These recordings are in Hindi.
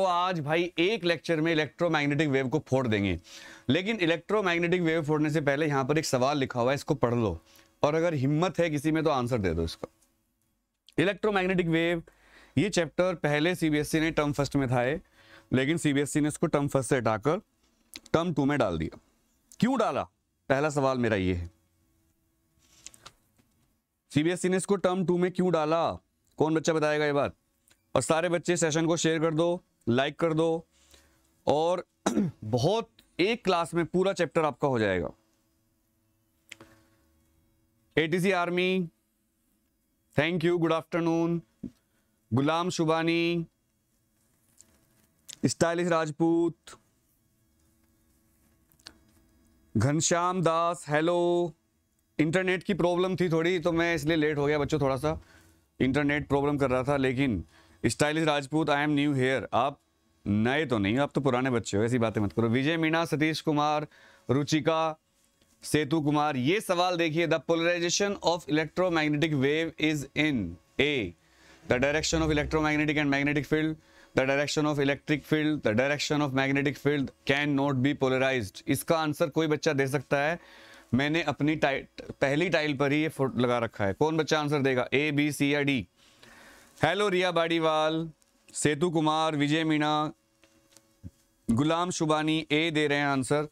तो आज भाई एक लेक्चर में इलेक्ट्रोमैग्नेटिक वेव को फोड़ देंगे लेकिन इलेक्ट्रोमैग्नेटिक वेव फोड़ने से पहले यहां पर एक सवाल लिखा हुआ है इसको पढ़ लो और अगर हिम्मत है किसी में तो आंसर दे दो इसको इलेक्ट्रोमैग्नेटिक वेव ये चैप्टर पहले सीबीएसई e ने टर्म फर्स्ट में था लेकिन सीबीएसई e ने इसको टर्म फर्स्ट से हटाकर टर्म टू में डाल दिया क्यों डाला पहला सवाल मेरा ये है सीबीएसई e ने इसको टर्म टू में क्यों डाला कौन बच्चा बताएगा ये बात और सारे बच्चे सेशन को शेयर कर दो लाइक कर दो और बहुत एक क्लास में पूरा चैप्टर आपका हो जाएगा ATC army thank you good afternoon Ghulam Shubani stylish Rajput Ghanshyam Das hello internet की प्रॉब्लम थी थोड़ी तो मैं इसलिए लेट हो गया बच्चों थोड़ा सा इंटरनेट प्रॉब्लम कर रहा था लेकिन stylish Rajput I am new here आप नए तो नहीं हो आप तो पुराने बच्चे हो ऐसी बातें मत करो विजय मीणा सतीश कुमार रुचिका सेतु कुमार ये सवाल देखिए the polarisation of electromagnetic wave is in a the direction of electromagnetic and magnetic field the direction of electric field the direction of magnetic field can not be polarise इसका आंसर कोई बच्चा दे सकता है मैंने अपनी टाइट पहली टाइल पर ही ये फोटो लगा रखा है कौन बच्चा आंसर देगा ए बी सी या D hello Riya Bariwal Setu Kumar Vijay Meena Ghulam Shubani A दे रहे हैं आंसर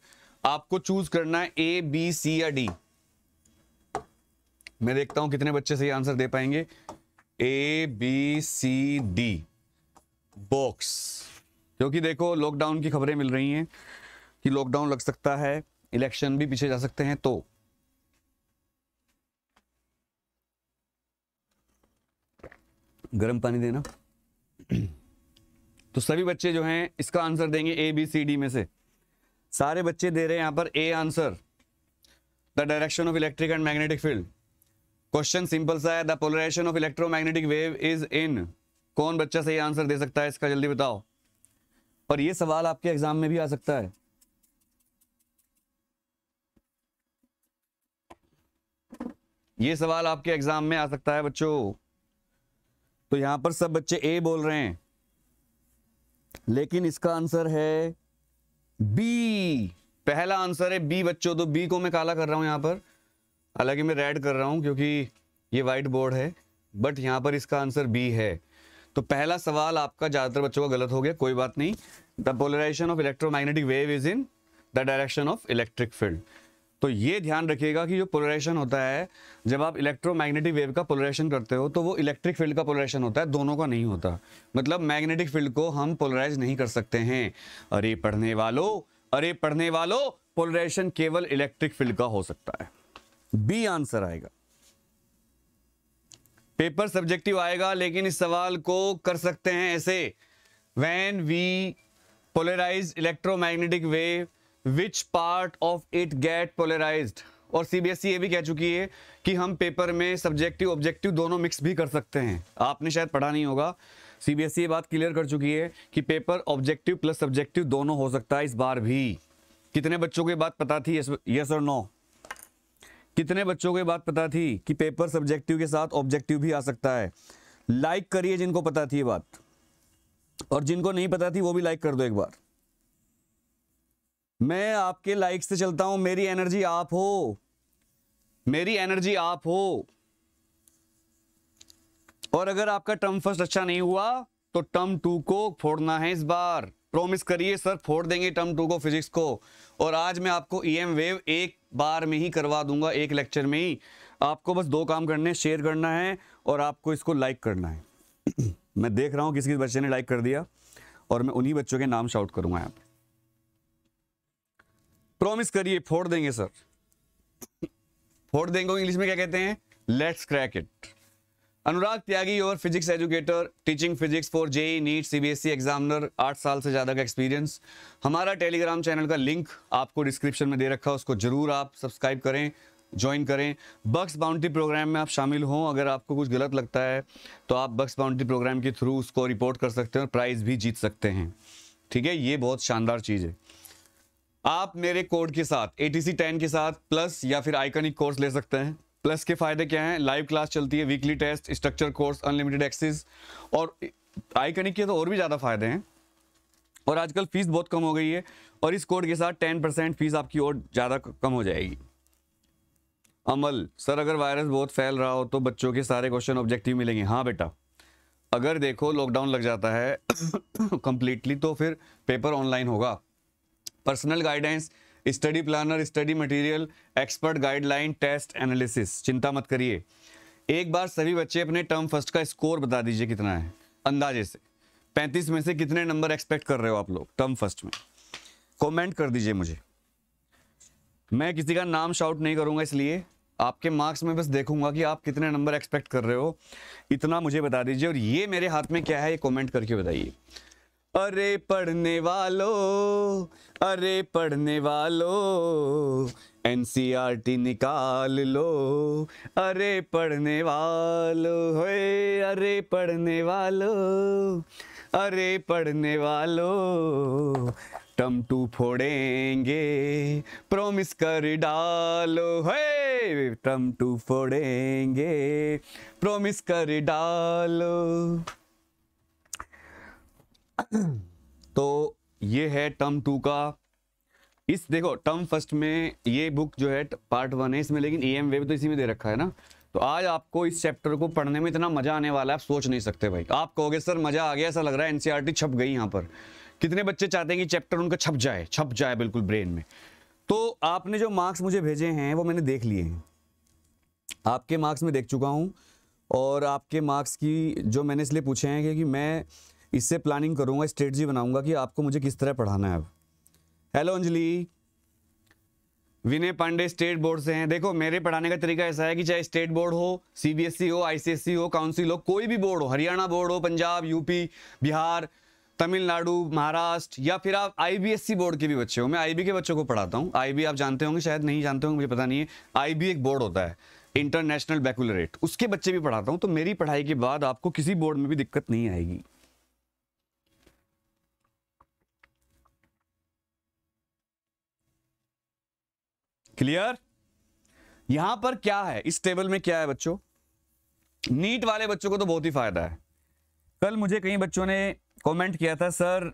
आपको चूज करना है ए बी सी या डी मैं देखता हूं कितने बच्चे सही आंसर दे पाएंगे A B C D box क्योंकि देखो लॉकडाउन की खबरें मिल रही हैं कि लॉकडाउन लग सकता है इलेक्शन भी पीछे जा सकते हैं तो गर्म पानी देना तो सभी बच्चे जो हैं इसका आंसर देंगे ए बी सी डी में से सारे बच्चे दे रहे हैं यहाँ पर A answer the direction of electric and magnetic field question simple सा है the polarisation of electromagnetic wave is in कौन बच्चा सही आंसर दे सकता है इसका जल्दी बताओ पर यह सवाल आपके एग्जाम में भी आ सकता है ये सवाल आपके एग्जाम में आ सकता है बच्चों तो यहां पर सब बच्चे ए बोल रहे हैं लेकिन इसका आंसर है बी पहला आंसर है बी बच्चों तो बी को मैं काला कर रहा हूं यहां पर हालांकि मैं रेड कर रहा हूं क्योंकि ये व्हाइट बोर्ड है बट यहां पर इसका आंसर बी है तो पहला सवाल आपका ज़्यादातर बच्चों का गलत हो गया कोई बात नहीं the polarisation of electromagnetic wave is in the direction of electric field तो ये ध्यान रखिएगा कि जो पोलराइजेशन होता है जब आप इलेक्ट्रोमैग्नेटिक वेव का पोलराइजेशन करते हो तो वो इलेक्ट्रिक फील्ड का पोलराइजेशन होता है दोनों का नहीं होता मतलब मैग्नेटिक फील्ड को हम पोलराइज नहीं कर सकते हैं अरे पढ़ने वालों अरे पढ़ने वालों पोलराइजेशन केवल इलेक्ट्रिक फील्ड का हो सकता है बी आंसर आएगा पेपर सब्जेक्टिव आएगा लेकिन इस सवाल को कर सकते हैं ऐसे when we polarise electromagnetic wave which part of it get polarise और सीबीएसई e ये भी कह चुकी है कि हम पेपर में सब्जेक्टिव ऑब्जेक्टिव दोनों मिक्स भी कर सकते हैं आपने शायद पढ़ा नहीं होगा सीबीएसई e ये बात क्लियर कर चुकी है कि पेपर ऑब्जेक्टिव प्लस सब्जेक्टिव दोनों हो सकता है इस बार भी कितने बच्चों को बात पता थी यस और नो कितने बच्चों को बात पता थी कि पेपर सब्जेक्टिव के साथ ऑब्जेक्टिव भी आ सकता है लाइक करिए जिनको पता थी ये बात और जिनको नहीं पता थी वो भी लाइक कर दो एक बार मैं आपके लाइक से चलता हूं मेरी एनर्जी आप हो मेरी एनर्जी आप हो और अगर आपका टर्म फर्स्ट अच्छा नहीं हुआ तो टर्म टू को फोड़ना है इस बार प्रोमिस करिए सर फोड़ देंगे टर्म टू को फिजिक्स को और आज मैं आपको ईएम e वेव एक बार में ही करवा दूंगा एक लेक्चर में ही आपको बस दो काम करने शेयर करना है और आपको इसको लाइक करना है मैं देख रहा हूँ किसी किस बच्चे ने लाइक कर दिया और मैं उन्हीं बच्चों के नाम शाउट करूँगा यहाँ पर प्रॉमिस करिए फोड़ देंगे सर फोड़ देंगे इंग्लिश में क्या कहते हैं let's crack it Anurag Tyagi और physics educator teaching physics for JEE NEET CBSE examiner आठ साल से ज़्यादा का एक्सपीरियंस हमारा टेलीग्राम चैनल का लिंक आपको डिस्क्रिप्शन में दे रखा है उसको जरूर आप सब्सक्राइब करें ज्वाइन करें बक्स बाउंड्री प्रोग्राम में आप शामिल हों अगर आपको कुछ गलत लगता है तो आप बक्स बाउंड्री प्रोग्राम के थ्रू उसको रिपोर्ट कर सकते हैं और प्राइज़ भी जीत सकते हैं ठीक है ये बहुत शानदार चीज़ है आप मेरे कोड के साथ ए टेन के साथ प्लस या फिर आइकनिक कोर्स ले सकते हैं प्लस के फायदे क्या हैं लाइव क्लास चलती है weekly test structure course unlimited access और आइकनिक के तो और भी ज़्यादा फायदे हैं और आजकल फीस बहुत कम हो गई है और इस कोड के साथ टेन परसेंट फीस आपकी और ज़्यादा कम हो जाएगी अमल सर अगर वायरस बहुत फैल रहा हो तो बच्चों के सारे क्वेश्चन ऑब्जेक्टिव मिलेंगे हाँ बेटा अगर देखो लॉकडाउन लग जाता है कंप्लीटली तो फिर पेपर ऑनलाइन होगा personal guidance study planner study material expert guideline test analysis चिंता मत करिए एक बार सभी बच्चे अपने टर्म फर्स्ट का स्कोर बता दीजिए कितना है अंदाजे से पैंतीस में से कितने नंबर एक्सपेक्ट कर रहे हो आप लोग टर्म फर्स्ट में कमेंट कर दीजिए मुझे मैं किसी का नाम शाउट नहीं करूंगा इसलिए आपके मार्क्स में बस देखूंगा कि आप कितने नंबर एक्सपेक्ट कर रहे हो इतना मुझे बता दीजिए और ये मेरे हाथ में क्या है ये कमेंट करके बताइए अरे पढ़ने वालों अरे पढ़ने वालों एनसीईआरटी e निकाल लो अरे पढ़ने वालों होए अरे पढ़ने वालों अरे पढ़ने वालों टम टू फोड़ेंगे प्रोमिस कर डालो है टम टू फोड़ेंगे प्रोमिस कर डालो तो ये है टर्म टू का इस देखो टर्म फर्स्ट में ये बुक जो है पार्ट वन है इसमें लेकिन ई एम तो इसी में दे रखा है ना तो आज आपको इस चैप्टर को पढ़ने में इतना मजा आने वाला है आप सोच नहीं सकते भाई आप कहोगे सर मजा आ गया ऐसा लग रहा है एनसीईआरटी e छप गई यहाँ पर कितने बच्चे चाहते हैं कि चैप्टर उनका छप जाए छप जाए बिल्कुल ब्रेन में तो आपने जो मार्क्स मुझे भेजे हैं वो मैंने देख लिए हैं आपके मार्क्स में देख चुका हूँ और आपके मार्क्स की जो मैंने इसलिए पूछे हैं क्योंकि मैं इससे प्लानिंग करूँगा स्ट्रेटजी बनाऊँगा कि आपको मुझे किस तरह पढ़ाना है अब hello Anjali Vinay Pandey state board से हैं देखो मेरे पढ़ाने का तरीका ऐसा है कि चाहे स्टेट बोर्ड हो सीबीएसई e हो आईसीएससी e हो काउंसिल हो कोई भी बोर्ड हो हरियाणा बोर्ड हो पंजाब यूपी बिहार तमिलनाडु महाराष्ट्र या फिर आप आईबीएससी बोर्ड e के भी बच्चे हो मैं आईबी के बच्चों को पढ़ाता हूँ आईबी आप जानते होंगे शायद नहीं जानते होंगे मुझे पता नहीं है आई एक बोर्ड होता है इंटरनेशनल बैकुलरेट उसके बच्चे भी पढ़ाता हूँ तो मेरी पढ़ाई के बाद आपको किसी बोर्ड में भी दिक्कत नहीं आएगी क्लियर यहां पर क्या है इस टेबल में क्या है बच्चों नीट वाले बच्चों को तो बहुत ही फायदा है कल मुझे कई बच्चों ने कमेंट किया था सर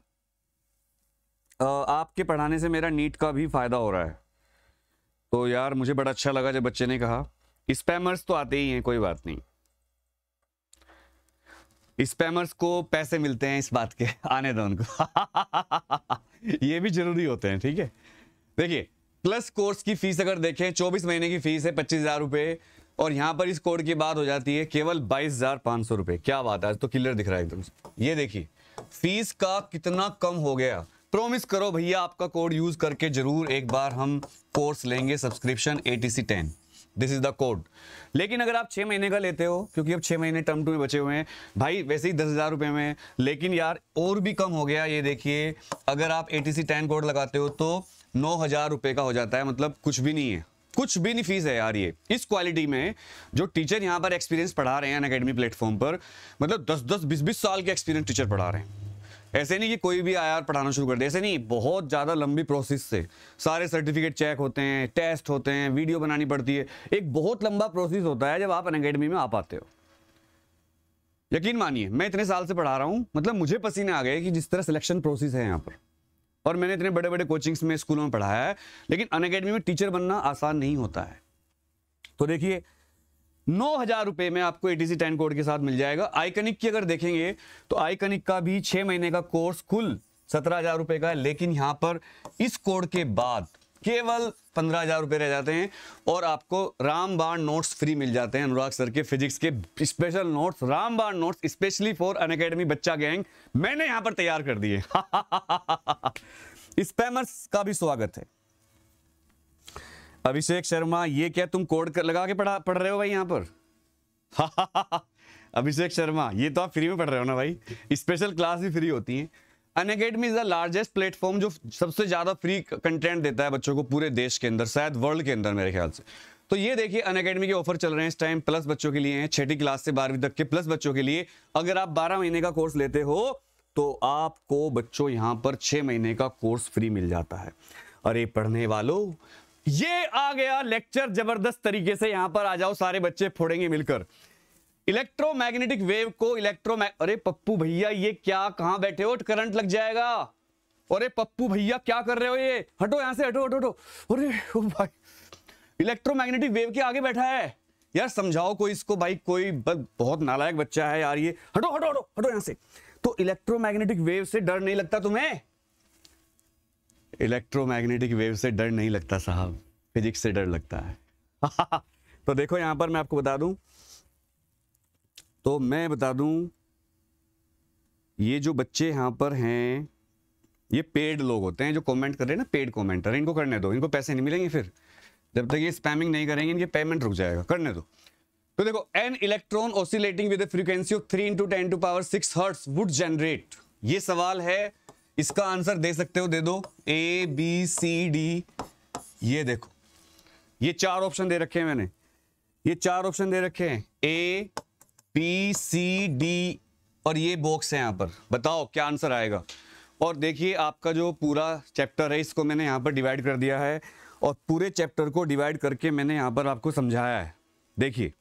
आपके पढ़ाने से मेरा नीट का भी फायदा हो रहा है तो यार मुझे बड़ा अच्छा लगा जब बच्चे ने कहा स्पैमर्स तो आते ही हैं कोई बात नहीं स्पैमर्स को पैसे मिलते हैं इस बात के आने दो उनको ये भी जरूरी होते हैं ठीक है देखिए प्लस कोर्स की फीस अगर देखें चौबीस महीने की फीस है पच्चीस हज़ार रुपए और यहाँ पर इस कोड की बात हो जाती है केवल बाईस हज़ार पाँच सौ रुपए क्या बात है तो क्लियर दिख रहा है एकदम ये देखिए फीस का कितना कम हो गया प्रोमिस करो भैया आपका कोड यूज़ करके ज़रूर एक बार हम कोर्स लेंगे subscription A T C ten this is the code लेकिन अगर आप छः महीने का लेते हो क्योंकि अब छह महीने टर्म टू में बचे हुए हैं भाई वैसे ही दस हज़ार रुपए में लेकिन यार और भी कम हो गया ये देखिए अगर आप A T C ten code लगाते हो तो नौ हज़ार रुपये का हो जाता है मतलब कुछ भी नहीं है कुछ भी नहीं फीस है यार ये इस क्वालिटी में जो टीचर यहाँ पर एक्सपीरियंस पढ़ा रहे हैं अन अकेडमी प्लेटफॉर्म पर मतलब दस दस बीस बीस साल के एक्सपीरियंस टीचर पढ़ा रहे हैं ऐसे नहीं कि कोई भी आया पढ़ाना शुरू कर दे ऐसे नहीं बहुत ज़्यादा लंबी प्रोसेस से सारे सर्टिफिकेट चेक होते हैं टेस्ट होते हैं वीडियो बनानी पड़ती है एक बहुत लंबा प्रोसेस होता है जब आप अकेडमी में आ पाते हो यकीन मानिए मैं इतने साल से पढ़ा रहा हूँ मतलब मुझे पसीने आ गए कि जिस तरह सिलेक्शन प्रोसेस है यहाँ पर और मैंने इतने बड़े बड़े कोचिंग्स में स्कूलों में पढ़ाया है लेकिन अनकेडमी में टीचर बनना आसान नहीं होता है तो देखिए नौ हजार रुपये में आपको एटीसी टेन कोड के साथ मिल जाएगा आइकनिक की अगर देखेंगे तो आइकनिक का भी छः महीने का कोर्स कुल सत्रह हजार रुपये का है लेकिन यहाँ पर इस कोड के बाद केवल पंद्रह हज़ार रुपये रह जाते हैं और आपको रामबाण नोट्स फ्री मिल जाते हैं अनुराग सर के फिजिक्स के स्पेशल नोट्स रामबाण notes specially for Unacademy बच्चा गैंग मैंने यहाँ पर तैयार कर दिए स्पैमर्स का भी स्वागत है अभिषेक शर्मा ये क्या तुम कोड कर लगा के पढ़ा पढ़ रहे हो भाई यहाँ पर अभिषेक शर्मा ये तो आप फ्री में पढ़ रहे हो ना भाई स्पेशल क्लास भी फ्री होती है Unacademy is the largest platform जो सबसे ज़्यादा फ्री कंटेंट देता है बच्चों को पूरे देश के अंदर शायद वर्ल्ड के अंदर मेरे ख्याल से तो ये देखिए अन अकेडमी के ऑफर चल रहे हैं इस टाइम प्लस बच्चों के लिए हैं छठी क्लास से बारहवीं तक के प्लस बच्चों के लिए अगर आप बारह महीने का कोर्स लेते हो तो आपको बच्चों यहां पर छः महीने का कोर्स फ्री मिल जाता है अरे पढ़ने वालों ये आ गया लेक्चर जबरदस्त तरीके से यहां पर आ जाओ सारे बच्चे फोड़ेंगे मिलकर इलेक्ट्रोमैग्नेटिक वेव को इलेक्ट्रो अरे पप्पू भैया ये क्या कहां बैठे हो करंट लग जाएगा अरे पप्पू भैया क्या कर रहे हो ये हटो यहां से हटो हटो हटो अरे ओ भाई इलेक्ट्रोमैग्नेटिक वेव के आगे बैठा है यार समझाओ कोई इसको भाई कोई बहुत नालायक बच्चा है यार ये हटो हटो हटो हटो यहां से तो इलेक्ट्रोमैग्नेटिक वेव से डर नहीं लगता तुम्हें इलेक्ट्रोमैग्नेटिक वेव से डर नहीं लगता साहब फिजिक्स से डर लगता है तो देखो यहां पर मैं आपको बता दूं तो मैं बता दूं ये जो बच्चे यहां पर हैं ये पेड लोग होते हैं जो कमेंट कर रहे हैं ना पेड कमेंटर इनको करने दो इनको पैसे नहीं मिलेंगे फिर जब तक ये स्पैमिंग नहीं करेंगे इनके पेमेंट रुक जाएगा करने दो तो देखो an electron oscillating with frequency of three into ten to power six hertz would generate ये सवाल है इसका आंसर दे सकते हो दे दो ए बी सी डी ये देखो ये चार ऑप्शन दे रखे हैं मैंने ये चार ऑप्शन दे रखे हैं ए पी सी डी और ये बॉक्स है यहाँ पर बताओ क्या आंसर आएगा और देखिए आपका जो पूरा चैप्टर है इसको मैंने यहाँ पर डिवाइड कर दिया है और पूरे चैप्टर को डिवाइड करके मैंने यहाँ पर आपको समझाया है देखिए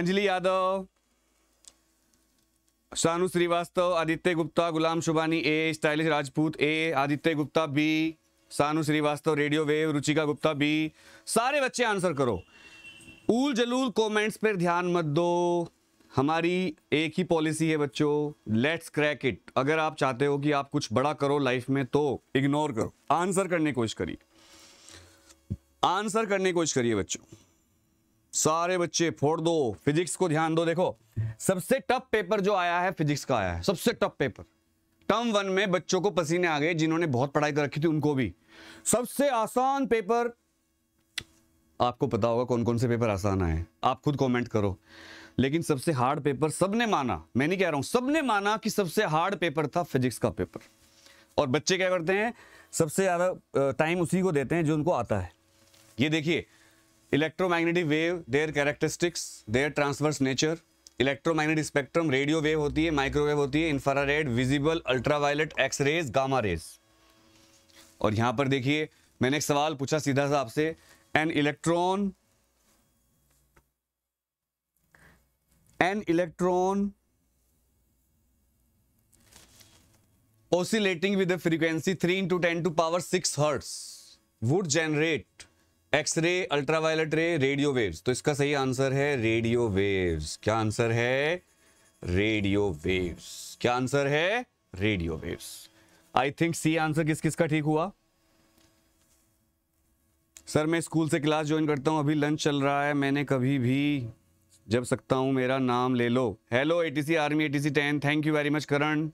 Anjali Yadav Shanu Srivastava Aditya Gupta Ghulam Shubhani A stylish Rajput A Aditya Gupta B Shanu Srivastava radio wave Ruchika Gupta B सारे बच्चे आंसर करो उल जलूल कमेंट्स पर ध्यान मत दो हमारी एक ही पॉलिसी है बच्चों लेट्स क्रैक इट अगर आप चाहते हो कि आप कुछ बड़ा करो लाइफ में तो इग्नोर करो आंसर करने की कोशिश करिए आंसर करने की कोशिश करिए बच्चों सारे बच्चे फोड़ दो फिजिक्स को ध्यान दो देखो सबसे टफ पेपर जो आया है फिजिक्स का आया है सबसे टफ पेपर टर्म वन में बच्चों को पसीने आ गए जिन्होंने बहुत पढ़ाई कर रखी थी उनको भी सबसे आसान पेपर आपको पता होगा कौन कौन से पेपर आसान आए आप खुद कमेंट करो लेकिन सबसे हार्ड पेपर सबने माना मैं नहीं कह रहा हूं सबने माना कि सबसे हार्ड पेपर था फिजिक्स का पेपर और बच्चे क्या करते हैं सबसे ज़्यादा टाइम उसी को देते हैं जो उनको आता है ये देखिए electromagnetic wave their characteristics their transverse nature electromagnetic spectrum radio wave होती है माइक्रोवेव होती है infrared visible ultraviolet X rays gamma rays और यहां पर देखिए मैंने एक सवाल पूछा सीधा सा आपसे an electron an electron oscillating with frequency three into ten to power six hertz would would X ray ultraviolet ray radio waves तो इसका सही आंसर है रेडियो वेव्स क्या आंसर है रेडियो वेव्स क्या आंसर है radio waves I think C answer किस किस का ठीक हुआ सर मैं स्कूल से क्लास ज्वाइन करता हूँ अभी लंच चल रहा है मैंने कभी भी जब सकता हूँ मेरा नाम ले लो hello ATC army ATC ten thank you very much Karan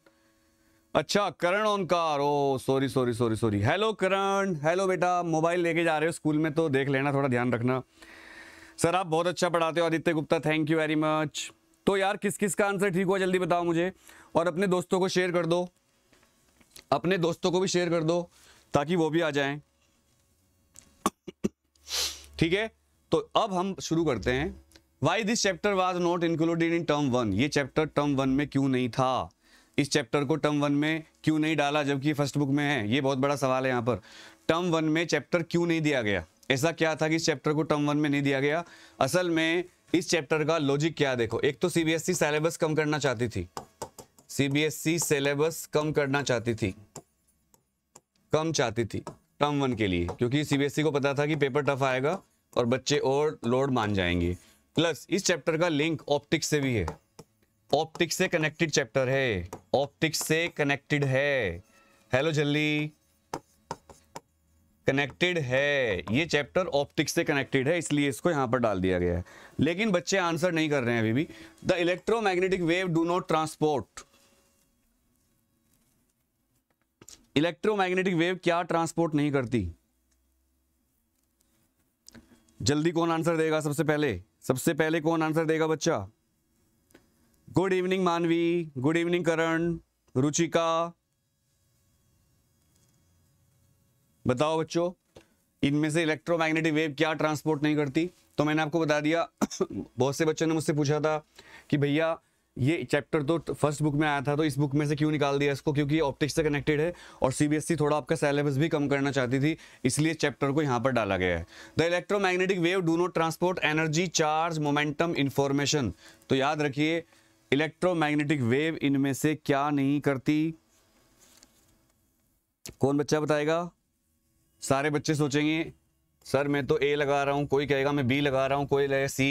अच्छा करण ऑन कार oh sorry sorry sorry sorry hello Karan hello बेटा मोबाइल लेके जा रहे हो स्कूल में तो देख लेना थोड़ा ध्यान रखना सर आप बहुत अच्छा पढ़ाते हो Aditya Gupta thank you very much तो यार किस किस का आंसर ठीक हुआ जल्दी बताओ मुझे और अपने दोस्तों को शेयर कर दो अपने दोस्तों को भी शेयर कर दो ताकि वो भी आ जाएं ठीक है तो अब हम शुरू करते हैं why this chapter was not included in term one ये चैप्टर टर्म वन में क्यों नहीं था इस चैप्टर को टर्म वन में क्यों नहीं डाला जबकि फर्स्ट बुक में है ये बहुत बड़ा सवाल है यहाँ पर टर्म वन में चैप्टर क्यों नहीं दिया गया ऐसा क्या था कि इस चैप्टर को टर्म वन में नहीं दिया गया असल में इस चैप्टर का लॉजिक क्या देखो एक तो सीबीएसई सिलेबस e कम करना चाहती थी सीबीएसई सिलेबस e कम करना चाहती थी कम चाहती थी टर्म वन के लिए क्योंकि सीबीएसई e को पता था कि पेपर टफ आएगा और बच्चे और लोड मान जाएंगे प्लस इस चैप्टर का लिंक ऑप्टिक्स से भी है ऑप्टिक्स से कनेक्टेड चैप्टर है ऑप्टिक्स से कनेक्टेड है हेलो जल्दी कनेक्टेड है ये चैप्टर ऑप्टिक्स से कनेक्टेड है इसलिए इसको यहाँ पर डाल दिया गया है लेकिन बच्चे आंसर नहीं कर रहे हैं अभी भी the electromagnetic wave do not transport electromagnetic wave क्या ट्रांसपोर्ट नहीं करती जल्दी कौन आंसर देगा सबसे पहले सबसे पहले कौन आंसर देगा बच्चा good evening Manvi good evening Karan Ruchika बताओ बच्चों इनमें से इलेक्ट्रोमैग्नेटिक वेव क्या ट्रांसपोर्ट नहीं करती तो मैंने आपको बता दिया बहुत से बच्चों ने मुझसे पूछा था कि भैया ये चैप्टर तो फर्स्ट बुक में आया था तो इस बुक में से क्यों निकाल दिया इसको क्योंकि ऑप्टिक्स से कनेक्टेड है और सीबीएसई e थोड़ा आपका सिलेबस भी कम करना चाहती थी इसलिए चैप्टर को यहाँ पर डाला गया है the electromagnetic wave do not transport energy charge momentum information तो याद रखिए इलेक्ट्रोमैग्नेटिक वेव इनमें से क्या नहीं करती कौन बच्चा बताएगा सारे बच्चे सोचेंगे सर मैं तो ए लगा रहा हूँ कोई कहेगा मैं बी लगा रहा हूँ कोई सी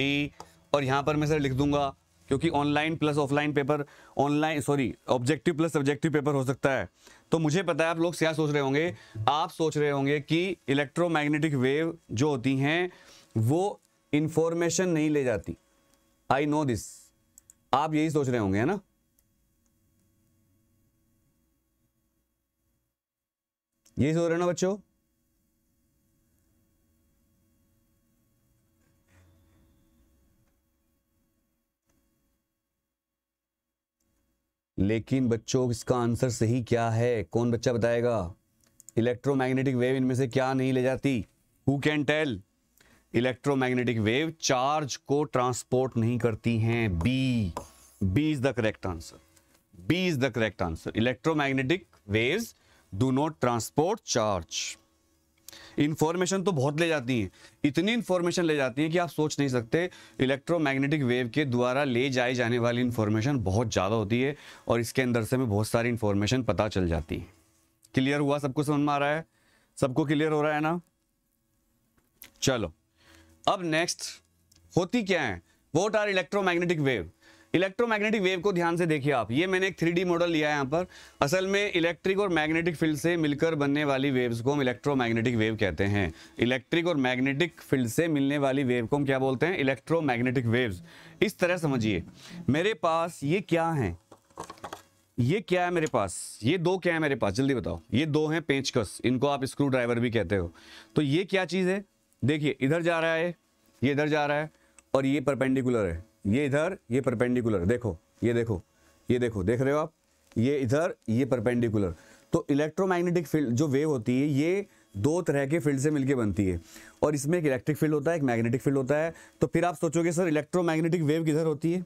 डी और यहाँ पर मैं सर लिख दूंगा क्योंकि online plus offline paper online sorry objective plus subjective paper हो सकता है तो मुझे पता है आप लोग क्या सोच रहे होंगे आप सोच रहे होंगे कि इलेक्ट्रोमैग्नेटिक वेव जो होती हैं वो इंफॉर्मेशन नहीं ले जाती आई नो दिस आप यही सोच रहे होंगे है ना यही सोच रहे हो ना बच्चों लेकिन बच्चों इसका आंसर सही क्या है कौन बच्चा बताएगा इलेक्ट्रोमैग्नेटिक वेव इनमें से क्या नहीं ले जाती who can tell electromagnetic wave charge को ट्रांसपोर्ट नहीं करती हैं B B is the correct answer B is the correct answer electromagnetic waves do not transport charge information तो बहुत ले जाती हैं इतनी इन्फॉर्मेशन ले जाती हैं कि आप सोच नहीं सकते इलेक्ट्रोमैग्नेटिक वेव के द्वारा ले जाए जाने वाली इन्फॉर्मेशन बहुत ज़्यादा होती है और इसके अंदर से हमें बहुत सारी इन्फॉर्मेशन पता चल जाती है क्लियर हुआ सबको समझ में आ रहा है सबको क्लियर हो रहा है ना चलो अब नेक्स्ट होती क्या है what are electromagnetic wave electromagnetic wave को ध्यान से देखिए आप ये मैंने एक थ्री मॉडल लिया है यहाँ पर असल में इलेक्ट्रिक और मैग्नेटिक फील्ड से मिलकर बनने वाली वेव्स को हम इलेक्ट्रोमैग्नेटिक वेव कहते हैं इलेक्ट्रिक और मैग्नेटिक फील्ड से मिलने वाली वेव को हम क्या बोलते हैं इलेक्ट्रोमैग्नेटिक वेव्स इस तरह समझिए मेरे पास ये क्या है ये क्या है मेरे पास ये दो क्या है मेरे पास जल्दी बताओ ये दो हैं पेंचकस इनको आप स्क्रू ड्राइवर भी कहते हो तो ये क्या चीज़ है देखिए इधर जा रहा है ये इधर जा रहा है और ये परपेंडिकुलर है ये इधर ये परपेंडिकुलर देखो ये देखो ये देखो देख रहे हो आप ये इधर ये परपेंडिकुलर तो इलेक्ट्रोमैग्नेटिक फील्ड जो वेव होती है ये दो तरह के फील्ड से मिलके बनती है और इसमें एक इलेक्ट्रिक फील्ड होता है एक मैग्नेटिक फील्ड होता है तो फिर आप सोचोगे सर इलेक्ट्रोमैग्नेटिक वेव किधर होती है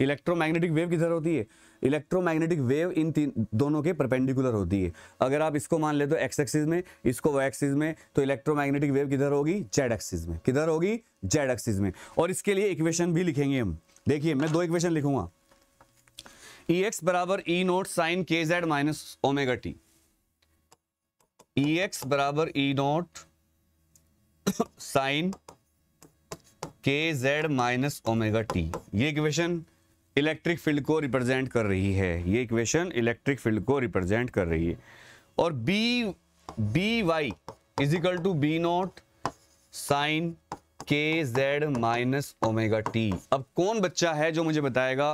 इलेक्ट्रोमैग्नेटिक वेव किधर होती है इलेक्ट्रोमैग्नेटिक वेव इन तीन दोनों के परपेंडिकुलर होती है अगर आप इसको मान ले तो एक्स एक्सिस में इसको वो एक्सिस में तो इलेक्ट्रोमैग्नेटिक वेव किधर होगी जेड एक्सिस में किधर होगी जेड एक्सिस में और इसके लिए इक्वेशन भी लिखेंगे हम देखिए मैं दो इक्वेशन लिखूंगा ई e एक्स बराबर ई नोट साइन के Z minus omega T E x बराबर ई नोट साइन के जेड माइनस ओमेगा टी ये इक्वेशन इलेक्ट्रिक फील्ड को रिप्रेजेंट कर रही है ये इक्वेशन इलेक्ट्रिक फील्ड को रिप्रेजेंट कर रही है और B B Y is equal to B naught sine के जेड माइनस ओमेगा टी अब कौन बच्चा है जो मुझे बताएगा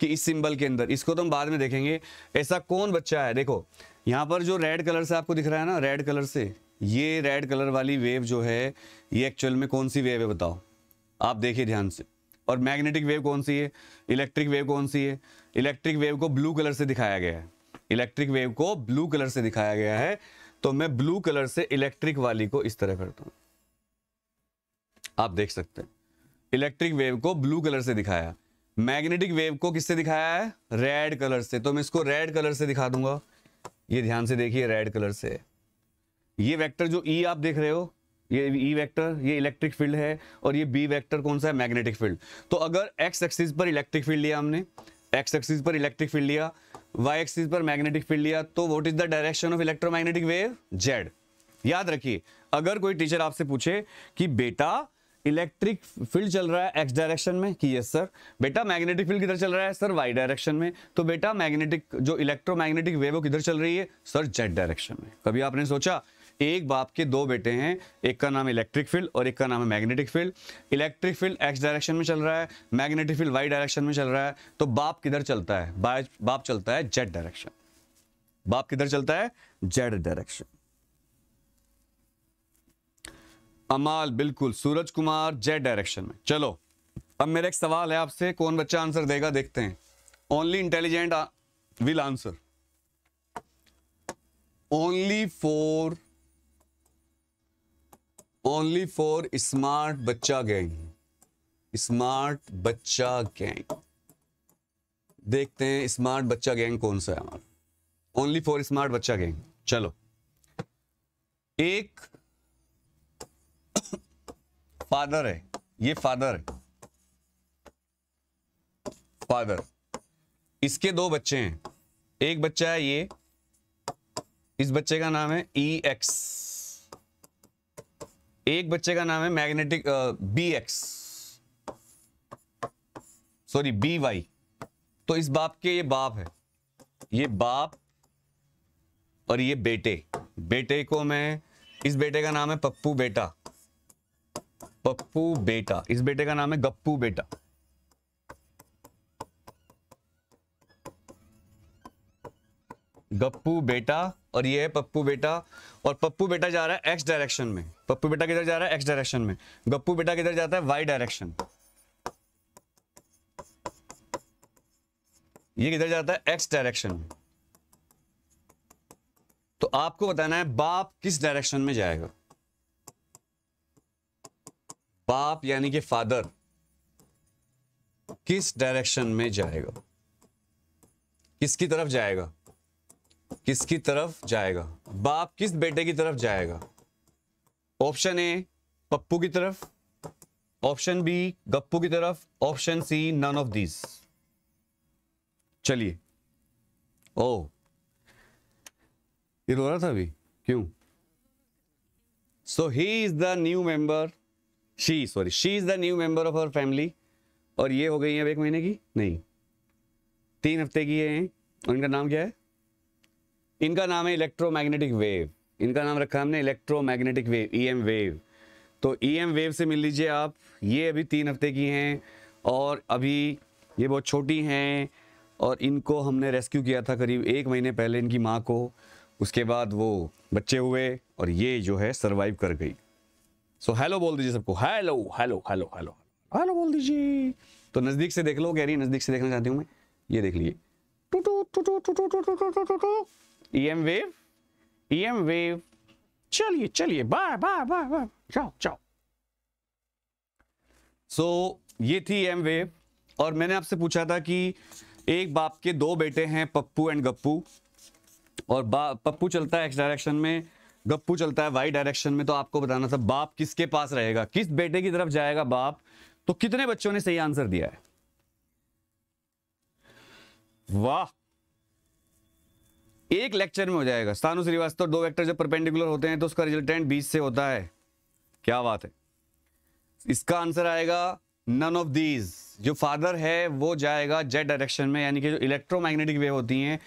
कि इस सिंबल के अंदर इसको तो हम बाद में देखेंगे ऐसा कौन बच्चा है देखो यहाँ पर जो रेड कलर से आपको दिख रहा है ना रेड कलर से ये रेड कलर वाली वेव जो है ये एक्चुअल में कौन सी वेव है बताओ आप देखिए ध्यान से और मैग्नेटिक वेव कौन सी है इलेक्ट्रिक वेव कौन सी है इलेक्ट्रिक वेव को ब्लू कलर से दिखाया गया है इलेक्ट्रिक वेव को ब्लू कलर से दिखाया गया है तो मैं ब्लू कलर से इलेक्ट्रिक वाली को इस तरह करता हूं आप देख सकते हैं इलेक्ट्रिक वेव को ब्लू कलर से दिखाया मैग्नेटिक वेव को किससे दिखाया है रेड कलर से तो मैं इसको रेड कलर से दिखा दूंगा ये ध्यान से देखिए रेड कलर से ये वेक्टर जो ई e आप देख रहे हो ये ई e वेक्टर ये इलेक्ट्रिक फील्ड है और ये बी वेक्टर कौन सा है मैग्नेटिक फील्ड तो अगर एक्स एक्सिस पर इलेक्ट्रिक फील्ड लिया हमने एक्स एक्सिस पर इलेक्ट्रिक फील्ड लिया वाई एक्सिस पर मैग्नेटिक फील्ड लिया तो what is the direction of electromagnetic wave Z याद रखिए अगर कोई टीचर आपसे पूछे कि बेटा इलेक्ट्रिक फील्ड चल रहा है एक्स डायरेक्शन में कि यस सर बेटा मैग्नेटिक फील्ड किधर चल रहा है सर वाई डायरेक्शन में तो बेटा मैग्नेटिक जो इलेक्ट्रोमैग्नेटिक वेव वो किधर चल रही है सर जेड डायरेक्शन में कभी आपने सोचा एक बाप के दो बेटे हैं एक का नाम इलेक्ट्रिक फील्ड और एक का नाम है magnetic field electric field X direction में चल रहा है मैग्नेटिक फील्ड वाई डायरेक्शन में चल रहा है तो बाप किधर चलता है बाप चलता है जेड डायरेक्शन बाप किधर चलता है जेड डायरेक्शन अमाल बिल्कुल सूरज कुमार जेड डायरेक्शन में चलो अब मेरा एक सवाल है आपसे कौन बच्चा आंसर देगा देखते हैं only intelligent will answer only for only for smart बच्चा गैंग स्मार्ट बच्चा गैंग देखते हैं स्मार्ट बच्चा गैंग कौन सा है हमारा ओनली फॉर स्मार्ट बच्चा गैंग चलो एक फादर है ये फादर है फादर इसके दो बच्चे हैं एक बच्चा है ये इस बच्चे का नाम है ई e एक्स एक बच्चे का नाम है magnetic B X sorry B Y तो इस बाप के ये बाप है ये बाप और ये बेटे बेटे को मैं इस बेटे का नाम है पप्पू बेटा पप्पू बेटा इस बेटे का नाम है गप्पू बेटा गप्पू बेटा और ये है पप्पू बेटा और पप्पू बेटा जा रहा है एक्स डायरेक्शन में पप्पू बेटा किधर जा रहा है एक्स डायरेक्शन में गप्पू बेटा किधर जाता है वाई डायरेक्शन ये किधर जाता है एक्स डायरेक्शन में तो आपको बताना है बाप किस डायरेक्शन में जाएगा बाप यानी कि फादर किस डायरेक्शन में जाएगा किसकी तरफ जाएगा किसकी तरफ जाएगा बाप किस बेटे की तरफ जाएगा ऑप्शन ए पप्पू की तरफ ऑप्शन बी गप्पू की तरफ option C none of these चलिए ओ ये रो रहा था अभी क्यों so he is the new member she sorry she is the new member of our family और ये हो गई है अब एक महीने की नहीं तीन हफ्ते की है और इनका नाम क्या है इनका नाम है इलेक्ट्रोमैग्नेटिक वेव इनका नाम रखा हमने इलेक्ट्रोमैग्नेटिक वेव ईएम वेव तो ईएम वेव से मिल लीजिए आप ये अभी तीन हफ्ते की हैं और अभी ये बहुत छोटी हैं और इनको हमने रेस्क्यू किया था करीब एक महीने पहले इनकी माँ को उसके बाद वो बच्चे हुए और ये जो है सर्वाइव कर गई सो हेलो बोल दीजिए सबको hello hello hello hello hello बोल दीजिए तो नज़दीक से देख लो कह रही नज़दीक से देखना चाहती हूँ मैं ये देख लीजिए ईएम वेव ईएम वेव चलिए चलिए बाय बाय बाय बाय जाओ जाओ सो so, ये थी ईएम e वेव और मैंने आपसे पूछा था कि एक बाप के दो बेटे हैं पप्पू एंड गप्पू और पप्पू चलता है एक्स डायरेक्शन में गप्पू चलता है वाई डायरेक्शन में तो आपको बताना था बाप किसके पास रहेगा किस बेटे की तरफ जाएगा बाप तो कितने बच्चों ने सही आंसर दिया है वाह एक लेक्चर में हो जाएगा स्थानु श्रीवास्तव दो वेक्टर जब परपेंडिकुलर होते हैं तो उसका रिजल्टेंट बीस से होता है क्या बात है इसका आंसर आएगा नन ऑफ दीज जो फादर है वो जाएगा जेड डायरेक्शन में यानी कि जो इलेक्ट्रोमैग्नेटिक वेव होती हैं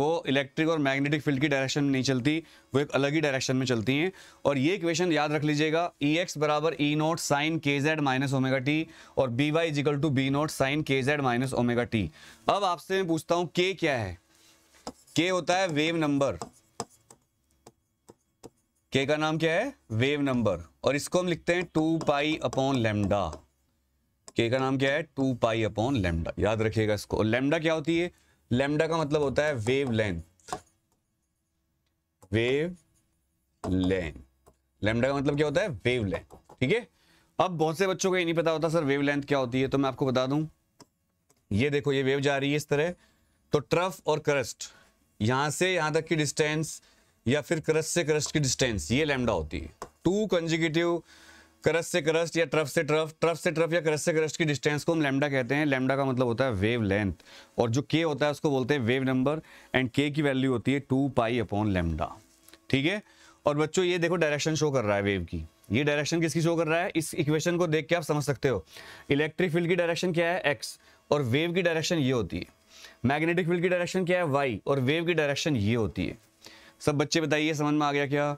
वो इलेक्ट्रिक और मैग्नेटिक फील्ड की डायरेक्शन में नहीं चलती वो एक अलग ही डायरेक्शन में चलती हैं और ये इक्वेशन याद रख लीजिएगा ई एक्स बराबर ई नोट साइन के जेड माइनस ओमेगा टी और B Y is equal to B naught sine के जेड माइनस ओमेगा टी अब आपसे मैं पूछता हूँ के क्या है के होता है वेव नंबर के का नाम क्या है वेव नंबर और इसको हम लिखते हैं टू पाई अपॉन लेमडा के का नाम क्या है टू पाई अपॉन लेमडा याद रखिएगा इसको और लेमडा क्या होती है लेमडा का मतलब होता है wavelength wavelength lambda का मतलब क्या होता है वेव लेंथ ठीक है अब बहुत से बच्चों को ये नहीं पता होता सर वेव लेंथ क्या होती है तो मैं आपको बता दूं ये देखो ये वेव जा रही है इस तरह तो ट्रफ और क्रस्ट यहां से यहां तक की डिस्टेंस या फिर क्रस से क्रस्ट की डिस्टेंस ये लेमडा होती है टू कंजिकेटिव क्रस से क्रस्ट या ट्रफ से ट्रफ ट्रफ से ट्रफ या क्रस से क्रस्ट की डिस्टेंस को हम लेमडा कहते हैं लेमडा का मतलब होता है वेव लेंथ और जो के होता है उसको बोलते हैं वेव नंबर एंड के की वैल्यू होती है टू पाई अपॉन लेमडा ठीक है और बच्चों ये देखो डायरेक्शन शो कर रहा है वेव की ये डायरेक्शन किसकी शो कर रहा है इस इक्वेशन को देख के आप समझ सकते हो इलेक्ट्रिक फील्ड की डायरेक्शन क्या है एक्स और वेव की डायरेक्शन ये होती है मैग्नेटिक फील्ड की डायरेक्शन क्या है वाई और वेव की डायरेक्शन ये होती है सब बच्चे बताइए समझ में आ गया क्या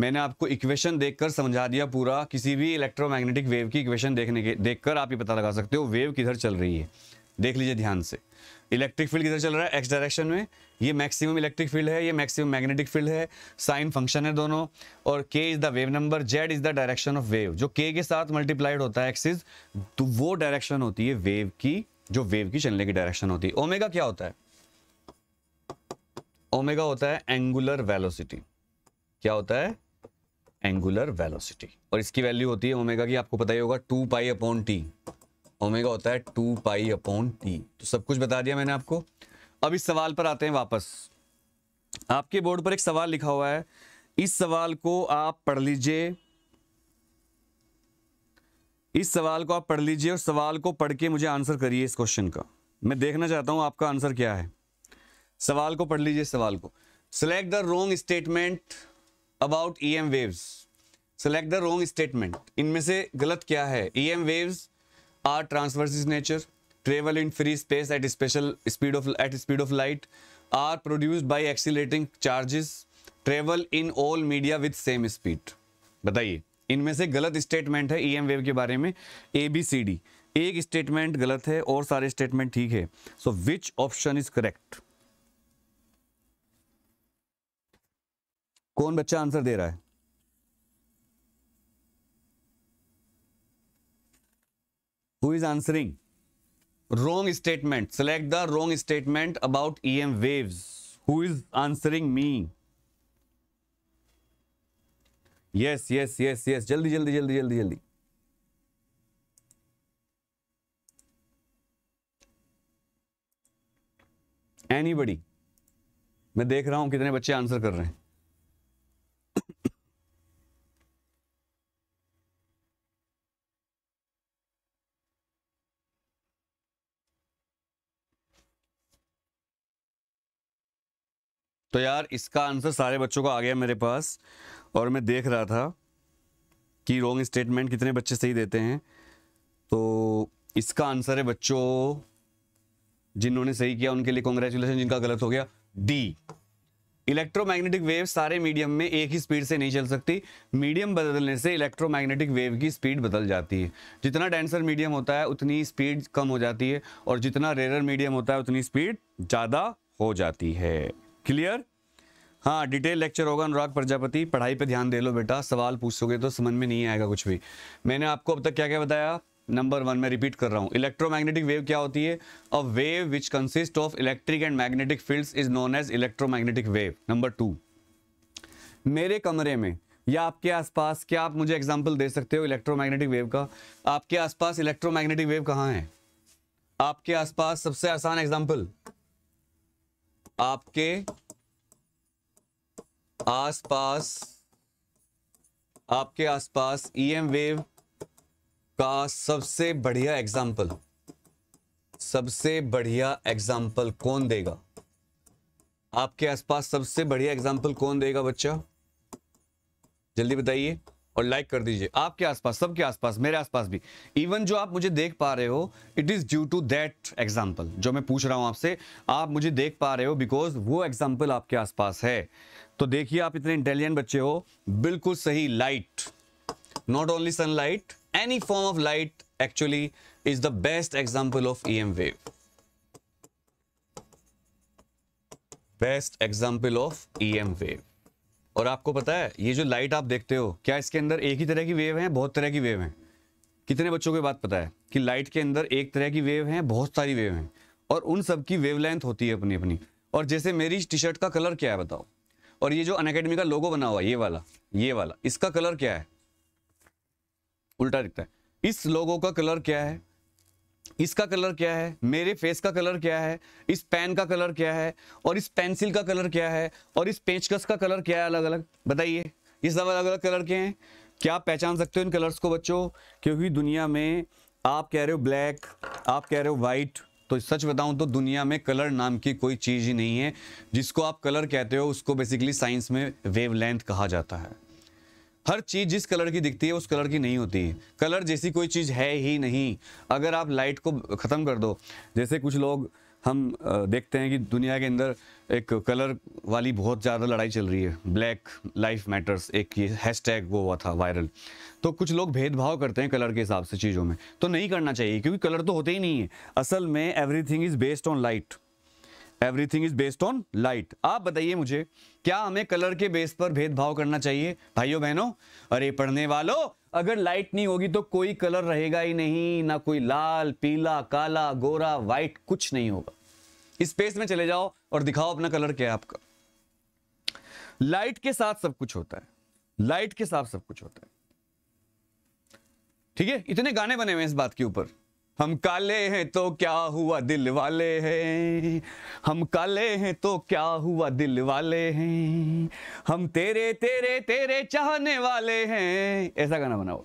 मैंने आपको इक्वेशन देखकर समझा दिया पूरा किसी भी इलेक्ट्रोमैग्नेटिक वेव की इक्वेशन देखने के देखकर आप ये पता लगा सकते हो वेव किधर चल रही है देख लीजिए ध्यान से इलेक्ट्रिक फील्ड किधर चल रहा है एक्स डायरेक्शन में ये मैक्सिमम इलेक्ट्रिक फील्ड है ये मैक्सिमम मैग्नेटिक फील्ड है साइन फंक्शन है दोनों और k is the wave number z is the direction of wave जो के के साथ मल्टीप्लाइड होता है एक्सिस तो वो डायरेक्शन होती है वेव की जो वेव की चलने की डायरेक्शन होती है ओमेगा क्या होता है ओमेगा होता है एंगुलर वेलोसिटी क्या होता है एंगुलर वेलोसिटी और इसकी वैल्यू होती है ओमेगा की आपको पता ही होगा two pi upon T omega होता है टू पाई अपॉन टी तो सब कुछ बता दिया मैंने आपको अब इस सवाल पर आते हैं वापस आपके बोर्ड पर एक सवाल लिखा हुआ है इस सवाल को आप पढ़ लीजिए इस सवाल को आप पढ़ लीजिए और सवाल को पढ़ के मुझे आंसर करिए इस क्वेश्चन का मैं देखना चाहता हूं आपका आंसर क्या है सवाल को पढ़ लीजिए सवाल को select the wrong statement about E M waves select the wrong statement इनमें से गलत क्या है E M waves are transverse is nature travel in free space at special speed of at speed of light are produced by exciting charges travel in all media with same speed बताइए इनमें से गलत स्टेटमेंट है ई e वेव के बारे में ए बी सी डी एक स्टेटमेंट गलत है और सारे स्टेटमेंट ठीक है so which option is correct कौन बच्चा आंसर दे रहा है who is answering statement select the wrong statement about E M waves who is answering me yes yes yes yes जल्दी जल्दी जल्दी जल्दी जल्दी एनीबडी मैं देख रहा हूं कितने बच्चे आंसर कर रहे हैं तो यार इसका आंसर सारे बच्चों का आ गया मेरे पास और मैं देख रहा था कि रॉन्ग स्टेटमेंट कितने बच्चे सही देते हैं तो इसका आंसर है बच्चों जिन्होंने सही किया उनके लिए कॉन्ग्रेचुलेसन जिनका गलत हो गया डी इलेक्ट्रोमैग्नेटिक वेव सारे मीडियम में एक ही स्पीड से नहीं चल सकती मीडियम बदलने से इलेक्ट्रोमैग्नेटिक वेव की स्पीड बदल जाती है जितना डेंसर मीडियम होता है उतनी स्पीड कम हो जाती है और जितना रेयर मीडियम होता है उतनी स्पीड ज़्यादा हो जाती है क्लियर हाँ डिटेल लेक्चर होगा अनुराग प्रजापति पढ़ाई पे ध्यान दे लो बेटा सवाल पूछोगे तो समझ में नहीं आएगा कुछ भी मैंने आपको अब तक क्या क्या बताया नंबर वन मैं रिपीट कर रहा हूँ इलेक्ट्रोमैग्नेटिक वेव क्या होती है a wave which consist of electric and magnetic fields is known as electromagnetic wave number two मेरे कमरे में या आपके आसपास क्या आप मुझे एग्जाम्पल दे सकते हो इलेक्ट्रोमैग्नेटिक वेव का आपके आसपास इलेक्ट्रोमैग्नेटिक वेव कहाँ है आपके आसपास सबसे आसान एग्जाम्पल आपके आसपास आपके आसपास ईएम e वेव का सबसे बढ़िया एग्जाम्पल सबसे बढ़िया एग्जाम्पल कौन देगा आपके आसपास सबसे बढ़िया एग्जाम्पल कौन देगा बच्चा जल्दी बताइए और लाइक कर दीजिए आपके आसपास सबके आसपास मेरे आसपास भी इवन जो आप मुझे देख पा रहे हो it is due to that example जो मैं पूछ रहा हूं आपसे आप मुझे देख पा रहे हो बिकॉज वो एग्जाम्पल आपके आसपास है तो देखिए आप इतने इंटेलिजेंट बच्चे हो बिल्कुल सही light not only sunlight any form of light actually is the best example of E M wave best example of E M wave और आपको पता है ये जो लाइट आप देखते हो क्या इसके अंदर एक ही तरह की वेव है बहुत तरह की वेव है कितने बच्चों के बात पता है कि लाइट के अंदर एक तरह की वेव है बहुत सारी वेव है और उन सबकी वेवलेंथ होती है अपनी अपनी और जैसे मेरी टी शर्ट का कलर क्या है बताओ और ये जो अनकेडमी का लोगो बना हुआ ये वाला ये वाला इसका कलर क्या है उल्टा दिखता है इस लोगो का कलर क्या है इसका कलर क्या है मेरे फेस का कलर क्या है इस पेन का कलर क्या है और इस पेंसिल का कलर क्या है और इस पेंचकस का कलर क्या है अलग अलग बताइए ये सब अलग अलग कलर के हैं क्या आप पहचान सकते हो इन कलर्स को बच्चों क्योंकि दुनिया में आप कह रहे हो ब्लैक आप कह रहे हो वाइट तो सच बताऊं तो दुनिया में कलर नाम की कोई चीज़ ही नहीं है जिसको आप कलर कहते हो उसको बेसिकली साइंस में वेवलेंथ कहा जाता है हर चीज़ जिस कलर की दिखती है उस कलर की नहीं होती कलर जैसी कोई चीज़ है ही नहीं अगर आप लाइट को ख़त्म कर दो जैसे कुछ लोग हम देखते हैं कि दुनिया के अंदर एक कलर वाली बहुत ज़्यादा लड़ाई चल रही है ब्लैक लाइफ मैटर्स एक ये हैशटैग वो हुआ था वायरल तो कुछ लोग भेदभाव करते हैं कलर के हिसाब से चीज़ों में तो नहीं करना चाहिए क्योंकि कलर तो होते ही नहीं है असल में everything is based on light everything is based on light आप बताइए मुझे क्या हमें कलर के बेस पर भेदभाव करना चाहिए भाइयों बहनों अरे पढ़ने वालों अगर लाइट नहीं होगी तो कोई कलर रहेगा ही नहीं ना कोई लाल पीला काला गोरा वाइट कुछ नहीं होगा स्पेस में चले जाओ और दिखाओ अपना कलर क्या है आपका लाइट के साथ सब कुछ होता है लाइट के साथ सब कुछ होता है ठीक है इतने गाने बने हुए हैं इस बात के ऊपर हम काले हैं तो क्या हुआ दिल वाले हैं हम काले हैं तो क्या हुआ दिल वाले हैं हम तेरे तेरे तेरे चाहने वाले हैं ऐसा गाना बनाओ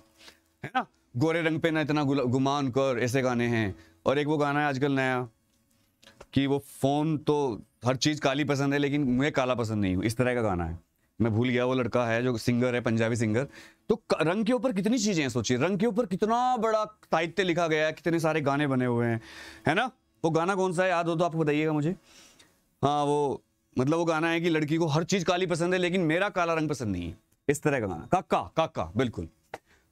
है ना गोरे रंग पे ना इतना गुमान कर ऐसे गाने हैं और एक वो गाना है आजकल नया कि वो फ़ोन तो हर चीज़ काली पसंद है लेकिन मुझे काला पसंद नहीं हूँ इस तरह का गाना है मैं भूल गया वो लड़का है जो सिंगर है पंजाबी सिंगर तो रंग के ऊपर कितनी चीज़ें हैं सोचिए रंग के ऊपर कितना बड़ा साहित्य लिखा गया है कितने सारे गाने बने हुए हैं है ना वो गाना कौन सा है याद हो तो आप बताइएगा मुझे हाँ वो मतलब वो गाना है कि लड़की को हर चीज़ काली पसंद है लेकिन मेरा काला रंग पसंद नहीं है इस तरह का गाना काका काका बिल्कुल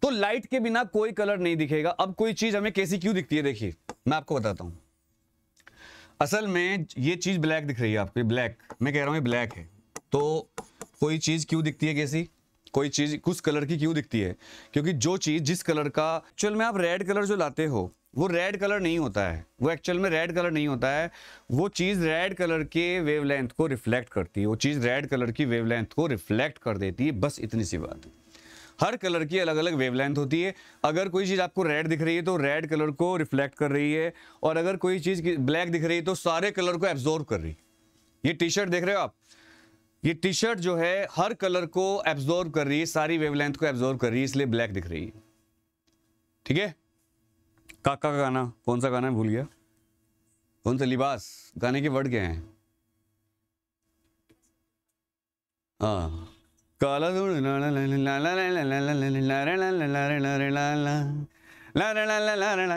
तो लाइट के बिना कोई कलर नहीं दिखेगा अब कोई चीज़ हमें कैसी क्यों दिखती है देखिए मैं आपको बताता हूँ असल में ये चीज़ ब्लैक दिख रही है आपको ब्लैक मैं कह रहा हूँ ये ब्लैक है तो कोई चीज़ क्यों दिखती है कैसी कोई चीज़ कुछ कलर की क्यों दिखती है क्योंकि जो चीज़ जिस कलर का एक्चुअल में आप रेड कलर जो लाते हो वो रेड कलर नहीं होता है वो एक्चुअल में रेड कलर नहीं होता है वो चीज़ रेड कलर के वेवलेंथ को रिफ्लेक्ट करती है वो चीज़ रेड कलर की वेवलेंथ को रिफ्लेक्ट कर देती है बस इतनी सी बात है हर कलर की अलग अलग वेवलेंथ होती है अगर कोई चीज़ आपको रेड दिख रही है तो रेड कलर को रिफ्लेक्ट कर रही है और अगर कोई चीज़ ब्लैक दिख रही है तो सारे कलर को एब्जॉर्व कर रही है ये टी शर्ट देख रहे हो आप ये टी शर्ट जो है हर कलर को एब्जॉर्व कर रही है सारी वेवलेंथ को एब्जॉर्व कर रही है इसलिए ब्लैक दिख रही है ठीक है काका का गाना कौन सा गाना है भूल गया कौन सा लिबास गाने के वर्ड क्या हैं हाँ काला दूर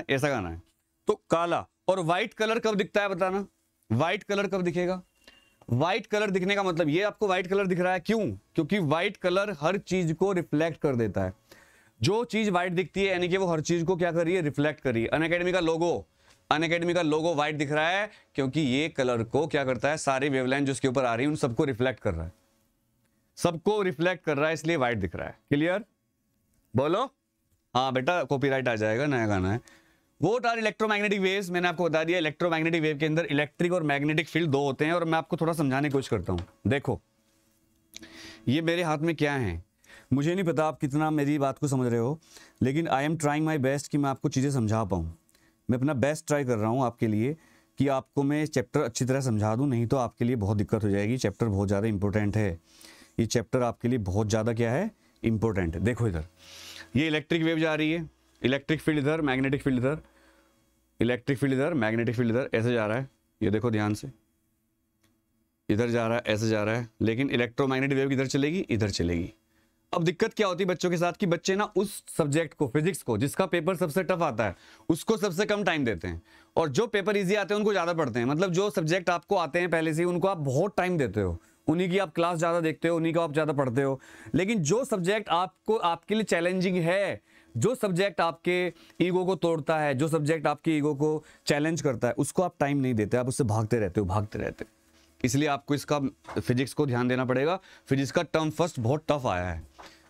ऐसा गाना है तो काला और वाइट कलर कब दिखता है बताना वाइट कलर कब दिखेगा व्हाइट कलर दिखने का मतलब ये आपको व्हाइट कलर दिख रहा है क्यों क्योंकि व्हाइट कलर हर चीज को रिफ्लेक्ट कर देता है जो चीज व्हाइट दिखती है यानी कि वो हर चीज को क्या कर रही है रिफ्लेक्ट कर रही है अन का लोगो अन का लोगो व्हाइट दिख रहा है क्योंकि ये कलर को क्या करता है सारी वेवलाइन जिसके ऊपर आ रही है उन सबको रिफ्लेक्ट कर रहा है सबको रिफ्लेक्ट कर रहा है इसलिए वाइट दिख रहा है क्लियर बोलो हाँ बेटा कॉपीराइट आ जाएगा नया गाना है वोट आर इलेक्ट्रोमैग्नेटिक वेव्स मैंने आपको बता दिया इलेक्ट्रोमैग्नेटिक वेव के अंदर इलेक्ट्रिक और मैग्नेटिक फील्ड दो होते हैं और मैं आपको थोड़ा समझाने की कोशिश करता हूँ देखो ये मेरे हाथ में क्या है मुझे नहीं पता आप कितना मेरी बात को समझ रहे हो लेकिन I am trying my best कि मैं आपको चीज़ें समझा पाऊँ मैं अपना बेस्ट ट्राई कर रहा हूँ आपके लिए कि आपको मैं चैप्टर अच्छी तरह समझा दूँ नहीं तो आपके लिए बहुत दिक्कत हो जाएगी चैप्टर बहुत ज़्यादा इंपॉर्टेंट है ये चैप्टर आपके लिए बहुत ज़्यादा क्या है इंपॉर्टेंट है देखो इधर ये इलेक्ट्रिक वेव जा रही है इलेक्ट्रिक फील्ड इधर मैग्नेटिक फील्ड इधर इलेक्ट्रिक फील्ड इधर मैग्नेटिक फील्ड इधर ऐसे जा रहा है ये देखो ध्यान से इधर जा रहा है ऐसे जा रहा है लेकिन इलेक्ट्रोमैग्नेटिक वेव इधर चलेगी इधर चलेगी अब दिक्कत क्या होती है बच्चों के साथ कि बच्चे ना उस सब्जेक्ट को फिजिक्स को जिसका पेपर सबसे टफ आता है उसको सबसे कम टाइम देते हैं और जो पेपर इजी आते हैं उनको ज़्यादा पढ़ते हैं मतलब जो सब्जेक्ट आपको आते हैं पहले से उनको आप बहुत टाइम देते हो उन्हीं की आप क्लास ज़्यादा देखते हो उन्हीं को आप ज़्यादा पढ़ते हो लेकिन जो सब्जेक्ट आपको आपके लिए चैलेंजिंग है जो सब्जेक्ट आपके ईगो को तोड़ता है जो सब्जेक्ट आपके ईगो को चैलेंज करता है उसको आप टाइम नहीं देते आप उससे भागते रहते हो भागते रहते हो इसलिए आपको इसका फिजिक्स को ध्यान देना पड़ेगा फिजिक्स का टर्म फर्स्ट बहुत टफ आया है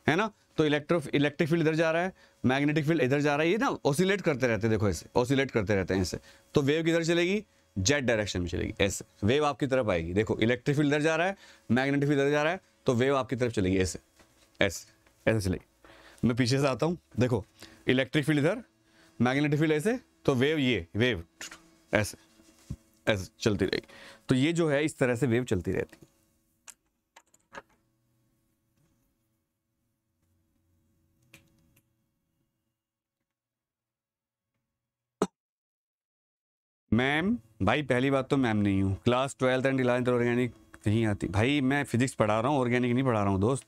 है ना तो इलेक्ट्रो इलेक्ट्रिक फील्ड इधर जा रहा है मैग्नेटिक फील्ड इधर जा रहा है ये ना ओसिलेट करते रहते हैं देखो ऐसे ऑसिलेट करते रहते हैं ऐसे तो वेव किधर चलेगी जेड डायरेक्शन में चलेगी ऐसे वेव आपकी तरफ आएगी देखो इलेक्ट्रिक फील्ड इधर जा रहा है मैग्नेटिक फील्ड इधर जा रहा है तो वेव आपकी तरफ चलेगी ऐसे ऐसे ऐसे चलेगी मैं पीछे से आता हूँ देखो इलेक्ट्रिक फील्ड इधर मैग्नेटिक फील्ड ऐसे तो वेव ये वेव ऐसे ऐसे चलती रहेगी तो ये जो है इस तरह से वेव चलती रहती है मैम भाई पहली बात तो मैम नहीं हूँ class twelfth and eleventh organic नहीं आती भाई मैं फिजिक्स पढ़ा रहा हूँ ऑर्गेनिक नहीं पढ़ा रहा हूँ दोस्त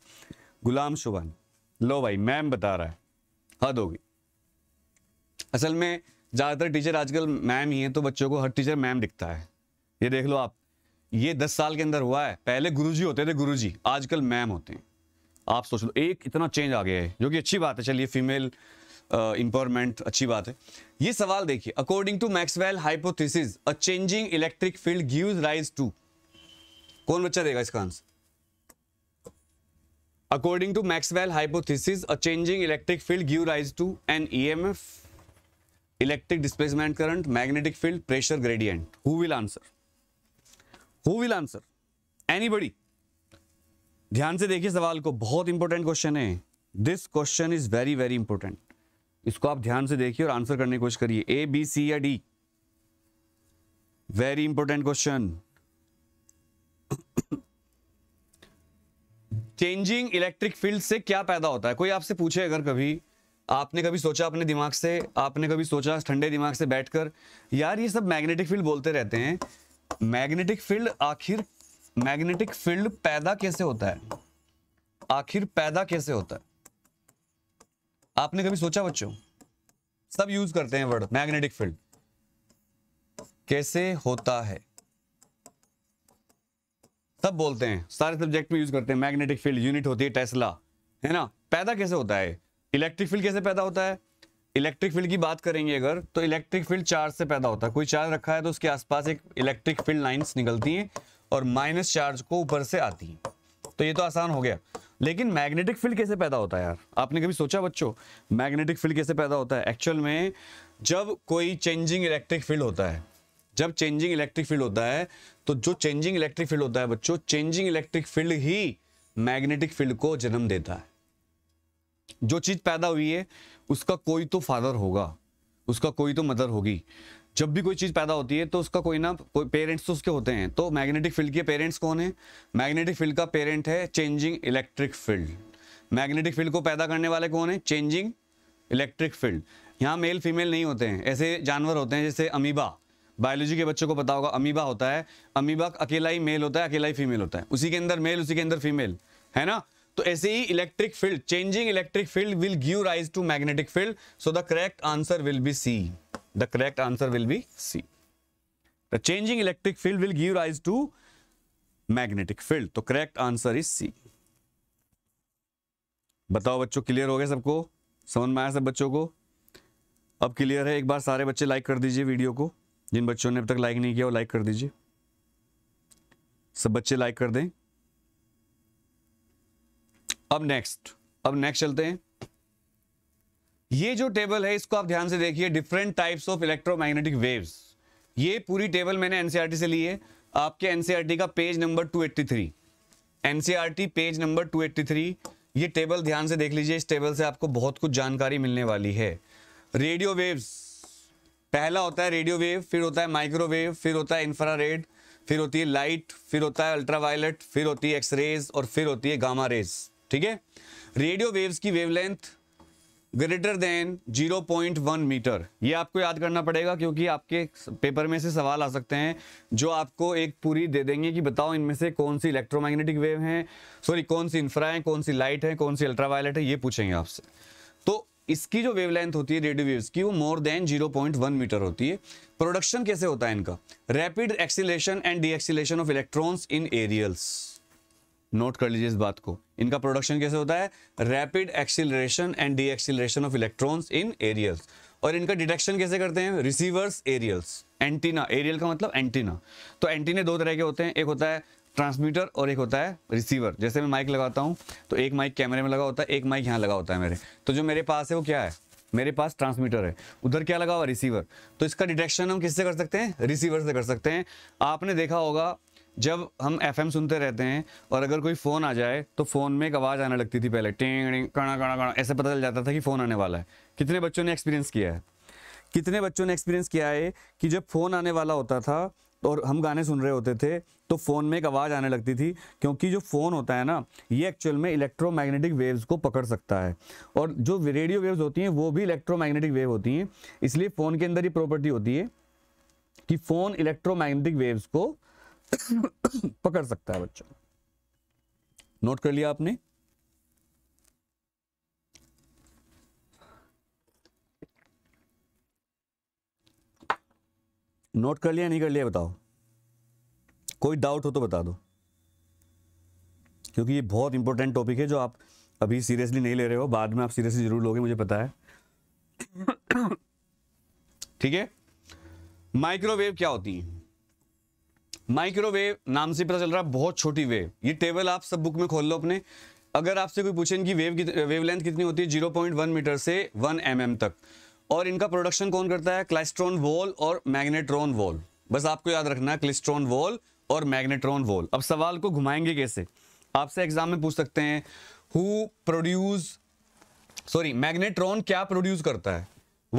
गुलाम शुभन लो भाई मैम बता रहा है हद होगी असल में ज़्यादातर टीचर आजकल मैम ही हैं तो बच्चों को हर टीचर मैम दिखता है ये देख लो आप ये दस साल के अंदर हुआ है पहले गुरुजी होते थे गुरुजी आजकल मैम होते हैं आप सोच लो एक इतना चेंज आ गया है जो कि अच्छी बात है चलिए फीमेल इंपॉर्मेंट अच्छी बात है ये सवाल देखिए according to Maxwell hypothesis a changing electric field gives rise to कौन बच्चा देगा इसका answer according to Maxwell hypothesis a changing electric field give rise to an EMF electric displacement current, magnetic field, pressure gradient. Who will answer? Who will answer? Anybody? ध्यान से देखिए सवाल को बहुत इंपॉर्टेंट क्वेश्चन है this question is very very important इसको आप ध्यान से देखिए और आंसर करने की कोशिश करिए ए बी सी या D very important question changing electric field से क्या पैदा होता है कोई आपसे पूछे अगर कभी आपने कभी सोचा अपने दिमाग से आपने कभी सोचा ठंडे दिमाग से बैठकर यार ये सब मैग्नेटिक फील्ड बोलते रहते हैं मैग्नेटिक फील्ड आखिर मैग्नेटिक फील्ड पैदा कैसे होता है आखिर पैदा कैसे होता है आपने कभी सोचा बच्चों सब यूज करते हैं वर्ड मैग्नेटिक फील्ड कैसे होता है सब बोलते हैं सारे सब्जेक्ट में यूज करते हैं मैग्नेटिक फील्ड यूनिट होती है टेस्ला है ना पैदा कैसे होता है इलेक्ट्रिक फील्ड कैसे पैदा होता है इलेक्ट्रिक फील्ड की बात करेंगे अगर तो इलेक्ट्रिक फील्ड चार्ज से पैदा होता है कोई चार्ज रखा है तो उसके आसपास एक इलेक्ट्रिक फील्ड लाइन निकलती हैं और माइनस चार्ज को ऊपर से आती हैं तो ये तो आसान हो गया लेकिन मैग्नेटिक फील्ड कैसे पैदा होता है यार आपने कभी सोचा बच्चों मैग्नेटिक फील्ड कैसे पैदा होता है एक्चुअल में जब कोई चेंजिंग इलेक्ट्रिक फील्ड होता है जब चेंजिंग इलेक्ट्रिक फील्ड होता है तो जो चेंजिंग इलेक्ट्रिक फील्ड होता है बच्चों चेंजिंग इलेक्ट्रिक फील्ड ही मैग्नेटिक फील्ड को जन्म देता है जो चीज़ पैदा हुई है उसका कोई तो फादर होगा उसका कोई तो मदर होगी जब भी कोई चीज़ पैदा होती है तो उसका कोई ना कोई पेरेंट्स तो उसके होते हैं तो मैग्नेटिक फील्ड के पेरेंट्स कौन है मैग्नेटिक फील्ड का पेरेंट है changing electric field magnetic field को पैदा करने वाले कौन है चेंजिंग इलेक्ट्रिक फील्ड यहाँ मेल फीमेल नहीं होते हैं ऐसे जानवर होते हैं जैसे अमीबा बायोलॉजी के बच्चों को पता होगा अमीबा होता है अमीबा अकेला ही मेल होता है अकेला ही फीमेल होता है उसी के अंदर मेल उसी के अंदर फीमेल है ना तो ऐसे ही electric field changing electric field will give rise to magnetic field so the correct answer will be C The correct answer will be C. The changing electric field will give rise to magnetic field. तो करेक्ट आंसर इज सी बताओ बच्चों क्लियर हो गया सबको समझ में आया सब बच्चों को अब क्लियर है एक बार सारे बच्चे लाइक कर दीजिए वीडियो को जिन बच्चों ने अब तक लाइक नहीं किया वो लाइक कर दीजिए सब बच्चे लाइक कर दें अब नेक्स्ट अब नेक्स्ट चलते हैं ये जो टेबल है इसको आप ध्यान से देखिए different types of electromagnetic waves ये पूरी टेबल मैंने एनसीईआरटी e से ली है आपके एनसीईआरटी e का page number 283 NCERT page number 283 ये टेबल ध्यान से देख लीजिए इस टेबल से आपको बहुत कुछ जानकारी मिलने वाली है रेडियो वेव्स पहला होता है रेडियो वेव फिर होता है माइक्रोवेव फिर होता है रेड फिर होती है लाइट फिर होता है अल्ट्रावायलेट फिर होती है एक्सरेज और फिर होती है गामा रेज ठीक है रेडियो वेव्स की वेवलेंथ ग्रेटर देन 0.1 मीटर ये आपको याद करना पड़ेगा क्योंकि आपके पेपर में से सवाल आ सकते हैं जो आपको एक पूरी दे देंगे कि बताओ इनमें से कौन सी इलेक्ट्रोमैग्नेटिक वेव है सॉरी कौन सी इंफ्रा है कौन सी लाइट है कौन सी अल्ट्रावायलेट है ये पूछेंगे आपसे तो इसकी जो वेवलेंथ होती है रेडियो वेव्स की वो मोर देन 0.1 मीटर होती है प्रोडक्शन कैसे होता है इनका rapid acceleration and D of electrons in aerials note कर लीजिए इस बात को इनका प्रोडक्शन कैसे होता है rapid acceleration and deceleration of electrons in aerials और इनका डिटेक्शन कैसे करते हैं रिसीवर्स एरियल्स एंटीना एरियल का मतलब एंटीना तो एंटीने दो तरह के होते हैं एक होता है ट्रांसमीटर और एक होता है रिसीवर जैसे मैं माइक लगाता हूँ तो एक माइक कैमरे में लगा होता है एक माइक यहाँ लगा होता है मेरे तो जो मेरे पास है वो क्या है मेरे पास ट्रांसमीटर है उधर क्या लगा हुआ रिसीवर तो इसका डिटेक्शन हम किससे कर सकते हैं रिसीवर से कर सकते हैं आपने देखा होगा जब हम एफ सुनते रहते हैं और अगर कोई फ़ोन आ जाए तो फ़ोन में एक आवाज़ आने लगती थी पहले टेंग कड़ा कणा कणा कणा ऐसे पता चल जाता था कि फ़ोन आने वाला है कितने बच्चों ने एक्सपीरियंस किया है कितने बच्चों ने एक्सपीरियंस किया है कि जब फ़ोन आने वाला होता था और हम गाने सुन रहे होते थे तो फ़ोन में एक आवाज़ आने लगती थी क्योंकि जो फ़ोन होता है ना ये एक्चुअल में इलेक्ट्रोमैग्नेटिक वेव्स को पकड़ सकता है और जो रेडियो वेव्स होती हैं वो भी इलेक्ट्रोमैग्नेटिक वेव होती हैं इसलिए फ़ोन के अंदर ये प्रॉपर्टी होती है कि फ़ोन इलेक्ट्रोमैग्नेटिक वेव्स को पकड़ सकता है बच्चों नोट कर लिया आपने नोट कर लिया नहीं कर लिया बताओ कोई डाउट हो तो बता दो क्योंकि ये बहुत इंपॉर्टेंट टॉपिक है जो आप अभी सीरियसली नहीं ले रहे हो बाद में आप सीरियसली जरूर लोगे मुझे पता है ठीक है माइक्रोवेव क्या होती है माइक्रोवेव नाम से पता चल रहा है बहुत छोटी वेव ये टेबल आप सब बुक में खोल लो अपने अगर आपसे कोई पूछे इनकी वेव कित, वेवलेंथ कितनी होती है वन मीटर से वन एम mm तक और इनका प्रोडक्शन कौन करता है क्लाइस्ट्रॉन वॉल और मैग्नेट्रॉन वॉल बस आपको याद रखना है क्लिस्ट्रॉन वॉल और मैग्नेट्रॉन वॉल अब सवाल को घुमाएंगे कैसे आपसे एग्जाम में पूछ सकते हैं हु प्रोड्यूस सॉरी मैग्नेट्रॉन क्या प्रोड्यूस करता है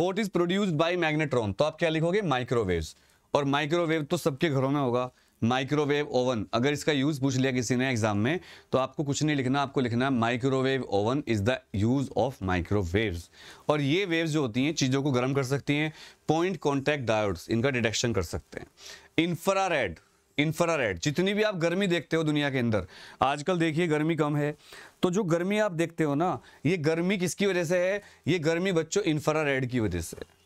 what is produced by magnetron तो आप क्या लिखोगे माइक्रोवेव्स और माइक्रोवेव तो सबके घरों में होगा माइक्रोवेव ओवन अगर इसका यूज़ पूछ लिया किसी ने एग्जाम में तो आपको कुछ नहीं लिखना आपको लिखना है microwave oven is the use of microwaves और ये वेव्स जो होती हैं चीज़ों को गर्म कर सकती हैं पॉइंट कॉन्टैक्ट डायोड्स इनका डिटेक्शन कर सकते हैं इंफ्रा रेड जितनी भी आप गर्मी देखते हो दुनिया के अंदर आजकल देखिए गर्मी कम है तो जो गर्मी आप देखते हो ना ये गर्मी किसकी वजह से है ये गर्मी बच्चों रेड की वजह से है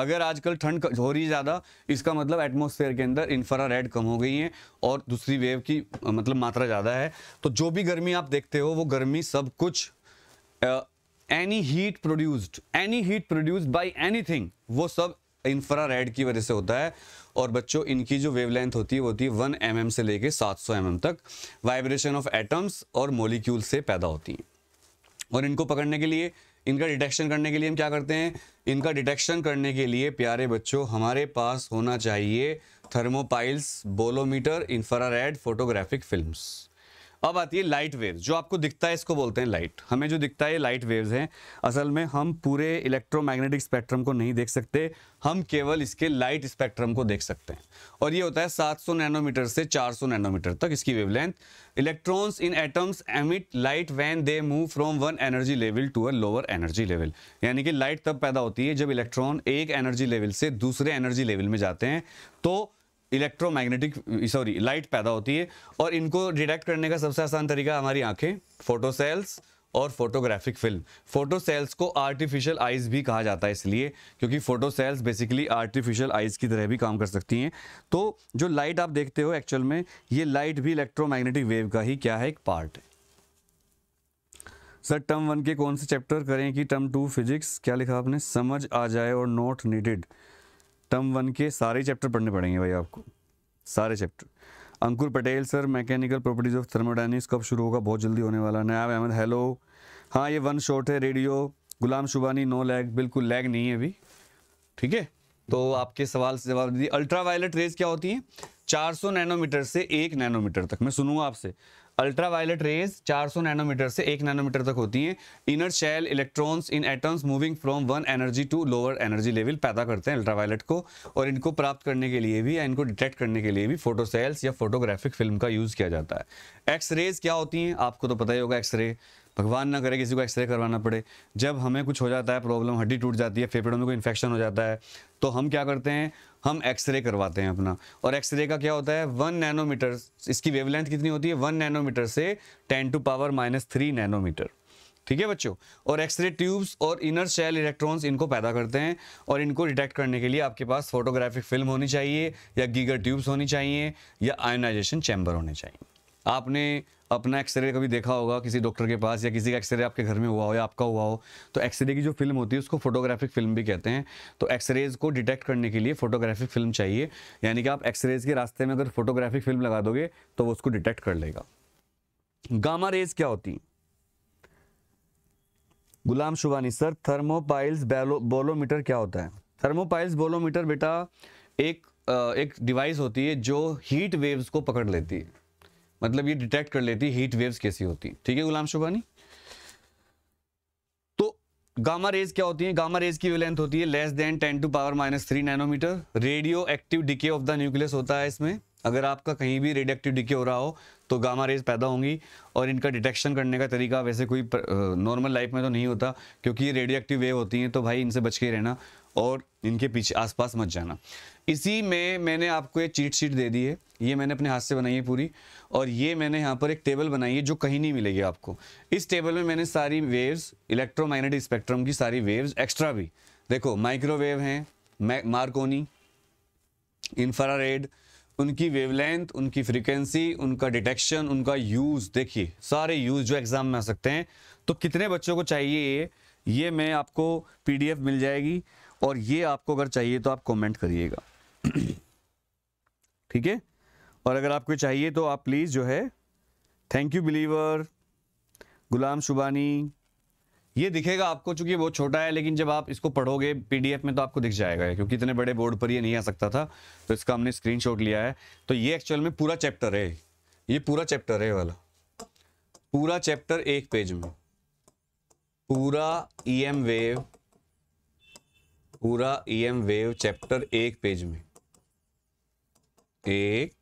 अगर आजकल ठंड हो रही ज़्यादा इसका मतलब एटमोसफेयर के अंदर इंफ्रा रेड कम हो गई है और दूसरी वेव की मतलब मात्रा ज़्यादा है तो जो भी गर्मी आप देखते हो वो गर्मी सब कुछ any heat produced any heat produced by anything वो सब इंफ्रा रेड की वजह से होता है और बच्चों इनकी जो वेवलेंथ होती है वो होती है वन एम mm से लेके 700 सौ mm तक वाइब्रेशन ऑफ एटम्स और मोलिक्यूल से पैदा होती हैं और इनको पकड़ने के लिए इनका डिटेक्शन करने के लिए हम क्या करते हैं इनका डिटेक्शन करने के लिए प्यारे बच्चों हमारे पास होना चाहिए thermopiles bolometer infrared photographic films अब आती है लाइट वेव जो आपको दिखता है इसको बोलते हैं लाइट हमें जो दिखता है लाइट वेव्स हैं असल में हम पूरे इलेक्ट्रोमैग्नेटिक स्पेक्ट्रम को नहीं देख सकते हम केवल इसके लाइट स्पेक्ट्रम को देख सकते हैं और ये होता है 700 नैनोमीटर से 400 नैनोमीटर तक इसकी wavelength electrons in atoms emit light when they move from one energy level to a lower energy level यानी कि लाइट तब पैदा होती है जब इलेक्ट्रॉन एक एनर्जी लेवल से दूसरे एनर्जी लेवल में जाते हैं तो इलेक्ट्रोमैग्नेटिक सॉरी लाइट पैदा होती है और इनको डिटेक्ट करने का सबसे आसान तरीका हमारी आंखें फोटो सेल्स और फोटोग्राफिक फिल्म फोटो सेल्स को आर्टिफिशियल आइज भी कहा जाता है इसलिए क्योंकि photo cells basically artificial eyes की तरह भी काम कर सकती हैं तो जो लाइट आप देखते हो एक्चुअल में ये लाइट भी इलेक्ट्रोमैग्नेटिक वेव का ही क्या है एक पार्ट है सर टर्म वन के कौन से चैप्टर करें कि टर्म टू फिजिक्स क्या लिखा आपने समझ आ जाए और नोट नीडेड टर्म वन के सारे चैप्टर पढ़ने पड़ेंगे भाई आपको सारे chapter Ankur Patel sir mechanical properties of thermodynamics कब शुरू होगा बहुत जल्दी होने वाला नयाब अहमद हेलो हाँ ये वन शॉट है radio Ghulam Shubani no lag बिल्कुल लैग नहीं है अभी ठीक है तो आपके सवाल से जवाब दीजिए अल्ट्रा वायलेट रेज क्या होती है 400 नैनोमीटर से एक नैनोमीटर तक मैं सुनूंगा आपसे अल्ट्रावायलेट रेज 400 नैनोमीटर से एक नैनोमीटर तक होती हैं inner shell electrons in atoms moving from one energy to lower energy level पैदा करते हैं अल्ट्रावायलेट को और इनको प्राप्त करने के लिए भी या इनको डिटेक्ट करने के लिए भी फोटो सेल्स या फोटोग्राफिक फिल्म का यूज़ किया जाता है एक्स रेज क्या होती हैं आपको तो पता ही होगा एक्सरे भगवान ना करे किसी को एक्सरे करवाना पड़े जब हमें कुछ हो जाता है प्रॉब्लम हड्डी टूट जाती है फेफड़ों में कोई इन्फेक्शन हो जाता है तो हम क्या करते हैं हम एक्सरे करवाते हैं अपना और एक्सरे का क्या होता है वन नैनोमीटर इसकी वेवलेंथ कितनी होती है वन नैनोमीटर से ten to power minus three nanometre ठीक है बच्चों और एक्सरे ट्यूब्स और इनर शेल इलेक्ट्रॉन्स इनको पैदा करते हैं और इनको डिटेक्ट करने के लिए आपके पास फोटोग्राफिक फिल्म होनी चाहिए या गीगर ट्यूब्स होनी चाहिए या आयोनाइजेशन चैम्बर होने चाहिए आपने अपना एक्सरे कभी देखा होगा किसी डॉक्टर के पास या किसी का एक्सरे आपके घर में हुआ हो या आपका हुआ हो तो एक्सरे की जो फिल्म होती है उसको फोटोग्राफिक फिल्म भी कहते हैं तो एक्सरेज को डिटेक्ट करने के लिए फोटोग्राफिक फिल्म चाहिए यानी कि आप एक्सरेज के रास्ते में अगर फोटोग्राफिक फिल्म लगा दोगे तो वो उसको डिटेक्ट कर लेगा गामा रेज क्या होती गुलाम शुबानी सर थर्मोपाइल्स बोलोमीटर क्या होता है थर्मोपाइल्स बोलोमीटर बेटा एक एक डिवाइस होती है जो हीट वेव्स को पकड़ लेती है मतलब ये डिटेक्ट कर लेती हीट वेव्स कैसी होती है ठीक है गुलाम शुभानी तो गामा रेज क्या होती है गामा रेज की वेलेंथ होती है less than ten to power minus three nanometre radioactive decay of the nucleus होता है इसमें अगर आपका कहीं भी रेडियो एक्टिव डिके हो रहा हो तो गामा रेज पैदा होंगी और इनका डिटेक्शन करने का तरीका वैसे कोई नॉर्मल लाइफ में तो नहीं होता क्योंकि ये रेडियो एक्टिव वेव होती हैं तो भाई इनसे बच के रहना और इनके पीछे आसपास मत जाना इसी में मैंने आपको ये चीट शीट दे दी है ये मैंने अपने हाथ से बनाई है पूरी और ये मैंने यहाँ पर एक टेबल बनाई है जो कहीं नहीं मिलेगी आपको इस टेबल में मैंने सारी वेव्स इलेक्ट्रोमैग्नेटिक स्पेक्ट्रम की सारी वेव्स एक्स्ट्रा भी देखो माइक्रोवेव हैं मार्कोनी इन्फ्रारेड उनकी वेवलेंथ उनकी फ्रीक्वेंसी उनका डिटेक्शन उनका यूज़ देखिए सारे यूज़ जो एग्ज़ाम में आ सकते हैं तो कितने बच्चों को चाहिए ये ये मैं आपको पीडीएफ मिल जाएगी और ये आपको अगर चाहिए तो आप कमेंट करिएगा ठीक है और अगर आपको चाहिए तो आप प्लीज़ जो है thank you believer Ghulam Shubani ये दिखेगा आपको चूंकि बहुत छोटा है लेकिन जब आप इसको पढ़ोगे पीडीएफ में तो आपको दिख जाएगा क्योंकि इतने बड़े बोर्ड पर ये नहीं आ सकता था तो इसका हमने स्क्रीनशॉट लिया है तो ये एक्चुअल में पूरा चैप्टर है ये पूरा चैप्टर है वाला पूरा चैप्टर एक पेज में पूरा ई एम वेव पूरा ईएम वेव चैप्टर एक पेज में एक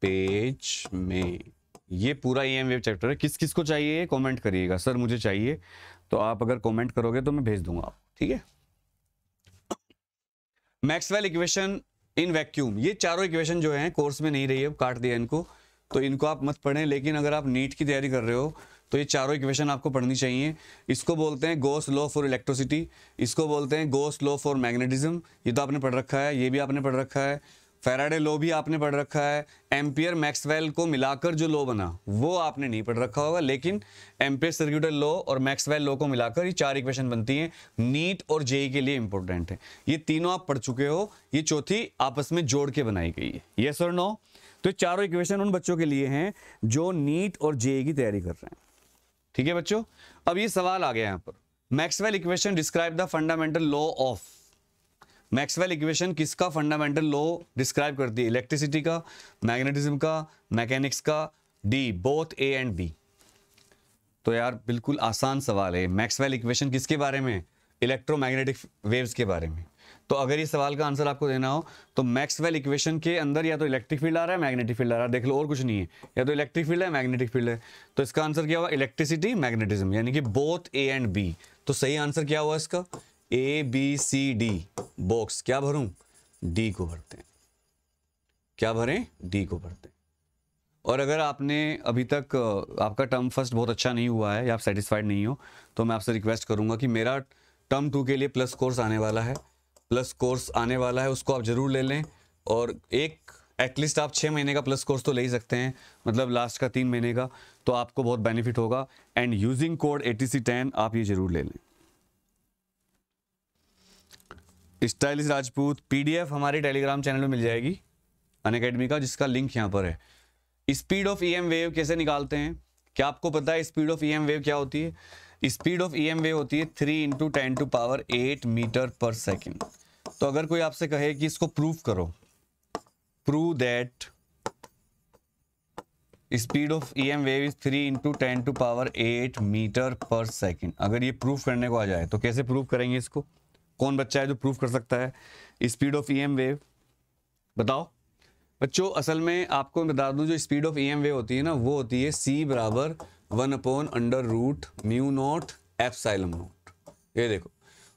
पेज में ये पूरा ईएम वेव चैप्टर है किस किस को चाहिए कमेंट करिएगा सर मुझे चाहिए तो आप अगर कमेंट करोगे तो मैं भेज दूंगा आप ठीक है मैक्सवेल इक्वेशन इन वैक्यूम ये चारों इक्वेशन जो है कोर्स में नहीं रही है काट दिया इनको तो इनको आप मत पढ़ें लेकिन अगर आप नीट की तैयारी कर रहे हो तो ये चारों इक्वेशन आपको पढ़नी चाहिए इसको बोलते हैं गोस लॉ फॉर इलेक्ट्रिसिटी इसको बोलते हैं गोस लॉ फॉर मैग्नेटिज्म ये तो आपने पढ़ रखा है ये भी आपने पढ़ रखा है फेराडे लॉ भी आपने पढ़ रखा है एम्पियर मैक्सवेल को मिलाकर जो लॉ बना वो आपने नहीं पढ़ रखा होगा लेकिन एम्पियर सर्क्यूटर लॉ और मैक्सवेल लॉ को मिलाकर ये चार इक्वेशन बनती हैं नीट और जेई के लिए इंपॉर्टेंट है ये तीनों आप पढ़ चुके हो ये चौथी आपस में जोड़ के बनाई गई है येस और नो तो चारों इक्वेशन उन बच्चों के लिए हैं जो नीट और जेई की तैयारी कर रहे हैं ठीक है बच्चों अब ये सवाल आ गया यहाँ पर Maxwell equation describe the fundamental law of Maxwell equation किसका फंडामेंटल लॉ डिस्क्राइब करती है इलेक्ट्रिसिटी का मैग्नेटिज्म का मैकेनिक्स का D both A and B तो यार बिल्कुल आसान सवाल है मैक्सवेल इक्वेशन किसके बारे में इलेक्ट्रोमैग्नेटिक वेव्स के बारे में तो अगर ये सवाल का आंसर आपको देना हो तो मैक्सवेल इक्वेशन के अंदर या तो इलेक्ट्रिक फील्ड आ रहा है मैग्नेटिक फील्ड आ रहा है देख लो और कुछ नहीं है या तो इलेक्ट्रिक फील्ड है मैग्नेटिक फील्ड है तो इसका आंसर क्या हुआ इलेक्ट्रिसिटी मैग्नेटिज्म यानी कि बोथ ए एंड बी तो सही आंसर क्या हुआ इसका A B C D box क्या भरूं डी को भरते हैं क्या भरें डी को भरते हैं और अगर आपने अभी तक आपका टर्म फर्स्ट बहुत अच्छा नहीं हुआ है या आप सेटिस्फाइड नहीं हो तो मैं आपसे रिक्वेस्ट करूंगा कि मेरा टर्म टू के लिए प्लस कोर्स आने वाला है प्लस कोर्स आने वाला है उसको आप ज़रूर ले लें और एक एटलीस्ट आप छः महीने का प्लस कोर्स तो ले ही सकते हैं मतलब लास्ट का तीन महीने का तो आपको बहुत बेनिफिट होगा एंड यूजिंग कोड ए आप ये ज़रूर ले लें स्टाइलिश राजपूत पीडीएफ हमारे टेलीग्राम चैनल में मिल जाएगी अन अकेडमी का जिसका लिंक यहाँ पर है speed of E M wave कैसे निकालते हैं क्या आपको पता है speed of E M wave क्या होती है speed of E M wave होती है three into ten to power eight metre पर सेकेंड तो अगर कोई आपसे कहे कि इसको प्रूफ करो prove that speed of E M wave is three into ten to power eight metre पर सेकेंड अगर ये प्रूफ करने को आ जाए तो कैसे प्रूफ करेंगे इसको कौन बच्चा है जो प्रूफ कर सकता है speed of E M wave बताओ बच्चों असल में आपको बता दूं जो speed of E M wave होती है ना वो होती है सी बराबर one upon under root mu naught epsilon naught ये देखो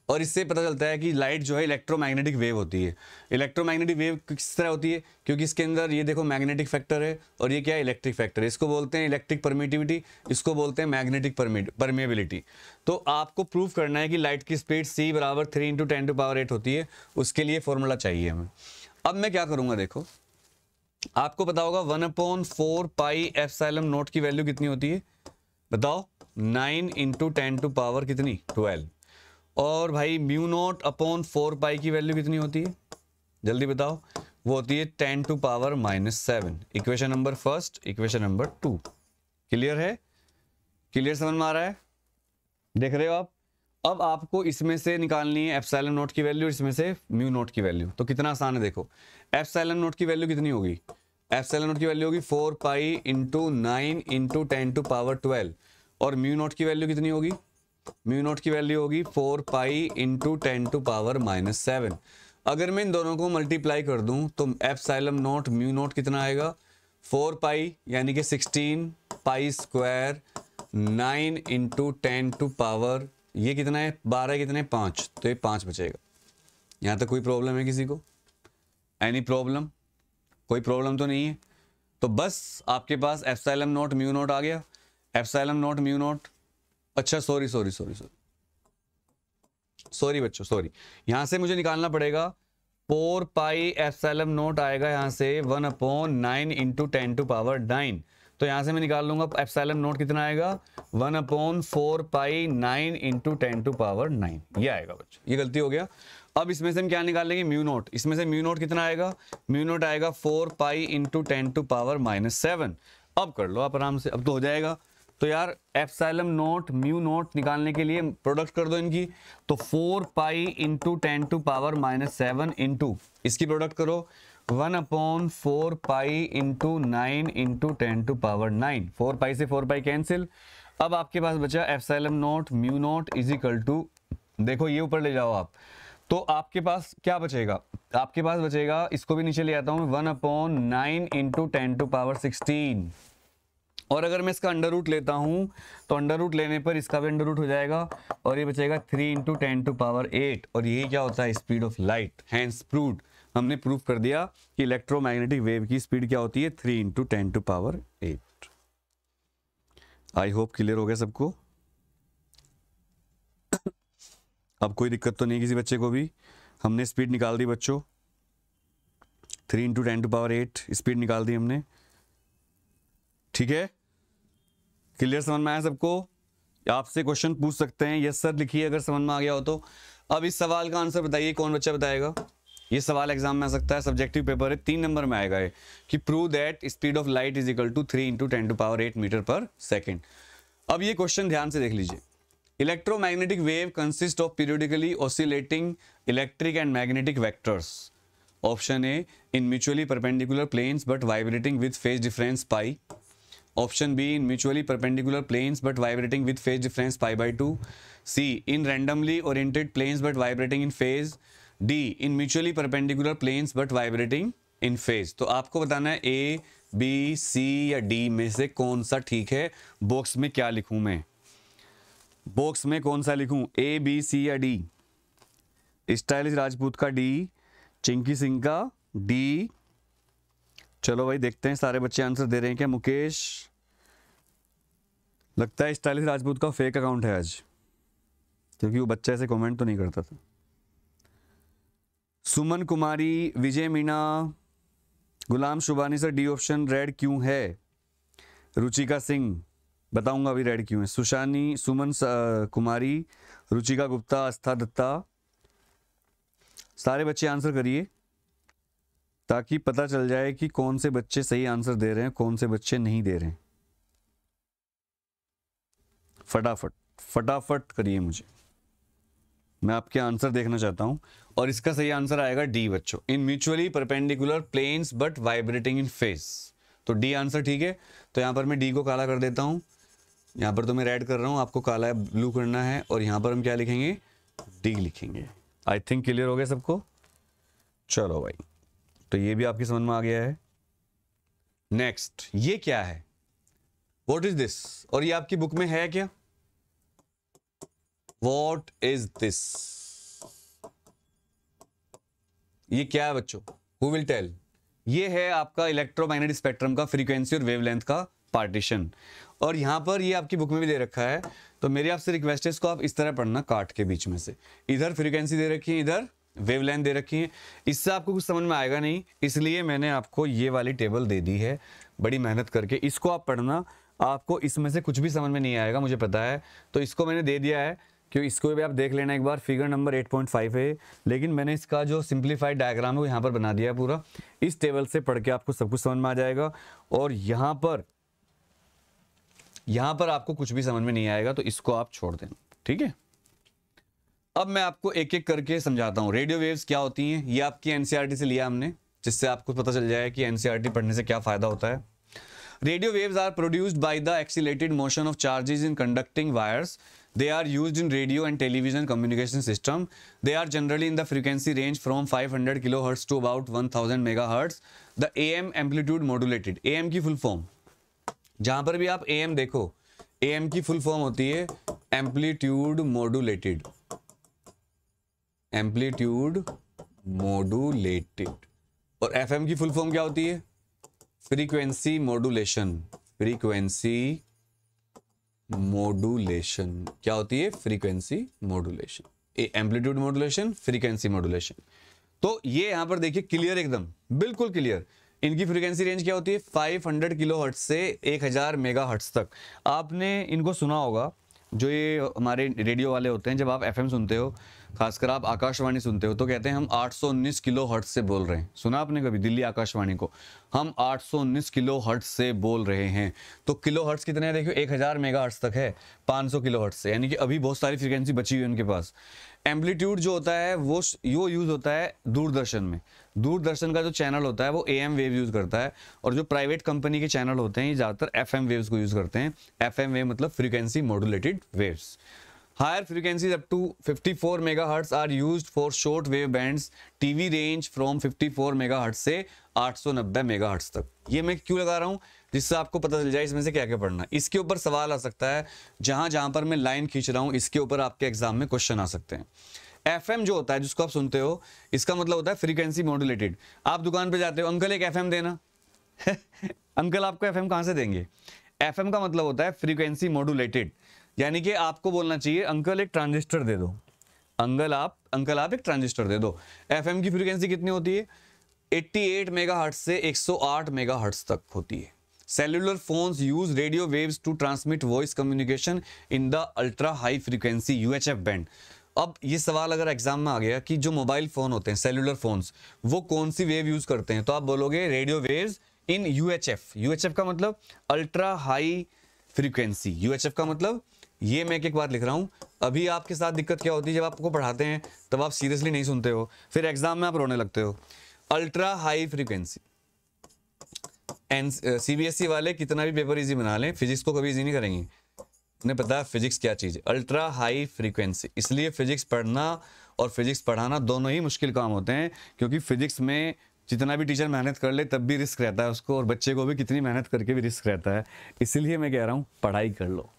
और इससे पता चलता है कि लाइट जो है इलेक्ट्रोमैग्नेटिक वेव होती है इलेक्ट्रोमैग्नेटिक वेव किस तरह होती है क्योंकि इसके अंदर ये देखो मैग्नेटिक फैक्टर है और ये क्या है इलेक्ट्रिक फैक्टर है इसको बोलते हैं इलेक्ट्रिक परमिटिविटी इसको बोलते हैं मैग्नेटिक परमेबिलिटी तो आपको प्रूव करना है कि लाइट की स्पीड सी बराबर three into ten to power eight होती है उसके लिए फॉर्मूला चाहिए हमें अब मैं क्या करूँगा देखो आपको पता होगा one upon four pi epsilon naught की वैल्यू कितनी होती है बताओ nine into ten to power कितनी ट्वेल्व और भाई mu naught upon four pi की वैल्यू कितनी होती है जल्दी बताओ वो होती है ten to power minus seven equation number first equation number two clear है क्लियर समझ में आ रहा है देख रहे हो आप अब आपको इसमें से निकालनी है एफसेलन नोट की वैल्यू इसमें से म्यू नोट की वैल्यू तो कितना आसान है देखो एफसाइलन नोट की वैल्यू कितनी होगी एफसेलन नोट की वैल्यू होगी four pi into nine into ten to power twelve और म्यू नोट की वैल्यू कितनी होगी म्यू नोट की वैल्यू होगी four pi into ten to power minus seven अगर मैं इन दोनों को मल्टीप्लाई कर दूं तो epsilon naught mu naught कितना आएगा फोर पाई यानी कि sixteen pi square nine into ten to power ये कितना है बारह कितने पाँच तो ये पाँच बचेगा यहाँ तक कोई प्रॉब्लम है किसी को एनी प्रॉब्लम कोई प्रॉब्लम तो नहीं है तो बस आपके पास epsilon naught mu naught आ गया epsilon naught mu naught अच्छा sorry sorry sorry sorry sorry बच्चों सॉरी यहां से मुझे निकालना पड़ेगा फोर पाई एफ एफसेलम नोट आएगा यहां से one upon nine into ten to power nine तो यहां से मैं निकाल लूंगा एफसेलम नोट कितना आएगा one upon four pi nine into ten to power nine ये आएगा बच्चों ये गलती हो गया अब इसमें से हम क्या निकाल लेंगे म्यू नोट इसमें से म्यू नोट कितना आएगा म्यू नोट आएगा four pi into ten to power minus seven अब कर लो आप आराम से अब तो हो जाएगा तो यार एप्साइलम नोट म्यू नोट निकालने के लिए प्रोडक्ट कर दो इनकी तो four pi into ten to power minus seven into इसकी प्रोडक्ट करो one upon four pi into nine into ten to power nine four pi से फोर पाई कैंसिल अब आपके पास बचा epsilon naught mu naught is equal to देखो ये ऊपर ले जाओ आप तो आपके पास क्या बचेगा आपके पास बचेगा इसको भी नीचे ले आता हूँ one upon nine into ten to power sixteen और अगर मैं इसका अंडर रूट लेता हूँ तो अंडर रूट लेने पर इसका भी अंडर रूट हो जाएगा और ये बचेगा three into ten to power eight और यही क्या होता है speed of light hence proved हमने प्रूफ कर दिया कि इलेक्ट्रोमैग्नेटिक वेव की स्पीड क्या होती है three into ten to power eight I hope clear हो गया सबको अब कोई दिक्कत तो नहीं किसी बच्चे को भी हमने स्पीड निकाल दी बच्चों three into ten to power eight speed निकाल दी हमने ठीक है क्लियर समझ में आया सबको आपसे क्वेश्चन पूछ सकते हैं यस सर लिखिए अगर समझ में आ गया हो तो अब इस सवाल का आंसर बताइए कौन बच्चा बताएगा ये सवाल एग्जाम में आ सकता है सब्जेक्टिव पेपर है तीन नंबर में आएगा ये कि prove that speed of light is equal to three into ten to power eight metre पर सेकेंड अब ये क्वेश्चन ध्यान से देख लीजिए electromagnetic wave consist of periodically oscillating electric and magnetic vectors option A in mutually perpendicular planes but vibrating with phase difference pi option B in mutually perpendicular planes but vibrating with phase difference pi by two C in randomly oriented planes but vibrating in phase D in mutually perpendicular planes but vibrating in phase तो आपको बताना है ए बी सी या डी में से कौन सा ठीक है बॉक्स में क्या लिखूं मैं बॉक्स में कौन सा लिखूं ए बी सी या डी स्टाइलिश राजपूत का डी चिंकी सिंह का डी चलो भाई देखते हैं सारे बच्चे आंसर दे रहे हैं क्या मुकेश लगता है स्टाइलिश राजपूत का फेक अकाउंट है आज क्योंकि वो बच्चा ऐसे कमेंट तो नहीं करता था Suman Kumari Vijay Meena Ghulam Shubhani sir D option red क्यों है रुचिका सिंह बताऊंगा अभी रेड क्यों है सुशानी सुमन कुमारी रुचिका गुप्ता आस्था दत्ता सारे बच्चे आंसर करिए ताकि पता चल जाए कि कौन से बच्चे सही आंसर दे रहे हैं कौन से बच्चे नहीं दे रहे हैं फटाफट फटाफट करिए मुझे मैं आपके आंसर देखना चाहता हूं और इसका सही आंसर आएगा डी बच्चों in mutually perpendicular planes but vibrating in phase तो डी आंसर ठीक है तो यहां पर मैं डी को काला कर देता हूं यहां पर तो मैं रेड कर रहा हूं आपको काला है ब्लू करना है और यहां पर हम क्या लिखेंगे डी लिखेंगे आई थिंक क्लियर हो गया सबको चलो भाई तो ये भी आपकी समझ में आ गया है नेक्स्ट ये क्या है वॉट इज दिस और ये आपकी बुक में है क्या वॉट इज दिस ये क्या है बच्चों हु विल टेल ये है आपका इलेक्ट्रोमैग्नेटिक स्पेक्ट्रम का फ्रीक्वेंसी और वेवलेंथ का पार्टीशन और यहां पर ये आपकी बुक में भी दे रखा है तो मेरी आपसे रिक्वेस्ट है इसको आप इस तरह पढ़ना काट के बीच में से इधर फ्रीक्वेंसी दे रखी है इधर लाइन दे रखी है इससे आपको कुछ समझ में आएगा नहीं इसलिए मैंने आपको ये वाली टेबल दे दी है बड़ी मेहनत करके इसको आप पढ़ना आपको इसमें से कुछ भी समझ में नहीं आएगा मुझे पता है तो इसको मैंने दे दिया है क्यों इसको भी आप देख लेना एक बार फिगर नंबर 8.5 है लेकिन मैंने इसका जो सिंप्लीफाइड डायग्राम है वो यहाँ पर बना दिया है पूरा इस टेबल से पढ़ के आपको सब कुछ समझ में आ जाएगा और यहाँ पर यहाँ पर आपको कुछ भी समझ में नहीं आएगा तो इसको आप छोड़ देना ठीक है अब मैं आपको एक एक करके समझाता हूँ रेडियो वेव्स क्या होती हैं ये आपकी एनसीईआरटी e से लिया हमने जिससे आपको पता चल जाए कि एनसीईआरटी e पढ़ने से क्या फ़ायदा होता है radio waves are produced by the excited motion of charges in conducting wires they are use in radio and television communication system they are generally in the frequency range from five kilo hertz to about one thousand the A M amplitude modulated A की फुल फॉर्म जहाँ पर भी आप ए देखो ए की फुल फॉर्म होती है एम्पलीट्यूड मॉडुलेटेड एम्पलीट्यूड मोडुलेटेड और एफ की फुल फॉर्म क्या होती है फ्रीक्वेंसी मोडुलेशन फ्रीक्वेंसी मोडुलेशन क्या होती है frequency modulation amplitude modulation frequency modulation तो ये यहां पर देखिए क्लियर एकदम बिल्कुल क्लियर इनकी फ्रीक्वेंसी रेंज क्या होती है 500 हंड्रेड किलो हर्ट्स से 1000 हजार मेगा हर्ट्स तक आपने इनको सुना होगा जो ये हमारे रेडियो वाले होते हैं जब आप एफएम सुनते हो खासकर आप आकाशवाणी सुनते हो तो कहते हैं हम आठ किलो हर्ट से बोल रहे हैं सुना आपने कभी दिल्ली आकाशवाणी को हम आठ किलो हर्ट से बोल रहे हैं तो किलो हर्ट्स कितने देखियो एक हजार मेगा हर्ट्स तक है 500 किलो हर्ट्स से यानी कि अभी बहुत सारी फ्रिक्वेंसी बची हुई है उनके पास एम्पलीट्यूड जो होता है वो यो यूज़ होता है दूरदर्शन में दूरदर्शन का जो चैनल होता है वो ए एम वेव यूज़ करता है और जो प्राइवेट कंपनी के चैनल होते हैं ये ज़्यादातर एफ एम वेव्स को यूज़ करते हैं एफ एम वेव मतलब frequency modulated waves Higher frequencies up to 54 MHz are used for short wave bands TV range from 54 MHz से 890 MHz तक ये मैं क्यों लगा रहा हूँ जिससे आपको पता चल जाए इसमें से क्या क्या पढ़ना इसके ऊपर सवाल आ सकता है जहाँ जहाँ पर मैं लाइन खींच रहा हूँ इसके ऊपर आपके एग्जाम में क्वेश्चन आ सकते हैं एफ जो होता है जिसको आप सुनते हो इसका मतलब होता है फ्रीक्वेंसी मॉडुलेटेड आप दुकान पर जाते हो अंकल एक एफ देना अंकल आपको एफ एम कहाँ से देंगे एफ का मतलब होता है फ्रीक्वेंसी मॉडुलेटेड यानी कि आपको बोलना चाहिए अंकल एक ट्रांजिस्टर दे दो अंकल आप अंकल आप एक ट्रांजिस्टर दे दो एफ की फ्रिक्वेंसी कितनी होती है 88 मेगाहर्ट्ज से 108 मेगाहर्ट्ज तक होती है cellular phones use radio waves to transmit voice communication in the ultra high frequency UHF band अब ये सवाल अगर एग्जाम में आ गया कि जो मोबाइल फ़ोन होते हैं सेलुलर फ़ोन्स वो कौन सी वेव यूज़ करते हैं तो आप बोलोगे radio waves in UHF UHF का मतलब अल्ट्रा हाई फ्रीक्वेंसी यूएचएफ का मतलब ये मैं एक एक बात लिख रहा हूँ अभी आपके साथ दिक्कत क्या होती है जब आपको पढ़ाते हैं तब आप सीरियसली नहीं सुनते हो फिर एग्जाम में आप रोने लगते हो ultra high frequency N C e वाले कितना भी पेपर इजी बना लें फिजिक्स को कभी इजी नहीं करेंगे उन्हें पता है फिजिक्स क्या चीज़ है अल्ट्रा हाई फ्रीक्वेंसी इसलिए फिजिक्स पढ़ना और फिजिक्स पढ़ाना दोनों ही मुश्किल काम होते हैं क्योंकि फिजिक्स में जितना भी टीचर मेहनत कर ले तब भी रिस्क रहता है उसको और बच्चे को भी कितनी मेहनत करके भी रिस्क रहता है इसीलिए मैं कह रहा हूँ पढ़ाई कर लो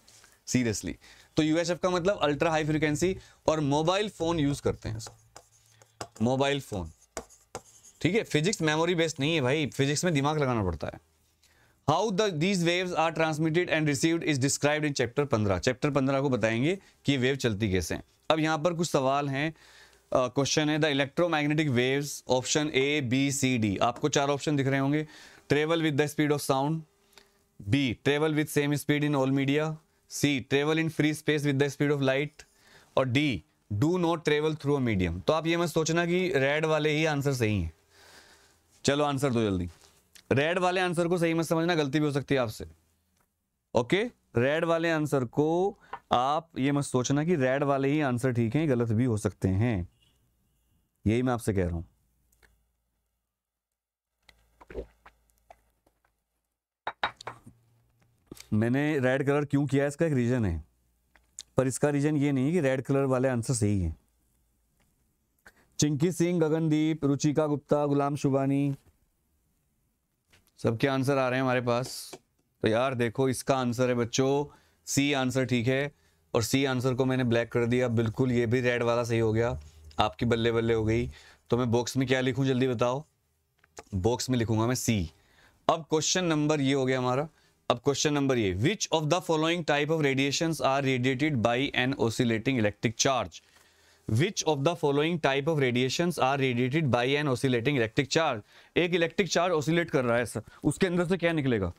सीरियसली तो यूएसएफ का मतलब अल्ट्रा हाई फ्रिक्वेंसी और मोबाइल फोन यूज करते हैं मोबाइल फोन ठीक है फिजिक्स मेमोरी बेस्ड नहीं है भाई फिजिक्स में दिमाग लगाना पड़ता है how the these waves are transmitted and received is described in chapter पंद्रह चैप्टर पंद्रह को बताएंगे कि वेव चलती कैसे हैं अब यहां पर कुछ सवाल हैं क्वेश्चन uh, है the electromagnetic waves option A B C D आपको चार ऑप्शन दिख रहे होंगे travel with the speed of sound B travel with same speed in all media C travel in free space with the speed of light और D do not travel through a medium तो आप ये मत सोचना कि रेड वाले ही आंसर सही हैं चलो आंसर दो जल्दी रेड वाले आंसर को सही मत समझना गलती भी हो सकती है आपसे ओके रेड वाले आंसर को आप ये मत सोचना कि रेड वाले ही आंसर ठीक हैं गलत भी हो सकते हैं यही मैं आपसे कह रहा हूं मैंने रेड कलर क्यों किया इसका एक रीज़न है पर इसका रीज़न ये नहीं कि रेड कलर वाले आंसर सही है चिंकी सिंह गगनदीप रुचिका गुप्ता गुलाम शुभानी सबके आंसर आ रहे हैं हमारे पास तो यार देखो इसका आंसर है बच्चों सी आंसर ठीक है और सी आंसर को मैंने ब्लैक कर दिया बिल्कुल ये भी रेड वाला सही हो गया आपकी बल्ले बल्ले हो गई तो मैं बॉक्स में क्या लिखूं जल्दी बताओ बॉक्स में लिखूंगा मैं सी अब क्वेश्चन नंबर ये हो गया हमारा अब क्वेश्चन नंबर ये which of the following type of radiation are radiated by an oscillating electric charge which of the following type of radiation are radiated by an oscillating electric charge एक इलेक्ट्रिक चार्ज ओसिलेट कर रहा है सर उसके अंदर से क्या निकलेगा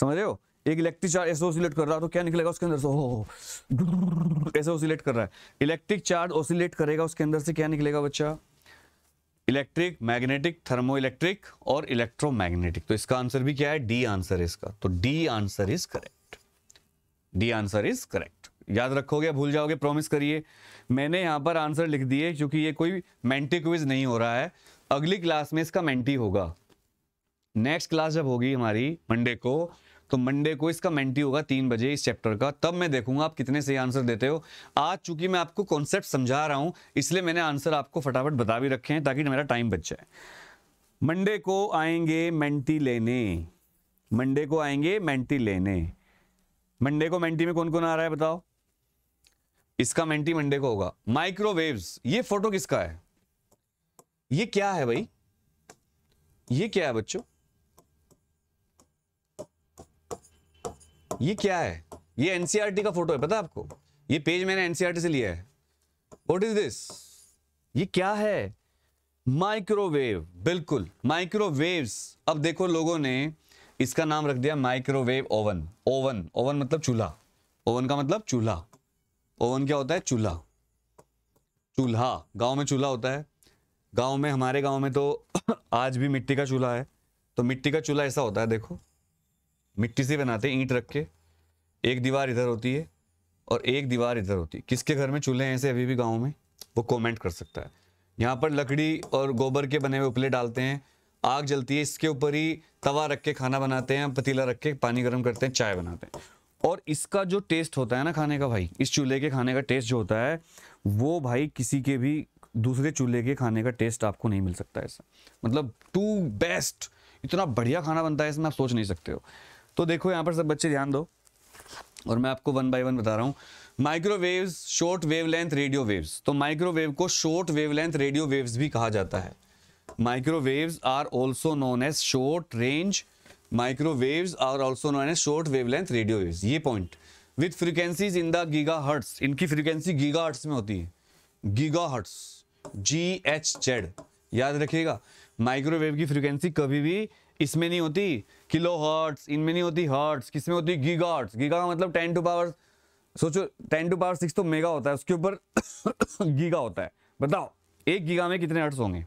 समझ रहे हो एक इलेक्ट्रिक चार्ज ऐसे ओसिलेट कर रहा है तो क्या निकलेगा उसके अंदर से हो ऐसे ओसिलेट कर रहा है इलेक्ट्रिक चार्ज ओसिलेट करेगा उसके अंदर से क्या निकलेगा बच्चा इलेक्ट्रिक मैग्नेटिक थर्मो इलेक्ट्रिक और इलेक्ट्रोमैग्नेटिक तो इसका आंसर भी क्या है डी आंसर इसका तो D answer is correct D answer is correct याद रखोगे भूल जाओगे प्रॉमिस करिए मैंने यहां पर आंसर लिख दिए क्योंकि ये कोई मेंटी क्विज नहीं हो रहा है अगली क्लास में इसका मेंटी होगा नेक्स्ट क्लास जब होगी हमारी मंडे को तो मंडे को इसका मेंटी होगा तीन बजे इस चैप्टर का तब मैं देखूंगा आप कितने सही आंसर देते हो आज चूंकि मैं आपको कॉन्सेप्ट समझा रहा हूं इसलिए मैंने आंसर आपको फटाफट बता भी रखे हैं ताकि मेरा टाइम बच जाए मंडे को आएंगे मेंटी लेने मंडे को आएंगे मेंटी लेने मंडे को मेंटी में कौन कौन आ रहा है बताओ इसका मेंटी मंडे को होगा माइक्रोवेव्स ये फोटो किसका है ये क्या है भाई ये क्या है बच्चों ये क्या है ये एनसीआरटी e का फोटो है पता है आपको ये पेज मैंने एनसीआरटी e से लिया है वॉट इज दिस ये क्या है माइक्रोवेव बिल्कुल माइक्रोवेव्स अब देखो लोगों ने इसका नाम रख दिया माइक्रोवेव ओवन ओवन ओवन मतलब चूल्हा ओवन का मतलब चूल्हा ओवन क्या होता है चूल्हा चूल्हा गांव में चूल्हा होता है गांव में हमारे गांव में तो आज भी मिट्टी का चूल्हा है तो मिट्टी का चूल्हा ऐसा होता है देखो मिट्टी से बनाते हैं ईंट रख के एक दीवार इधर होती है और एक दीवार इधर होती है किसके घर में चूल्हे हैं ऐसे अभी भी गाँव में वो कॉमेंट कर सकता है यहाँ पर लकड़ी और गोबर के बने हुए उपले डालते हैं आग जलती है इसके ऊपर ही तवा रख के खाना बनाते हैं पतीला रख के पानी गर्म करते हैं चाय बनाते हैं और इसका जो टेस्ट होता है ना खाने का भाई इस चूल्हे के खाने का टेस्ट जो होता है वो भाई किसी के भी दूसरे चूल्हे के खाने का टेस्ट आपको नहीं मिल सकता ऐसा मतलब टू बेस्ट इतना बढ़िया खाना बनता है इसमें आप सोच नहीं सकते हो तो देखो यहाँ पर सब बच्चे ध्यान दो और मैं आपको वन बाय वन बता रहा हूँ microwaves short wavelength radio waves तो माइक्रोवेव को शॉर्ट वेवलेंथ रेडियो वेव्स भी कहा जाता है microwaves are also known as short range microwaves are also known as short wavelength radio waves ये point with frequencies in the giga hertz इनकी फ्रिक्वेंसी गीगा हर्ट्स में होती है giga hertz G H Z याद रखिएगा माइक्रोवेव की फ्रिक्वेंसी कभी भी इसमें नहीं होती किलो हर्ट्स इनमें नहीं होती हर्ट्स किसमें होती गीगाट्स गीगा मतलब टेन टू पावर सोचो टेन टू पावर सिक्स तो मेगा होता है उसके ऊपर गीगा होता है बताओ एक गीगा में कितने हर्ट्स होंगे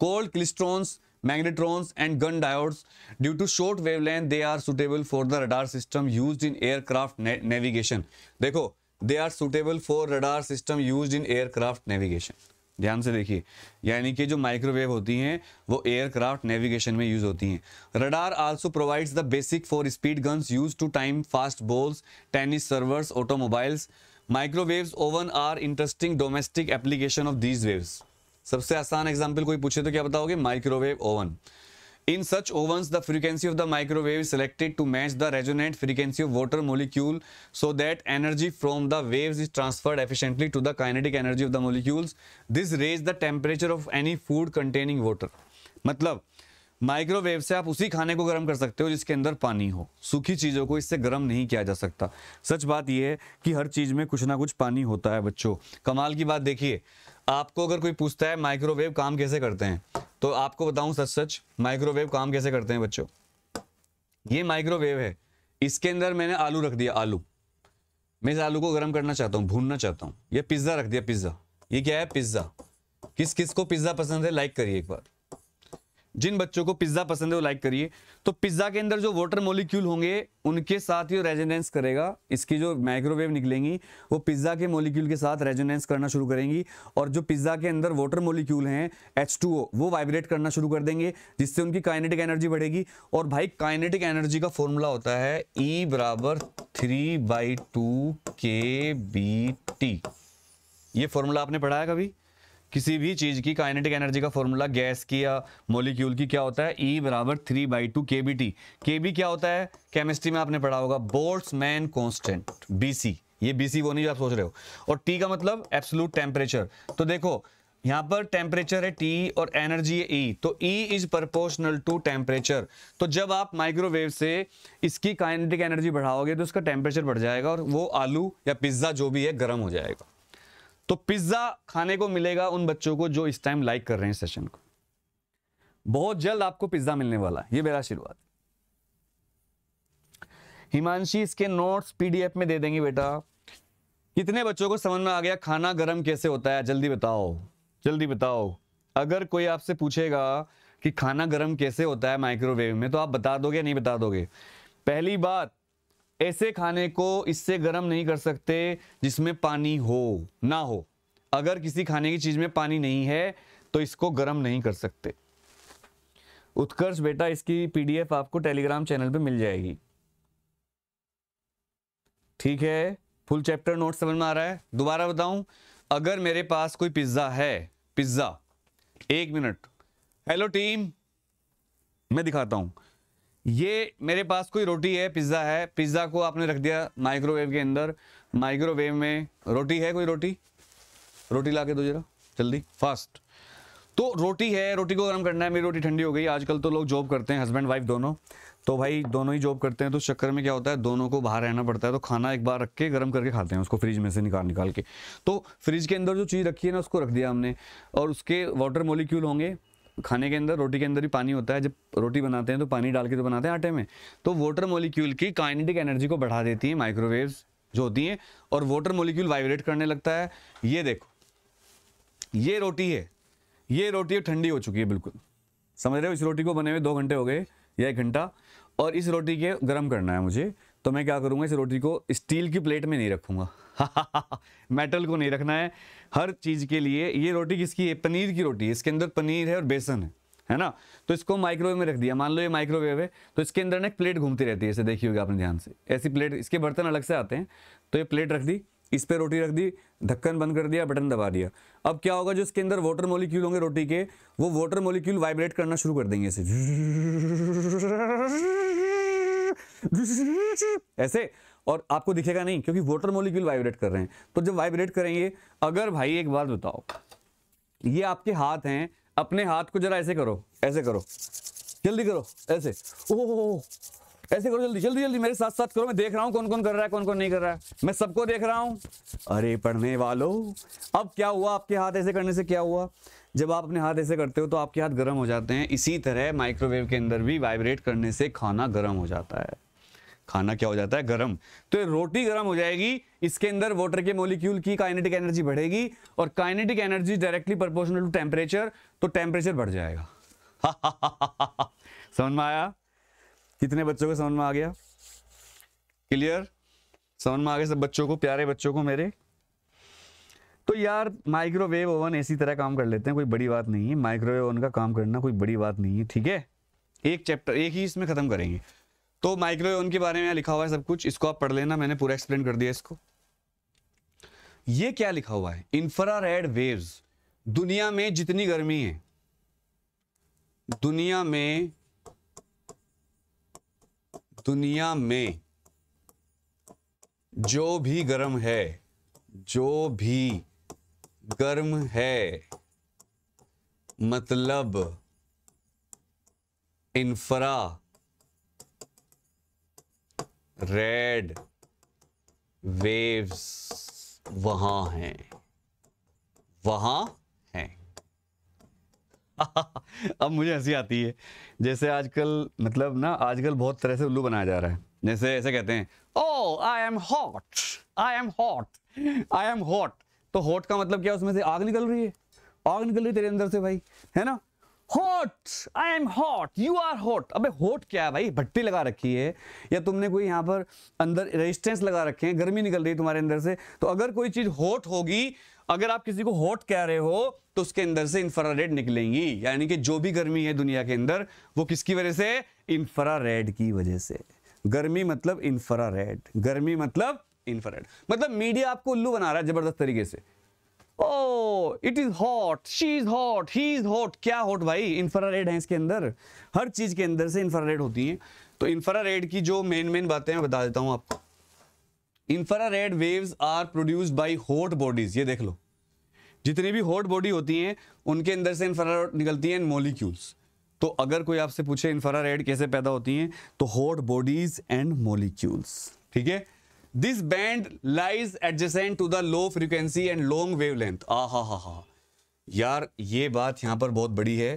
called klystrons magnetrons and gun diodes due to short wavelength they are suitable for the radar system used in aircraft navigation देखो they are suitable for radar system used in aircraft navigation ध्यान से देखिए यानी कि जो माइक्रोवेव होती हैं वो एयरक्राफ्ट नेविगेशन में यूज होती हैं radar also provides the basic for speed guns use to time fast balls tennis servers automobiles microwaves oven are interesting domestic application of these waves सबसे आसान एग्जाम्पल कोई पूछे तो क्या बताओगे microwave oven in such ovens the frequency of the microwave selected to match the resonate frequency of water molecule so that energy from the waves is transferred efficiently to the kinetic energy of the molecules this raise the temperature of any food containing water मतलब माइक्रोवेव से आप उसी खाने को गर्म कर सकते हो जिसके अंदर पानी हो सूखी चीज़ों को इससे गर्म नहीं किया जा सकता सच बात यह है कि हर चीज़ में कुछ ना कुछ पानी होता है बच्चों कमाल की बात देखिए आपको अगर कोई पूछता है माइक्रोवेव काम कैसे करते हैं तो आपको बताऊं सच सच माइक्रोवेव काम कैसे करते हैं बच्चों ये माइक्रोवेव है इसके अंदर मैंने आलू रख दिया आलू मैं इस आलू को गर्म करना चाहता हूँ भूनना चाहता हूँ ये पिज्ज़ा रख दिया पिज्ज़ा ये क्या है पिज्ज़ा किस किस को पिज्ज़ा पसंद है लाइक करिए एक बार जिन बच्चों को पिज्जा पसंद है वो लाइक करिए तो पिज्जा के अंदर जो वाटर मोलिक्यूल होंगे उनके साथ ही रेजोनेंस करेगा इसकी जो माइक्रोवेव निकलेंगी वो पिज्जा के मोलिक्यूल के साथ रेजोनेंस करना शुरू करेंगी और जो पिज्जा के अंदर वाटर मोलिक्यूल हैं एच वो वाइब्रेट करना शुरू कर देंगे जिससे उनकी काइनेटिक एनर्जी बढ़ेगी और भाई काइनेटिक एनर्जी का फॉर्मूला होता है ई e बराबर three by two K B T ये फॉर्मूला आपने पढ़ाया कभी किसी भी चीज़ की काइनेटिक एनर्जी का फॉर्मूला गैस की या मोलिक्यूल की क्या होता है ई e बराबर three by two K B T K B क्या होता है केमिस्ट्री में आपने पढ़ा होगा Boltzmann constant B C ये बी सी वो नहीं जो आप सोच रहे हो और टी का मतलब एब्सोलूट टेम्परेचर तो देखो यहाँ पर टेम्परेचर है टी और एनर्जी है ई e. तो E is proportional to temperature तो जब आप माइक्रोवेव से इसकी काइनेटिक एनर्जी बढ़ाओगे तो उसका टेम्परेचर बढ़ जाएगा और वो आलू या पिज्ज़ा जो भी है गर्म हो जाएगा तो पिज्जा खाने को मिलेगा उन बच्चों को जो इस टाइम लाइक कर रहे हैं सेशन को बहुत जल्द आपको पिज्जा मिलने वाला है ये मेरा आशीर्वाद हिमांशी इसके नोट्स पीडीएफ में दे देंगे बेटा कितने बच्चों को समझ में आ गया खाना गर्म कैसे होता है जल्दी बताओ जल्दी बताओ अगर कोई आपसे पूछेगा कि खाना गर्म कैसे होता है माइक्रोवेव में तो आप बता दोगे नहीं बता दोगे पहली बात ऐसे खाने को इससे गर्म नहीं कर सकते जिसमें पानी हो ना हो अगर किसी खाने की चीज़ में पानी नहीं है तो इसको गर्म नहीं कर सकते उत्कर्ष बेटा इसकी पीडीएफ आपको टेलीग्राम चैनल पे मिल जाएगी ठीक है फुल चैप्टर नोट समझ में आ रहा है दोबारा बताऊं अगर मेरे पास कोई पिज्ज़ा है पिज्ज़ा एक मिनट हेलो टीम मैं दिखाता हूं ये मेरे पास कोई रोटी है पिज़्ज़ा है पिज़्ज़ा को आपने रख दिया माइक्रोवेव के अंदर माइक्रोवेव में रोटी है कोई रोटी रोटी ला के दो जरा जल्दी फास्ट तो रोटी है रोटी को गर्म करना है मेरी रोटी ठंडी हो गई आजकल तो लोग जॉब करते हैं हस्बैंड वाइफ दोनों तो भाई दोनों ही जॉब करते हैं तो चक्कर में क्या होता है दोनों को बाहर रहना पड़ता है तो खाना एक बार रख के गर्म करके खाते हैं उसको फ्रिज में से निकाल निकाल के तो फ्रिज के अंदर जो चीज़ रखी है ना उसको रख दिया हमने और उसके वाटर मोलिक्यूल होंगे खाने के अंदर रोटी के अंदर भी पानी होता है जब रोटी बनाते हैं तो पानी डाल के तो बनाते हैं आटे में तो वाटर मोलिक्यूल की काइनेटिक एनर्जी को बढ़ा देती है माइक्रोवेव्स जो होती हैं और वाटर मोलिक्यूल वाइब्रेट करने लगता है ये देखो ये रोटी है ये रोटी ठंडी हो चुकी है बिल्कुल समझ रहे हो इस रोटी को बने हुए दो घंटे हो गए या एक घंटा और इस रोटी के गर्म करना है मुझे तो मैं क्या करूँगा इस रोटी को स्टील की प्लेट में नहीं रखूँगा मेटल को नहीं रखना है हर चीज़ के लिए ये रोटी किसकी है पनीर की रोटी है इसके अंदर पनीर है और बेसन है है ना तो इसको माइक्रोवेव में रख दिया मान लो ये माइक्रोवेव है तो इसके अंदर ना एक प्लेट घूमती रहती है ऐसे देखी होगी आपने ध्यान से ऐसी प्लेट इसके बर्तन अलग से आते हैं तो ये प्लेट रख दी इस पर रोटी रख दी ढक्कन बंद कर दिया बटन दबा दिया अब क्या होगा जो इसके अंदर वाटर मोलिक्यूल होंगे रोटी के वो वाटर मोलिक्यूल वाइब्रेट करना शुरू कर देंगे ऐसे ऐसे और आपको दिखेगा नहीं क्योंकि वाटर मोलिक्यूल वाइब्रेट कर रहे हैं तो जब वाइब्रेट करेंगे अगर भाई एक बात बताओ ये आपके हाथ हैं अपने हाथ को जरा ऐसे करो ऐसे करो जल्दी करो ऐसे ओह ऐसे करो जल्दी जल्दी जल्दी मेरे साथ साथ करो मैं देख रहा हूँ कौन कौन कर रहा है कौन कौन नहीं कर रहा है मैं सबको देख रहा हूँ अरे पढ़ने वालों अब क्या हुआ आपके हाथ ऐसे करने से क्या हुआ जब आप अपने हाथ ऐसे करते हो तो आपके हाथ गर्म हो जाते हैं इसी तरह माइक्रोवेव के अंदर भी वाइब्रेट करने से खाना गर्म हो जाता है खाना क्या हो जाता है गर्म तो ये रोटी गर्म हो जाएगी इसके अंदर वाटर के मोलिक्यूल की काइनेटिक एनर्जी बढ़ेगी और kinetic energy directly proportional to temperature तो टेम्परेचर बढ़ जाएगा समझ में आया कितने बच्चों को समझ में आ गया क्लियर समझ में आ गया सब बच्चों को प्यारे बच्चों को मेरे तो यार माइक्रोवेव ओवन ऐसी तरह काम कर लेते हैं कोई बड़ी बात नहीं है माइक्रोवेव ओवन का काम करना कोई बड़ी बात नहीं है ठीक है एक चैप्टर एक ही इसमें ख़त्म करेंगे तो माइक्रोवेवन के बारे में लिखा हुआ है सब कुछ इसको आप पढ़ लेना मैंने पूरा एक्सप्लेन कर दिया इसको ये क्या लिखा हुआ है इंफ्रारेड वेव्स दुनिया में जितनी गर्मी है दुनिया में दुनिया में जो भी गर्म है जो भी गर्म है मतलब इंफ्रा रेड वेव्स वहां हैं वहां हैं अब मुझे हंसी आती है जैसे आजकल मतलब ना आजकल बहुत तरह से उल्लू बनाया जा रहा है जैसे ऐसे कहते हैं oh I am hot I am hot I am hot तो हॉट का मतलब क्या उसमें से आग निकल रही है आग निकल रही है तेरे अंदर से भाई है ना hot I am hot you are hot अबे हॉट क्या है भाई भट्टी लगा रखी है या तुमने कोई यहाँ पर अंदर रेजिस्टेंस लगा रखे हैं गर्मी निकल रही है तुम्हारे अंदर से तो अगर कोई चीज हॉट होगी अगर आप किसी को हॉट कह रहे हो तो उसके अंदर से इंफ्रा रेड निकलेंगी यानी कि जो भी गर्मी है दुनिया के अंदर वो किसकी वजह से इंफ्रा रेड की वजह से गर्मी मतलब इंफ्रा रेड गर्मी मतलब इंफ्रा रेड मतलब मीडिया आपको उल्लू बना रहा है जबरदस्त तरीके से oh it is hot she is hot he is hot क्या हॉट भाई रेड है इसके अंदर हर चीज के अंदर से इंफ्रा रेड होती है तो इंफ्रा रेड की जो मेन मेन बातें मैं बता देता हूं आपको infrared waves are produced by hot bodies ये देख लो जितनी भी हॉट बॉडी होती हैं उनके अंदर से रेड निकलती हैं मोलिक्यूल्स तो अगर कोई आपसे पूछे इंफ्रा रेड कैसे पैदा होती हैं तो हॉट बॉडीज एंड मोलिक्यूल्स ठीक है this band lies lies to the low frequency and long wavelength आ हा हा हा यार ये बात यहां पर बहुत बड़ी है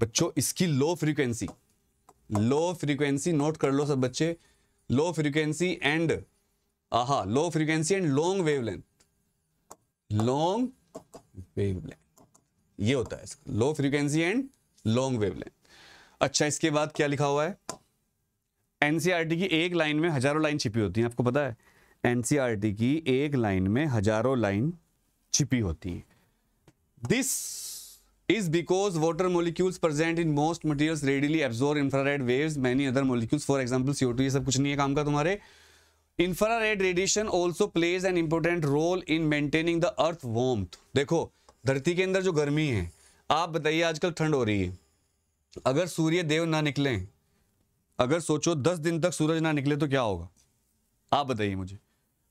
बच्चों इसकी low frequency low frequency note कर लो सब बच्चे लो फ्रिक्वेंसी एंड आहा low frequency and long wavelength long wavelength ये होता है low frequency and long wavelength अच्छा इसके बाद क्या लिखा हुआ है एनसीईआरटी की एक लाइन में हजारों लाइन छिपी होती है आपको पता है एनसीईआरटी की एक लाइन में हजारों लाइन छिपी होती है this is because water molecules present in most materials readily infrared wave many other molecules for example CO ये सब कुछ नहीं है काम का तुम्हारे infrared radiation also plays an important role in maintaining the earth warm देखो धरती के अंदर जो गर्मी है आप बताइए आजकल ठंड हो रही है अगर सूर्य देव ना निकलें अगर सोचो दस दिन तक सूरज ना निकले तो क्या होगा आप बताइए मुझे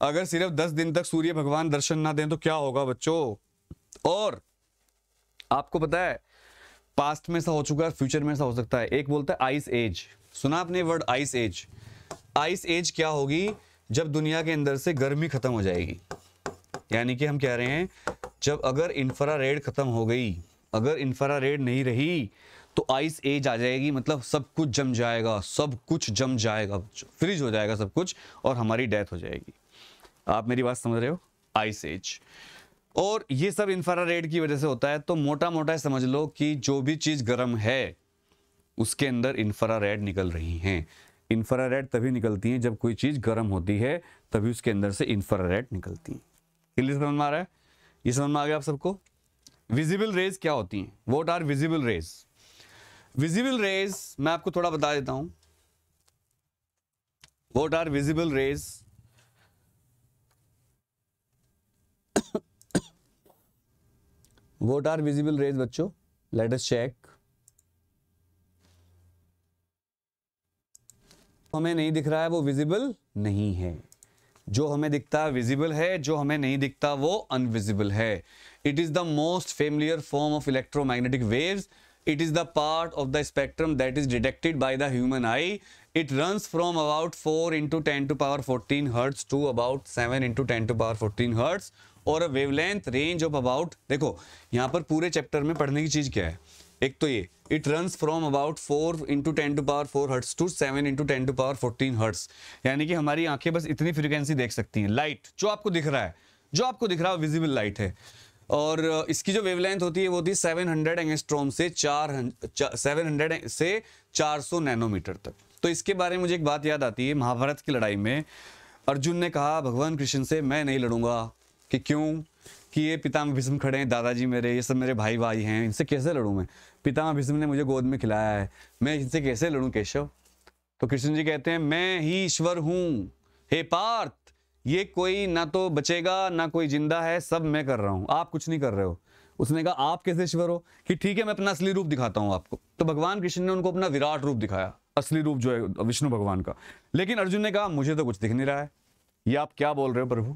अगर सिर्फ दस दिन तक सूर्य भगवान दर्शन ना दें तो क्या होगा बच्चों और आपको पता है पास्ट में ऐसा हो चुका है फ्यूचर में ऐसा हो सकता है एक बोलता है आइस एज सुना आपने word ice age ice age क्या होगी जब दुनिया के अंदर से गर्मी खत्म हो जाएगी यानी कि हम कह रहे हैं जब अगर इंफ्रा रेड खत्म हो गई अगर इंफ्रा रेड नहीं रही तो आइस एज आ जाएगी मतलब सब कुछ जम जाएगा सब कुछ जम जाएगा फ्रीज हो जाएगा सब कुछ और हमारी डेथ हो जाएगी आप मेरी बात समझ रहे हो आइस एज और ये सब इंफ्रा रेड की वजह से होता है तो मोटा मोटा समझ लो कि जो भी चीज़ गर्म है उसके अंदर इंफ्रा रेड निकल रही हैं इंफ्रा रेड तभी निकलती हैं जब कोई चीज़ गर्म होती है तभी उसके अंदर से इंफ्रा रेड निकलती हैं क्लियर समझ में आ रहा है ये समझ में आ गया आप सबको विजिबल रेज क्या होती हैं what are visible rays visible rays मैं आपको थोड़ा बता देता हूं what are visible rays what are visible rays बच्चों लेट अस चेक हमें नहीं दिख रहा है वो विजिबल नहीं है जो हमें दिखता है विजिबल है जो हमें नहीं दिखता वो अनविजिबल है it is the most familiar form of electromagnetic waves it is the part of the spectrum that is detected by the human eye it runs from about 4 into 10 to power 14 hertz to about 7 into 10 to power 14 hertz और वेवलेंथ रेंज ऑफ अबाउट देखो यहाँ पर पूरे चैप्टर में पढ़ने की चीज़ क्या है एक तो ये it run from about four into ten to power four hertz to seven into ten to power fourteen hertz यानी कि हमारी आंखें बस इतनी फ्रिक्वेंसी देख सकती हैं लाइट जो आपको दिख रहा है जो आपको दिख रहा है विजिबल लाइट है और इसकी जो वेवलेंथ होती है वो थी 700 सेवन हंड्रेड एंगस्ट्रोम से चार सेवन हंड्रेड से चार सौ नैनोमीटर तक तो इसके बारे में मुझे एक बात याद आती है महाभारत की लड़ाई में अर्जुन ने कहा भगवान कृष्ण से मैं नहीं लड़ूंगा कि क्यों कि ये पितामह भीष्म खड़े हैं दादाजी मेरे ये सब मेरे भाई भाई हैं इनसे कैसे लड़ूँ मैं पितामह भीष्म ने मुझे गोद में खिलाया है मैं इनसे कैसे लड़ूँ केशव तो कृष्ण जी कहते हैं मैं ही ईश्वर हूँ हे पार्थ ये कोई ना तो बचेगा ना कोई जिंदा है सब मैं कर रहा हूँ आप कुछ नहीं कर रहे हो उसने कहा आप कैसे ईश्वर हो कि ठीक है मैं अपना असली रूप दिखाता हूँ आपको तो भगवान कृष्ण ने उनको अपना विराट रूप दिखाया असली रूप जो है विष्णु भगवान का लेकिन अर्जुन ने कहा मुझे तो कुछ दिख नहीं रहा है ये आप क्या बोल रहे हो प्रभु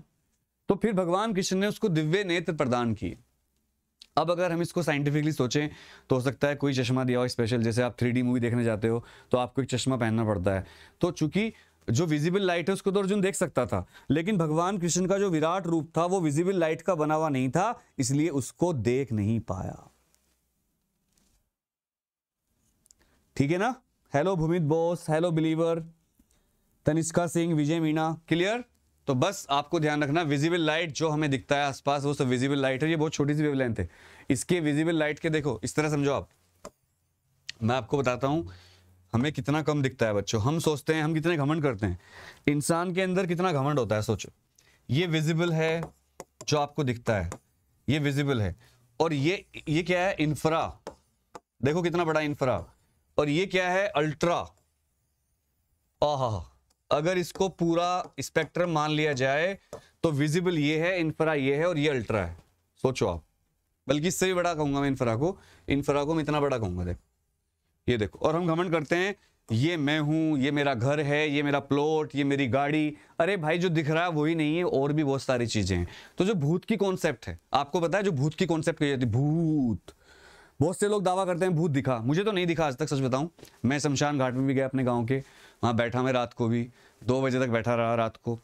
तो फिर भगवान कृष्ण ने उसको दिव्य नेत्र प्रदान किए अब अगर हम इसको साइंटिफिकली सोचें तो हो सकता है कोई चश्मा दिया हो स्पेशल जैसे आप थ्री मूवी देखने जाते हो तो आपको एक चश्मा पहनना पड़ता है तो चूंकि जो विजिबल लाइट है उसको तो अर्जुन देख सकता था लेकिन भगवान कृष्ण का जो विराट रूप था वो विजिबल लाइट का बना हुआ नहीं था इसलिए उसको देख नहीं पाया ठीक है ना hello Bhumit Bose hello believer Tanishka Singh Vijay Meena clear तो बस आपको ध्यान रखना विजिबल लाइट जो हमें दिखता है आसपास वो सब विजिबल लाइट है ये बहुत छोटी सी वेवलेंथ है इसके विजिबल लाइट के देखो इस तरह समझो आप मैं आपको बताता हूं हमें कितना कम दिखता है बच्चों हम सोचते हैं हम कितने घमंड करते हैं इंसान के अंदर कितना घमंड होता है सोचो ये विजिबल है जो आपको दिखता है ये विजिबल है और ये ये क्या है इंफ्रा देखो कितना बड़ा इंफ्रा और ये क्या है अल्ट्रा आहा अगर इसको पूरा स्पेक्ट्रम मान लिया जाए तो विजिबल ये है इंफ्रा ये है और ये अल्ट्रा है सोचो आप बल्कि इससे भी बड़ा कहूंगा मैं इंफ्रा को इंफ्रा को मैं इतना बड़ा कहूंगा देखो ये देखो और हम घमंड करते हैं ये मैं हूँ ये मेरा घर है ये मेरा प्लॉट ये मेरी गाड़ी अरे भाई जो दिख रहा है वही नहीं है और भी बहुत सारी चीज़ें हैं तो जो भूत की कॉन्सेप्ट है आपको पता है जो भूत की कॉन्सेप्ट कही जाती भूत बहुत से लोग दावा करते हैं भूत दिखा मुझे तो नहीं दिखा आज तक सच बताऊं मैं शमशान घाट में भी गया अपने गाँव के वहाँ बैठा मैं रात को भी दो बजे तक बैठा रहा रात को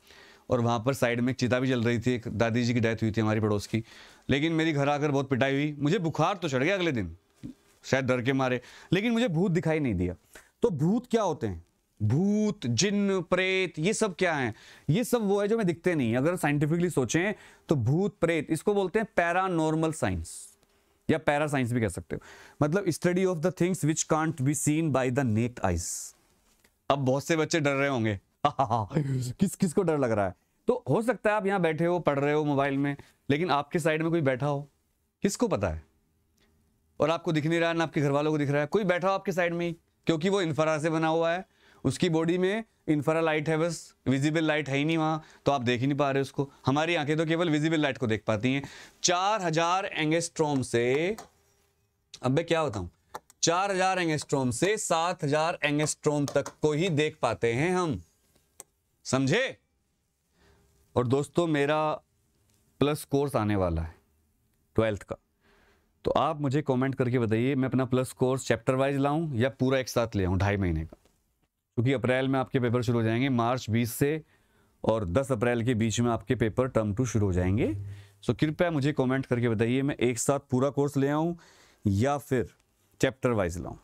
और वहाँ पर साइड में एक चिता भी जल रही थी एक दादी जी की डेथ हुई थी हमारी पड़ोस की लेकिन मेरी घर आकर बहुत पिटाई हुई मुझे बुखार तो चढ़ गया अगले दिन शायद डर के मारे लेकिन मुझे भूत दिखाई नहीं दिया तो भूत क्या होते हैं भूत जिन प्रेत ये सब क्या हैं ये सब वो है जो मैं दिखते नहीं अगर साइंटिफिकली सोचें तो भूत प्रेत इसको बोलते हैं पैरानॉर्मल साइंस या पैरा साइंस भी कह सकते हो मतलब study of the things which can't be seen by the naked eyes अब बहुत से बच्चे डर रहे होंगे किस किस को डर लग रहा है तो हो सकता है आप यहाँ बैठे हो पढ़ रहे हो मोबाइल में लेकिन आपके साइड में कोई बैठा हो किसको पता है और आपको दिख नहीं रहा है ना आपके घर वालों को दिख रहा है कोई बैठा हो आपके साइड में क्योंकि वो इन्फ्रा से बना हुआ है उसकी बॉडी में इन्फ्रा लाइट है बस विजिबल लाइट है ही नहीं वहाँ तो आप देख ही नहीं पा रहे उसको हमारी आंखें तो केवल विजिबल लाइट को देख पाती हैं चार हजार एंगेस्ट्रोम से अब मैं क्या बताऊँ चार हजार एंगेस्ट्रोम से सात हजार एंगेस्ट्रोम तक को ही देख पाते हैं हम समझे और दोस्तों मेरा प्लस कोर्स आने वाला है ट्वेल्थ का तो आप मुझे कमेंट करके बताइए मैं अपना प्लस कोर्स चैप्टर वाइज लाऊं या पूरा एक साथ ले आऊं ढाई महीने का क्योंकि अप्रैल में आपके पेपर शुरू हो जाएंगे मार्च 20 से और 10 अप्रैल के बीच में आपके पेपर टर्म टू शुरू हो जाएंगे सो कृपया मुझे कॉमेंट करके बताइए मैं एक साथ पूरा कोर्स ले आऊँ या फिर चैप्टर वाइज लाऊँ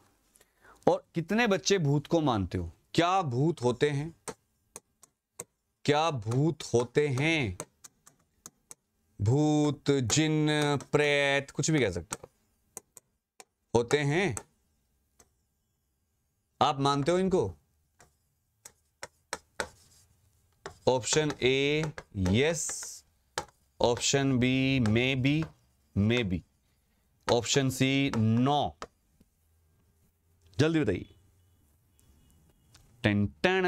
और कितने बच्चे भूत को मानते हो क्या भूत होते हैं क्या भूत होते हैं भूत जिन प्रेत कुछ भी कह सकते हो होते हैं आप मानते हो इनको option A yes option B maybe maybe option C no जल्दी बताइए टन टन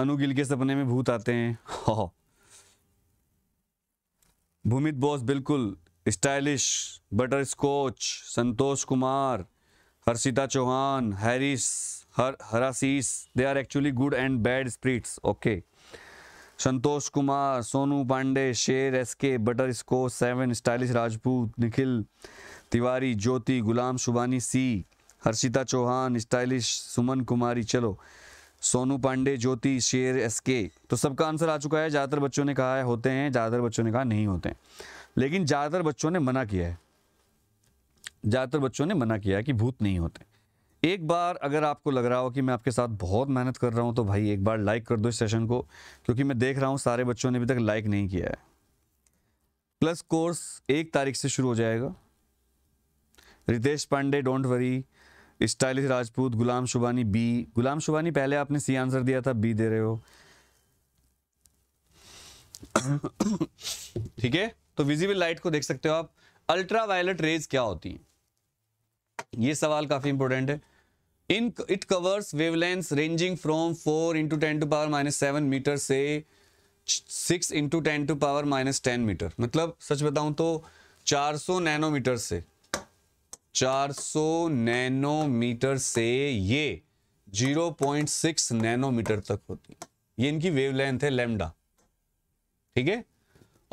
अनुगिल के सपने में भूत आते हैं हो भूमित बोस बिल्कुल stylish butterscotch Santosh Kumar Harshita Chauhan Harris हर हरासीस they are actually good and bad spirits okay Santosh Kumar Sonu Pandey Sher S K butterscotch seven stylish Rajput Nikhil Tiwari Jyoti Ghulam Shubhani C Harshita Chauhan stylish Suman Kumari चलो सोनू पांडे ज्योति शेर एस के तो सबका आंसर आ चुका है ज़्यादातर बच्चों ने कहा है होते हैं ज़्यादातर बच्चों ने कहा नहीं होते हैं लेकिन ज़्यादातर बच्चों ने मना किया है ज़्यादातर बच्चों ने मना किया है कि भूत नहीं होते एक बार अगर आपको लग रहा हो कि मैं आपके साथ बहुत मेहनत कर रहा हूँ तो भाई एक बार लाइक कर दो इस सेशन को क्योंकि मैं देख रहा हूँ सारे बच्चों ने अभी तक लाइक नहीं किया है प्लस कोर्स एक तारीख से शुरू हो जाएगा Ritesh Pandey don't worry stylish Rajput Ghulam Shubani B Ghulam Shubani पहले आपने सी आंसर दिया था बी दे रहे हो ठीक है तो विजिबल लाइट को देख सकते हो आप अल्ट्रा वायलेट रेज क्या होती है ये सवाल काफी इंपॉर्टेंट है in it covers wavelengths ranging from four into ten to power minus seven metre से six into ten to power minus ten metre मतलब सच बताऊं तो चार सौ नैनोमीटर से 400 नैनोमीटर से ये 0.6 नैनोमीटर तक होती है ये इनकी वेवलेंथ है लेमडा ठीक है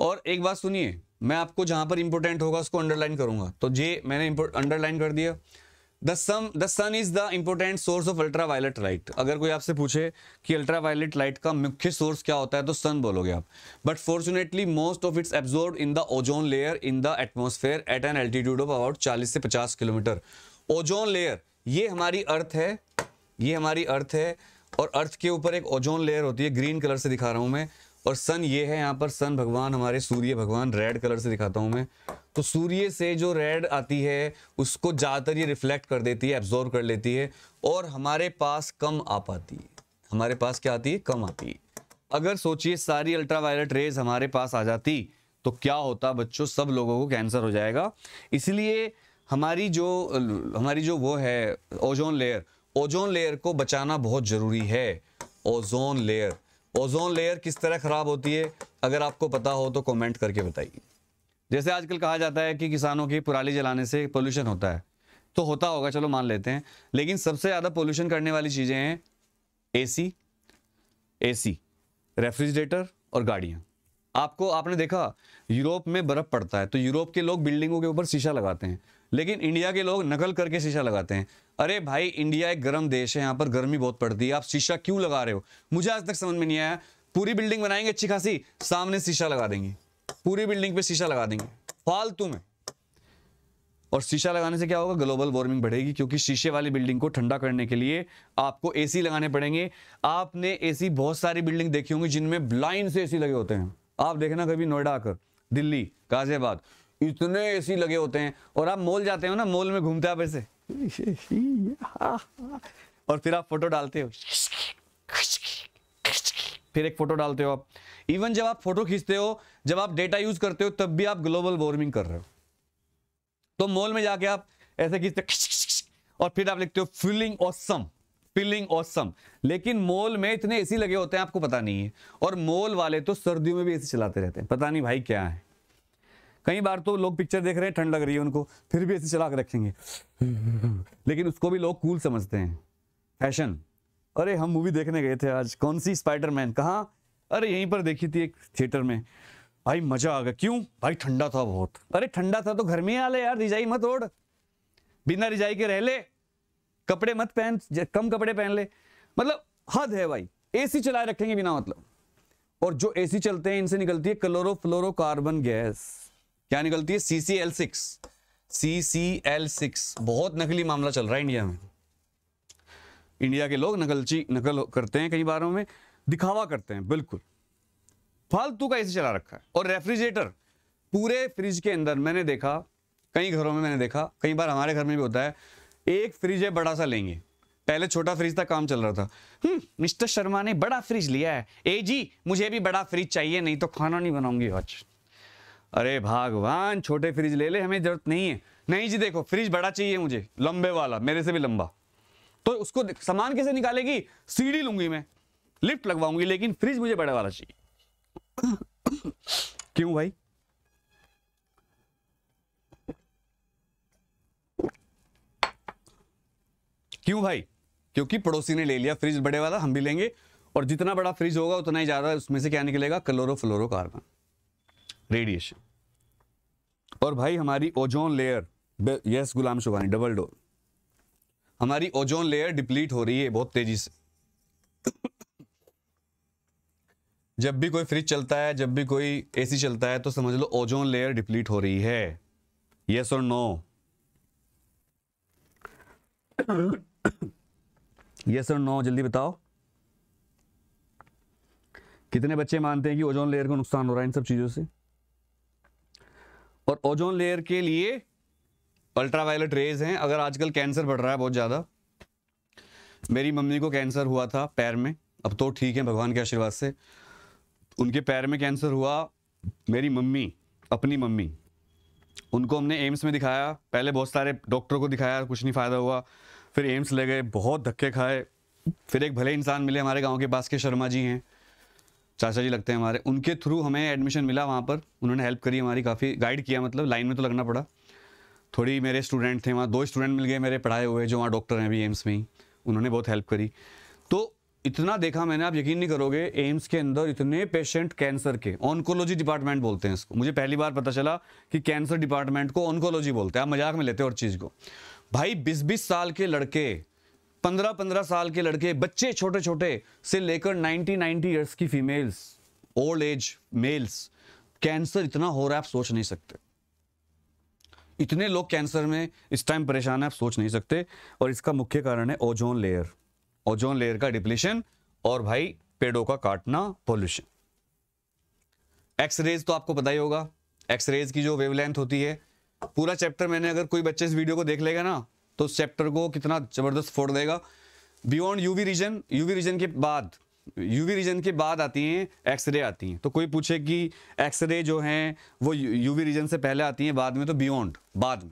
और एक बात सुनिए मैं आपको जहां पर इंपोर्टेंट होगा उसको अंडरलाइन करूंगा तो जे मैंने अंडरलाइन कर दिया the sun is the important source of ultraviolet light अगर कोई आपसे पूछे कि अल्ट्रावायलेट लाइट का मुख्य सोर्स क्या होता है तो सन बोलोगे आप but fortunately most of its absorb in the ozone layer in the atmosphere at an altitude of about चालीस से पचास किलोमीटर ओजोन लेयर ये हमारी अर्थ है ये हमारी अर्थ है और अर्थ के ऊपर एक ओजोन लेयर होती है ग्रीन कलर से दिखा रहा हूँ मैं और सन ये है यहाँ पर सन भगवान हमारे सूर्य भगवान रेड कलर से दिखाता हूँ मैं तो सूर्य से जो रेड आती है उसको ज़्यादातर ये रिफ्लेक्ट कर देती है एब्जॉर्व कर लेती है और हमारे पास कम आ पाती है हमारे पास क्या आती है कम आती है अगर सोचिए सारी अल्ट्रावायलेट रेज हमारे पास आ जाती तो क्या होता बच्चों सब लोगों को कैंसर हो जाएगा इसलिए हमारी जो हमारी जो वो है ओजोन लेयर ओजोन लेयर को बचाना बहुत ज़रूरी है ओजोन लेयर ओजोन लेयर किस तरह खराब होती है अगर आपको पता हो तो कमेंट करके बताइए जैसे आजकल कहा जाता है कि किसानों की पुराली जलाने से पोल्यूशन होता है तो होता होगा चलो मान लेते हैं लेकिन सबसे ज़्यादा पोल्यूशन करने वाली चीज़ें हैं एसी एसी रेफ्रिजरेटर और गाड़ियां आपको आपने देखा यूरोप में बर्फ़ पड़ता है तो यूरोप के लोग बिल्डिंगों के ऊपर शीशा लगाते हैं लेकिन इंडिया के लोग नकल करके शीशा लगाते हैं अरे भाई इंडिया एक गर्म देश है यहाँ पर गर्मी बहुत पड़ती है आप शीशा क्यों लगा रहे हो मुझे आज तक समझ में नहीं आया पूरी बिल्डिंग बनाएंगे अच्छी खासी सामने शीशा लगा देंगे पूरी बिल्डिंग पे शीशा लगा देंगे फालतू में और शीशा लगाने से क्या होगा ग्लोबल वार्मिंग बढ़ेगी क्योंकि शीशे वाली बिल्डिंग को ठंडा करने के लिए आपको एसी लगाने पड़ेंगे आपने एसी बहुत सारी बिल्डिंग देखी होंगी जिनमें ब्लाइंड से एसी लगे होते हैं आप देखना कभी नोएडा आकर दिल्ली गाजियाबाद इतने एसी लगे होते हैं और आप मॉल जाते हो ना मॉल में घूमते आप ऐसे और फिर आप फोटो डालते हो फिर एक फोटो डालते हो आप इवन जब आप फोटो खींचते हो जब आप डेटा यूज करते हो तब भी आप ग्लोबल वार्मिंग कर रहे हो तो मॉल में जाके आप ऐसे खींचते और फिर आप लिखते हो फीलिंग ऑसम फीलिंग ऑसम लेकिन मॉल में इतने एसी लगे होते हैं आपको पता नहीं है और मॉल वाले तो सर्दियों में भी सी चलाते रहते हैं पता नहीं भाई क्या है कई बार तो लोग पिक्चर देख रहे हैं ठंड लग रही है उनको फिर भी ऐसे चला के रखेंगे लेकिन उसको भी लोग कूल समझते हैं फैशन अरे हम मूवी देखने गए थे आज कौन सी स्पाइडरमैन कहाँ अरे यहीं पर देखी थी एक थिएटर में भाई मजा आ गया क्यों भाई ठंडा था बहुत अरे ठंडा था तो घर में आ ले यार रिजाई मत ओढ़ बिना रिजाई के रह ले कपड़े मत पहन कम कपड़े पहन ले मतलब हद है भाई एसी चलाए रखेंगे बिना मतलब और जो एसी चलते हैं इनसे निकलती है कार्बन गैस क्या निकलती है CCL six C C L six बहुत नकली मामला चल रहा है इंडिया में इंडिया के लोग नकलची नकल करते हैं कई बारों में दिखावा करते हैं बिल्कुल फालतू का एसी चला रखा है और रेफ्रिजरेटर पूरे फ्रिज के अंदर मैंने देखा कई घरों में मैंने देखा कई बार हमारे घर में भी होता है एक फ्रिज है बड़ा सा लेंगे पहले छोटा फ्रिज था काम चल रहा था हम्म मिस्टर शर्मा ने बड़ा फ्रिज लिया है ए जी मुझे भी बड़ा फ्रिज चाहिए नहीं तो खाना नहीं बनाऊंगी आज अरे भगवान छोटे फ्रिज ले ले हमें जरूरत नहीं है नहीं जी देखो फ्रिज बड़ा चाहिए मुझे लंबे वाला मेरे से भी लंबा तो उसको सामान कैसे निकालेगी सीढ़ी लूंगी मैं लिफ्ट लगवाऊंगी लेकिन फ्रिज मुझे बड़ा वाला चाहिए क्यों भाई क्यों भाई क्योंकि पड़ोसी ने ले लिया फ्रिज बड़े वाला हम भी लेंगे और जितना बड़ा फ्रिज होगा उतना ही ज़्यादा उसमें से क्या निकलेगा फ्लोरो कार्बन रेडिएशन और भाई हमारी ozone layer yes Ghulam Shubhani double door हमारी ओजोन लेयर डिप्लीट हो रही है बहुत तेजी से जब भी कोई फ्रिज चलता है जब भी कोई एसी चलता है तो समझ लो ओजोन लेयर डिप्लीट हो रही है यस और नो यस और नो जल्दी बताओ कितने बच्चे मानते हैं कि ओजोन लेयर को नुकसान हो रहा है इन सब चीज़ों से और ओजोन लेयर के लिए अल्ट्रावायलेट रेज हैं अगर आजकल कैंसर बढ़ रहा है बहुत ज़्यादा मेरी मम्मी को कैंसर हुआ था पैर में अब तो ठीक है भगवान के आशीर्वाद से उनके पैर में कैंसर हुआ मेरी मम्मी अपनी मम्मी उनको हमने एम्स में दिखाया पहले बहुत सारे डॉक्टरों को दिखाया कुछ नहीं फ़ायदा हुआ फिर एम्स ले गए बहुत धक्के खाए फिर एक भले इंसान मिले हमारे गांव के पास के शर्मा जी हैं चाचा जी लगते हैं हमारे उनके थ्रू हमें एडमिशन मिला वहाँ पर उन्होंने हेल्प करी हमारी काफ़ी गाइड किया मतलब लाइन में तो लगना पड़ा थोड़ी मेरे स्टूडेंट थे वहाँ दो स्टूडेंट मिल गए मेरे पढ़ाए हुए जो वहाँ डॉक्टर हैं अभी एम्स में ही उन्होंने बहुत हेल्प करी तो इतना देखा मैंने आप यकीन नहीं करोगे एम्स के अंदर इतने पेशेंट कैंसर के ऑनकोलॉजी डिपार्टमेंट बोलते हैं इसको मुझे पहली बार पता चला कि कैंसर डिपार्टमेंट को ऑनकोलॉजी बोलते हैं आप मजाक में लेते हो और चीज़ को भाई बीस बीस साल के लड़के पंद्रह पंद्रह साल के लड़के बच्चे छोटे छोटे से लेकर नाइनटी नाइनटी ईयर्स की females old age males cancer इतना हो रहा है आप सोच नहीं सकते इतने लोग कैंसर में इस टाइम परेशान है आप सोच नहीं सकते और इसका मुख्य कारण है ओजोन लेयर ओजोन लेयर का डिप्लेशन और भाई पेड़ों का काटना पोल्यूशन एक्सरेज तो आपको पता ही होगा एक्सरेज की जो वेवलेंथ होती है पूरा चैप्टर मैंने अगर कोई बच्चे इस वीडियो को देख लेगा ना तो उस चैप्टर को कितना जबरदस्त फोड़ देगा beyond UV region UV region के बाद यूवी रीजन के बाद आती हैं एक्सरे आती हैं तो कोई पूछे कि एक्सरे जो हैं वो यूवी रीजन से पहले आती हैं बाद में तो बियॉन्ड बाद में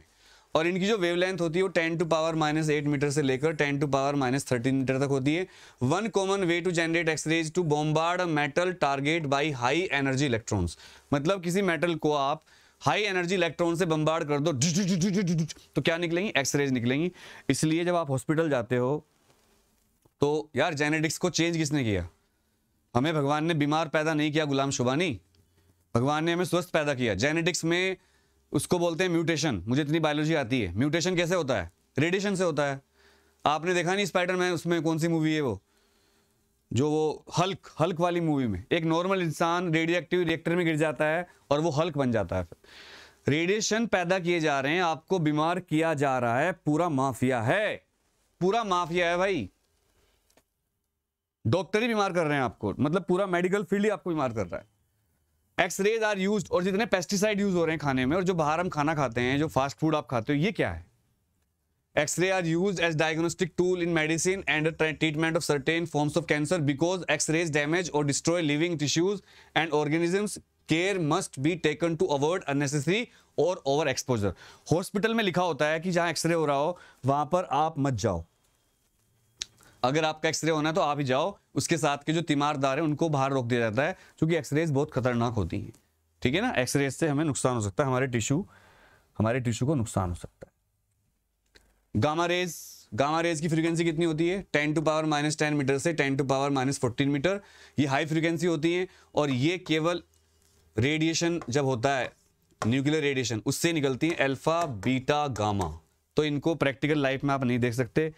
और इनकी जो वेवलेंथ होती है वो ten to power minus eight metre से लेकर ten to power minus thirteen metre तक होती है one common way to generate X rays to bombard metal target by high energy electrons मतलब किसी मेटल को आप हाई एनर्जी इलेक्ट्रॉन से बम्बार कर दो तो क्या निकलेंगी एक्सरेज निकलेंगी इसलिए जब आप हॉस्पिटल जाते हो तो यार जेनेटिक्स को चेंज किसने किया हमें भगवान ने बीमार पैदा नहीं किया गुलाम शुबानी भगवान ने हमें स्वस्थ पैदा किया जेनेटिक्स में उसको बोलते हैं म्यूटेशन मुझे इतनी बायोलॉजी आती है म्यूटेशन कैसे होता है रेडिएशन से होता है आपने देखा नहीं स्पाइडरमैन उसमें कौन सी मूवी है वो जो वो हल्क हल्क वाली मूवी में एक नॉर्मल इंसान रेडियो एक्टिव रिएक्टर में गिर जाता है और वो हल्क बन जाता है फिर रेडिएशन पैदा किए जा रहे हैं आपको बीमार किया जा रहा है पूरा माफिया है पूरा माफिया है भाई डॉक्टर ही बीमार कर रहे हैं आपको मतलब पूरा मेडिकल फील्ड ही आपको बीमार कर रहा है एक्सरेज आर यूज और जितने पेस्टिसाइड यूज हो रहे हैं खाने में और जो बाहर हम खाना खाते हैं जो फास्ट फूड आप खाते हो ये क्या है X-ray are used as diagnostic tool in medicine and treatment of certain forms of cancer because X-rays damage or destroy living tissues and organisms. Care must be taken to avoid unnecessary और ओवर एक्सपोजर हॉस्पिटल में लिखा होता है कि जहां एक्सरे हो रहा हो वहां पर आप मत जाओ अगर आपका एक्सरे होना है तो आप ही जाओ उसके साथ के जो तीमारदार हैं उनको बाहर रोक दिया जाता है क्योंकि एक्सरेज बहुत खतरनाक होती हैं ठीक है ना एक्सरेज से हमें नुकसान हो सकता है हमारे टिश्यू हमारे टिश्यू को नुकसान हो सकता है गामा रेज गामा रेज की फ्रीक्वेंसी कितनी होती है 10 to power minus ten metre से 10 to power minus fourteen metre ये हाई फ्रीक्वेंसी होती है और ये केवल रेडिएशन जब होता है न्यूक्लियर रेडिएशन उससे निकलती है अल्फा बीटा गामा तो इनको प्रैक्टिकल लाइफ में आप नहीं देख सकते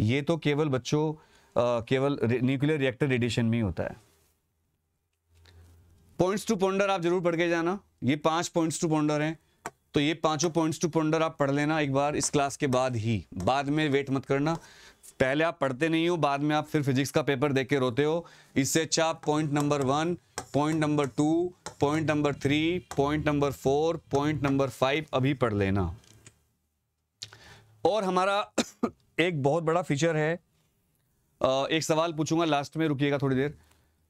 ये तो केवल बच्चों केवल न्यूक्लियर रिएक्टर रेडिएशन में ही होता है पॉइंट्स टू पॉन्डर आप जरूर पढ़ के जाना ये पांच पॉइंट्स टू पॉन्डर हैं तो ये पांचों पॉइंट्स टू पॉइंटर आप पढ़ लेना एक बार इस क्लास के बाद ही बाद में वेट मत करना पहले आप पढ़ते नहीं हो बाद में आप फिर फिजिक्स का पेपर देख के रोते हो इससे अच्छा आप point number one point number two point number three point number four point number five अभी पढ़ लेना और हमारा एक बहुत बड़ा फीचर है एक सवाल पूछूंगा लास्ट में रुकिएगा थोड़ी देर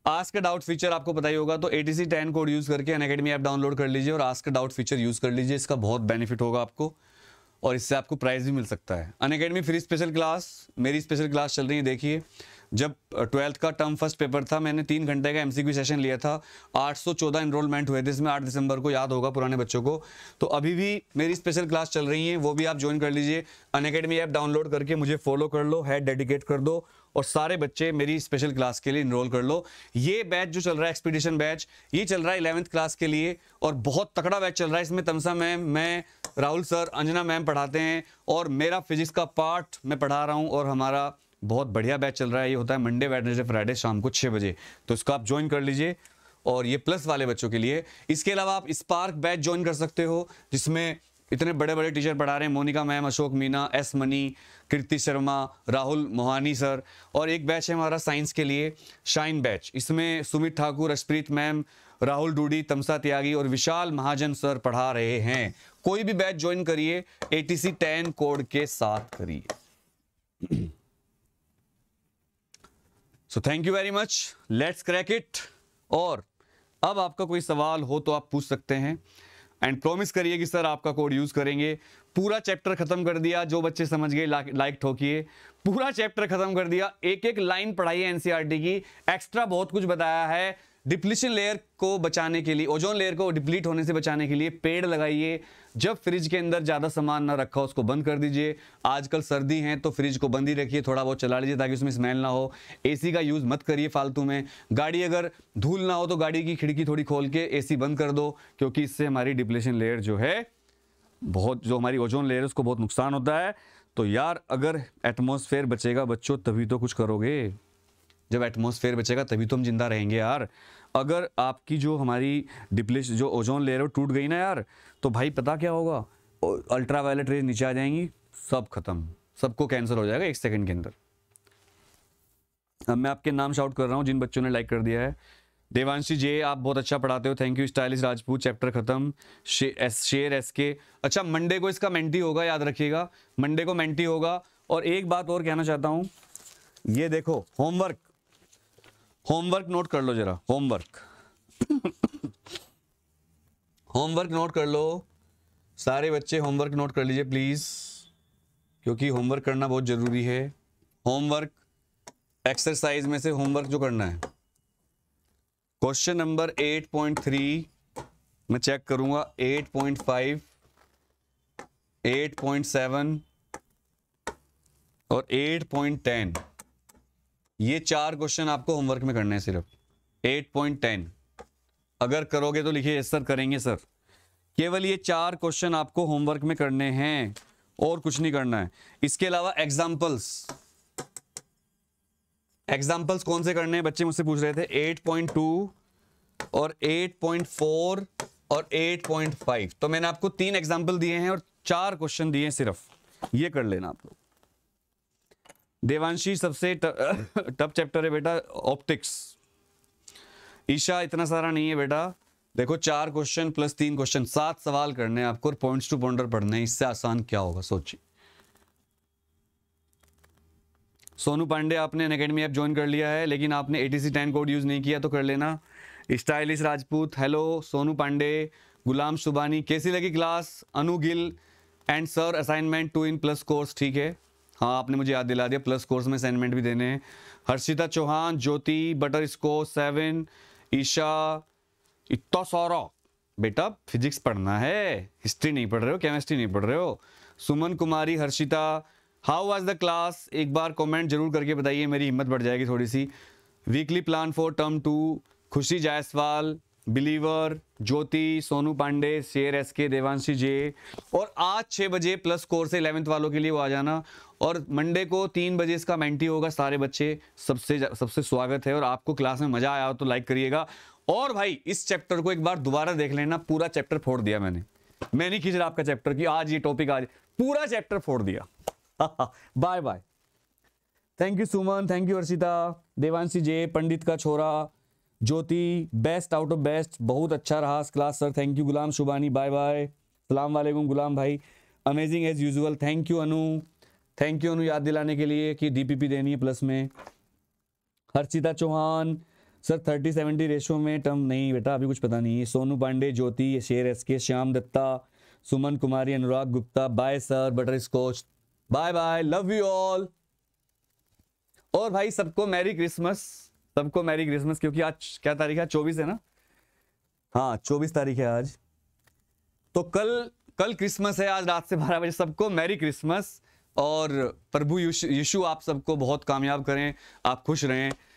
आस्क डाउट फीचर आपको पता ही होगा तो एटीसी टेन कोड यूज़ करके अन अकेडमी ऐप डाउनलोड कर लीजिए और आस्क डाउट फीचर यूज़ कर लीजिए इसका बहुत बेनिफिट होगा आपको और इससे आपको प्राइज़ भी मिल सकता है Unacademy free special class मेरी स्पेशल क्लास चल रही है देखिए जब ट्वेल्थ का टर्म फर्स्ट पेपर था मैंने तीन घंटे का एमसीक्यू सेशन लिया था 814 इनरोलमेंट हुए थे इसमें 8 दिसंबर को याद होगा पुराने बच्चों को तो अभी भी मेरी स्पेशल क्लास चल रही है वो भी आप ज्वाइन कर लीजिए अन अकेडमी ऐप डाउनलोड करके मुझे फॉलो कर लो हैड डेडिकेट कर दो और सारे बच्चे मेरी स्पेशल क्लास के लिए इनरोल कर लो ये बैच जो चल रहा है एक्सपीडिशन बैच ये चल रहा है इलेवंथ क्लास के लिए और बहुत तकड़ा बैच चल रहा है इसमें तमसा मैम मैं राहुल सर अंजना मैम पढ़ाते हैं और मेरा फिजिक्स का पार्ट मैं पढ़ा रहा हूँ और हमारा बहुत बढ़िया बैच चल रहा है ये होता है मंडे वेडनेसडे फ्राइडे शाम को छः बजे तो इसको आप ज्वाइन कर लीजिए और ये प्लस वाले बच्चों के लिए इसके अलावा आप स्पार्क बैच ज्वाइन कर सकते हो जिसमें इतने बड़े बड़े टीचर पढ़ा रहे हैं Monika ma'am Ashok Meena S Mani Kirti Sharma Rahul Mohani sir और एक बैच है हमारा साइंस के लिए शाइन बैच इसमें सुमित ठाकुर अर्शप्रीत मैम राहुल डूडी तमसा त्यागी और विशाल महाजन सर पढ़ा रहे हैं कोई भी बैच ज्वाइन करिए एटीसी टेन कोड के साथ करिए so thank you very much let's crack it और अब आपका कोई सवाल हो तो आप पूछ सकते हैं एंड प्रॉमिस करिए कि सर आपका कोड यूज़ करेंगे पूरा चैप्टर खत्म कर दिया जो बच्चे समझ गए लाइक ठोकिए पूरा चैप्टर खत्म कर दिया एक एक लाइन पढ़ाई है एनसीईआरटी e की एक्स्ट्रा बहुत कुछ बताया है डिप्लीशन लेयर को बचाने के लिए ओजोन लेयर को डिप्लीट होने से बचाने के लिए पेड़ लगाइए जब फ्रिज के अंदर ज़्यादा सामान ना रखा उसको बंद कर दीजिए आजकल सर्दी है तो फ्रिज को बंद ही रखिए थोड़ा बहुत चला लीजिए ताकि उसमें स्मेल ना हो एसी का यूज़ मत करिए फालतू में गाड़ी अगर धूल ना हो तो गाड़ी की खिड़की थोड़ी खोल के ए बंद कर दो क्योंकि इससे हमारी डिप्लीशन लेयर जो है बहुत जो हमारी ओजोन लेयर उसको बहुत नुकसान होता है तो यार अगर एटमोसफेयर बचेगा बच्चों तभी तो कुछ करोगे जब एटमोसफेयर बचेगा तभी तो हम जिंदा रहेंगे यार अगर आपकी जो हमारी डिप्लिश जो ओजोन लेयर वो टूट गई ना यार तो भाई पता क्या होगा अल्ट्रा वायलेट रेज नीचे आ जाएंगी सब खत्म सबको कैंसिल हो जाएगा एक सेकंड के अंदर अब मैं आपके नाम शाउट कर रहा हूँ जिन बच्चों ने लाइक कर दिया है देवांशी जे आप बहुत अच्छा पढ़ाते हो thank you stylish Rajput chapter खत्म शे, शेर एस के अच्छा मंडे को इसका मेंटी होगा याद रखिएगा मंडे को मेंटी होगा और एक बात और कहना चाहता हूँ ये देखो होमवर्क होमवर्क नोट कर लो जरा होमवर्क होमवर्क नोट कर लो सारे बच्चे होमवर्क नोट कर लीजिए प्लीज़ क्योंकि होमवर्क करना बहुत ज़रूरी है होमवर्क एक्सरसाइज में से होमवर्क जो करना है क्वेश्चन नंबर 8.3 मैं चेक करूंगा 8.5 8.7 और 8.10 ये चार क्वेश्चन आपको होमवर्क में करने हैं सिर्फ 8.10 अगर करोगे तो लिखिए सर करेंगे सर केवल ये चार क्वेश्चन आपको होमवर्क में करने हैं और कुछ नहीं करना है इसके अलावा एग्जाम्पल्स एग्जाम्पल्स कौन से करने हैं बच्चे मुझसे पूछ रहे थे 8.2 और 8.4 और 8.5 तो मैंने आपको तीन एग्जाम्पल दिए हैं और चार क्वेश्चन दिए हैं सिर्फ ये कर लेना आप लोग देवांशी सबसे टफ चैप्टर है बेटा ऑप्टिक्स ईशा इतना सारा नहीं है बेटा देखो चार क्वेश्चन प्लस तीन क्वेश्चन सात सवाल करने हैं आपको और पॉइंट्स टू पॉइंटर पढ़ने हैं इससे आसान क्या होगा सोचिए सोनू पांडे आपने अकेडमी ऐप ज्वाइन कर लिया है लेकिन आपने A T C code use नहीं किया तो कर लेना स्टाइलिश राजपूत हेलो सोनू पांडे गुलाम सुबानी कैसी लगी class Anu Gill and sir assignment two in plus course ठीक है हाँ आपने मुझे याद दिला दिया प्लस कोर्स में असाइनमेंट भी देने हैं Harshita Chauhan Jyoti butterscotch seven Isha इतना सौरा बेटा फिजिक्स पढ़ना है हिस्ट्री नहीं पढ़ रहे हो केमिस्ट्री नहीं पढ़ रहे हो Suman Kumari Harshita how was the class एक बार कमेंट जरूर करके बताइए मेरी हिम्मत बढ़ जाएगी थोड़ी सी weekly plan for term two Khushi Jaiswal believer Jyoti Sonu Pandey Sher S के देवांशी जे और आज छः बजे प्लस कोर्स इलेवेंथ वालों के लिए वो आ जाना और मंडे को तीन बजे इसका मेंटी होगा सारे बच्चे सबसे सबसे स्वागत है और आपको क्लास में मज़ा आया हो तो लाइक करिएगा और भाई इस चैप्टर को एक बार दोबारा देख लेना पूरा चैप्टर फोड़ दिया मैंने मैं नहीं खींच रहा आपका चैप्टर कि आज ये टॉपिक आज पूरा चैप्टर फोड़ दिया bye bye thank you Suman thank you Arshita Devanshi J Pandit का छोरा Jyoti best out of best बहुत अच्छा रहा class sir thank you Ghulam Shubani bye bye सलाम वालेकुम गुलाम भाई amazing as usual thank you Anu thank you Anu याद दिलाने के लिए कि डीपीपी देनी है प्लस में Harshita Chauhan sir thirty seventy ratio में टर्म नहीं बेटा अभी कुछ पता नहीं सोनू पांडे ज्योति Sher S K Shyam Datta Suman Kumari Anurag Gupta bye sir butterscotch bye bye love you all और भाई सबको मैरी क्रिसमस सबको मैरी क्रिसमस क्योंकि आज क्या तारीख है चौबीस है ना हाँ चौबीस तारीख है आज तो कल कल क्रिसमस है आज रात से बारह बजे सबको मैरी क्रिसमस और प्रभु यीशु आप सबको बहुत कामयाब करें आप खुश रहें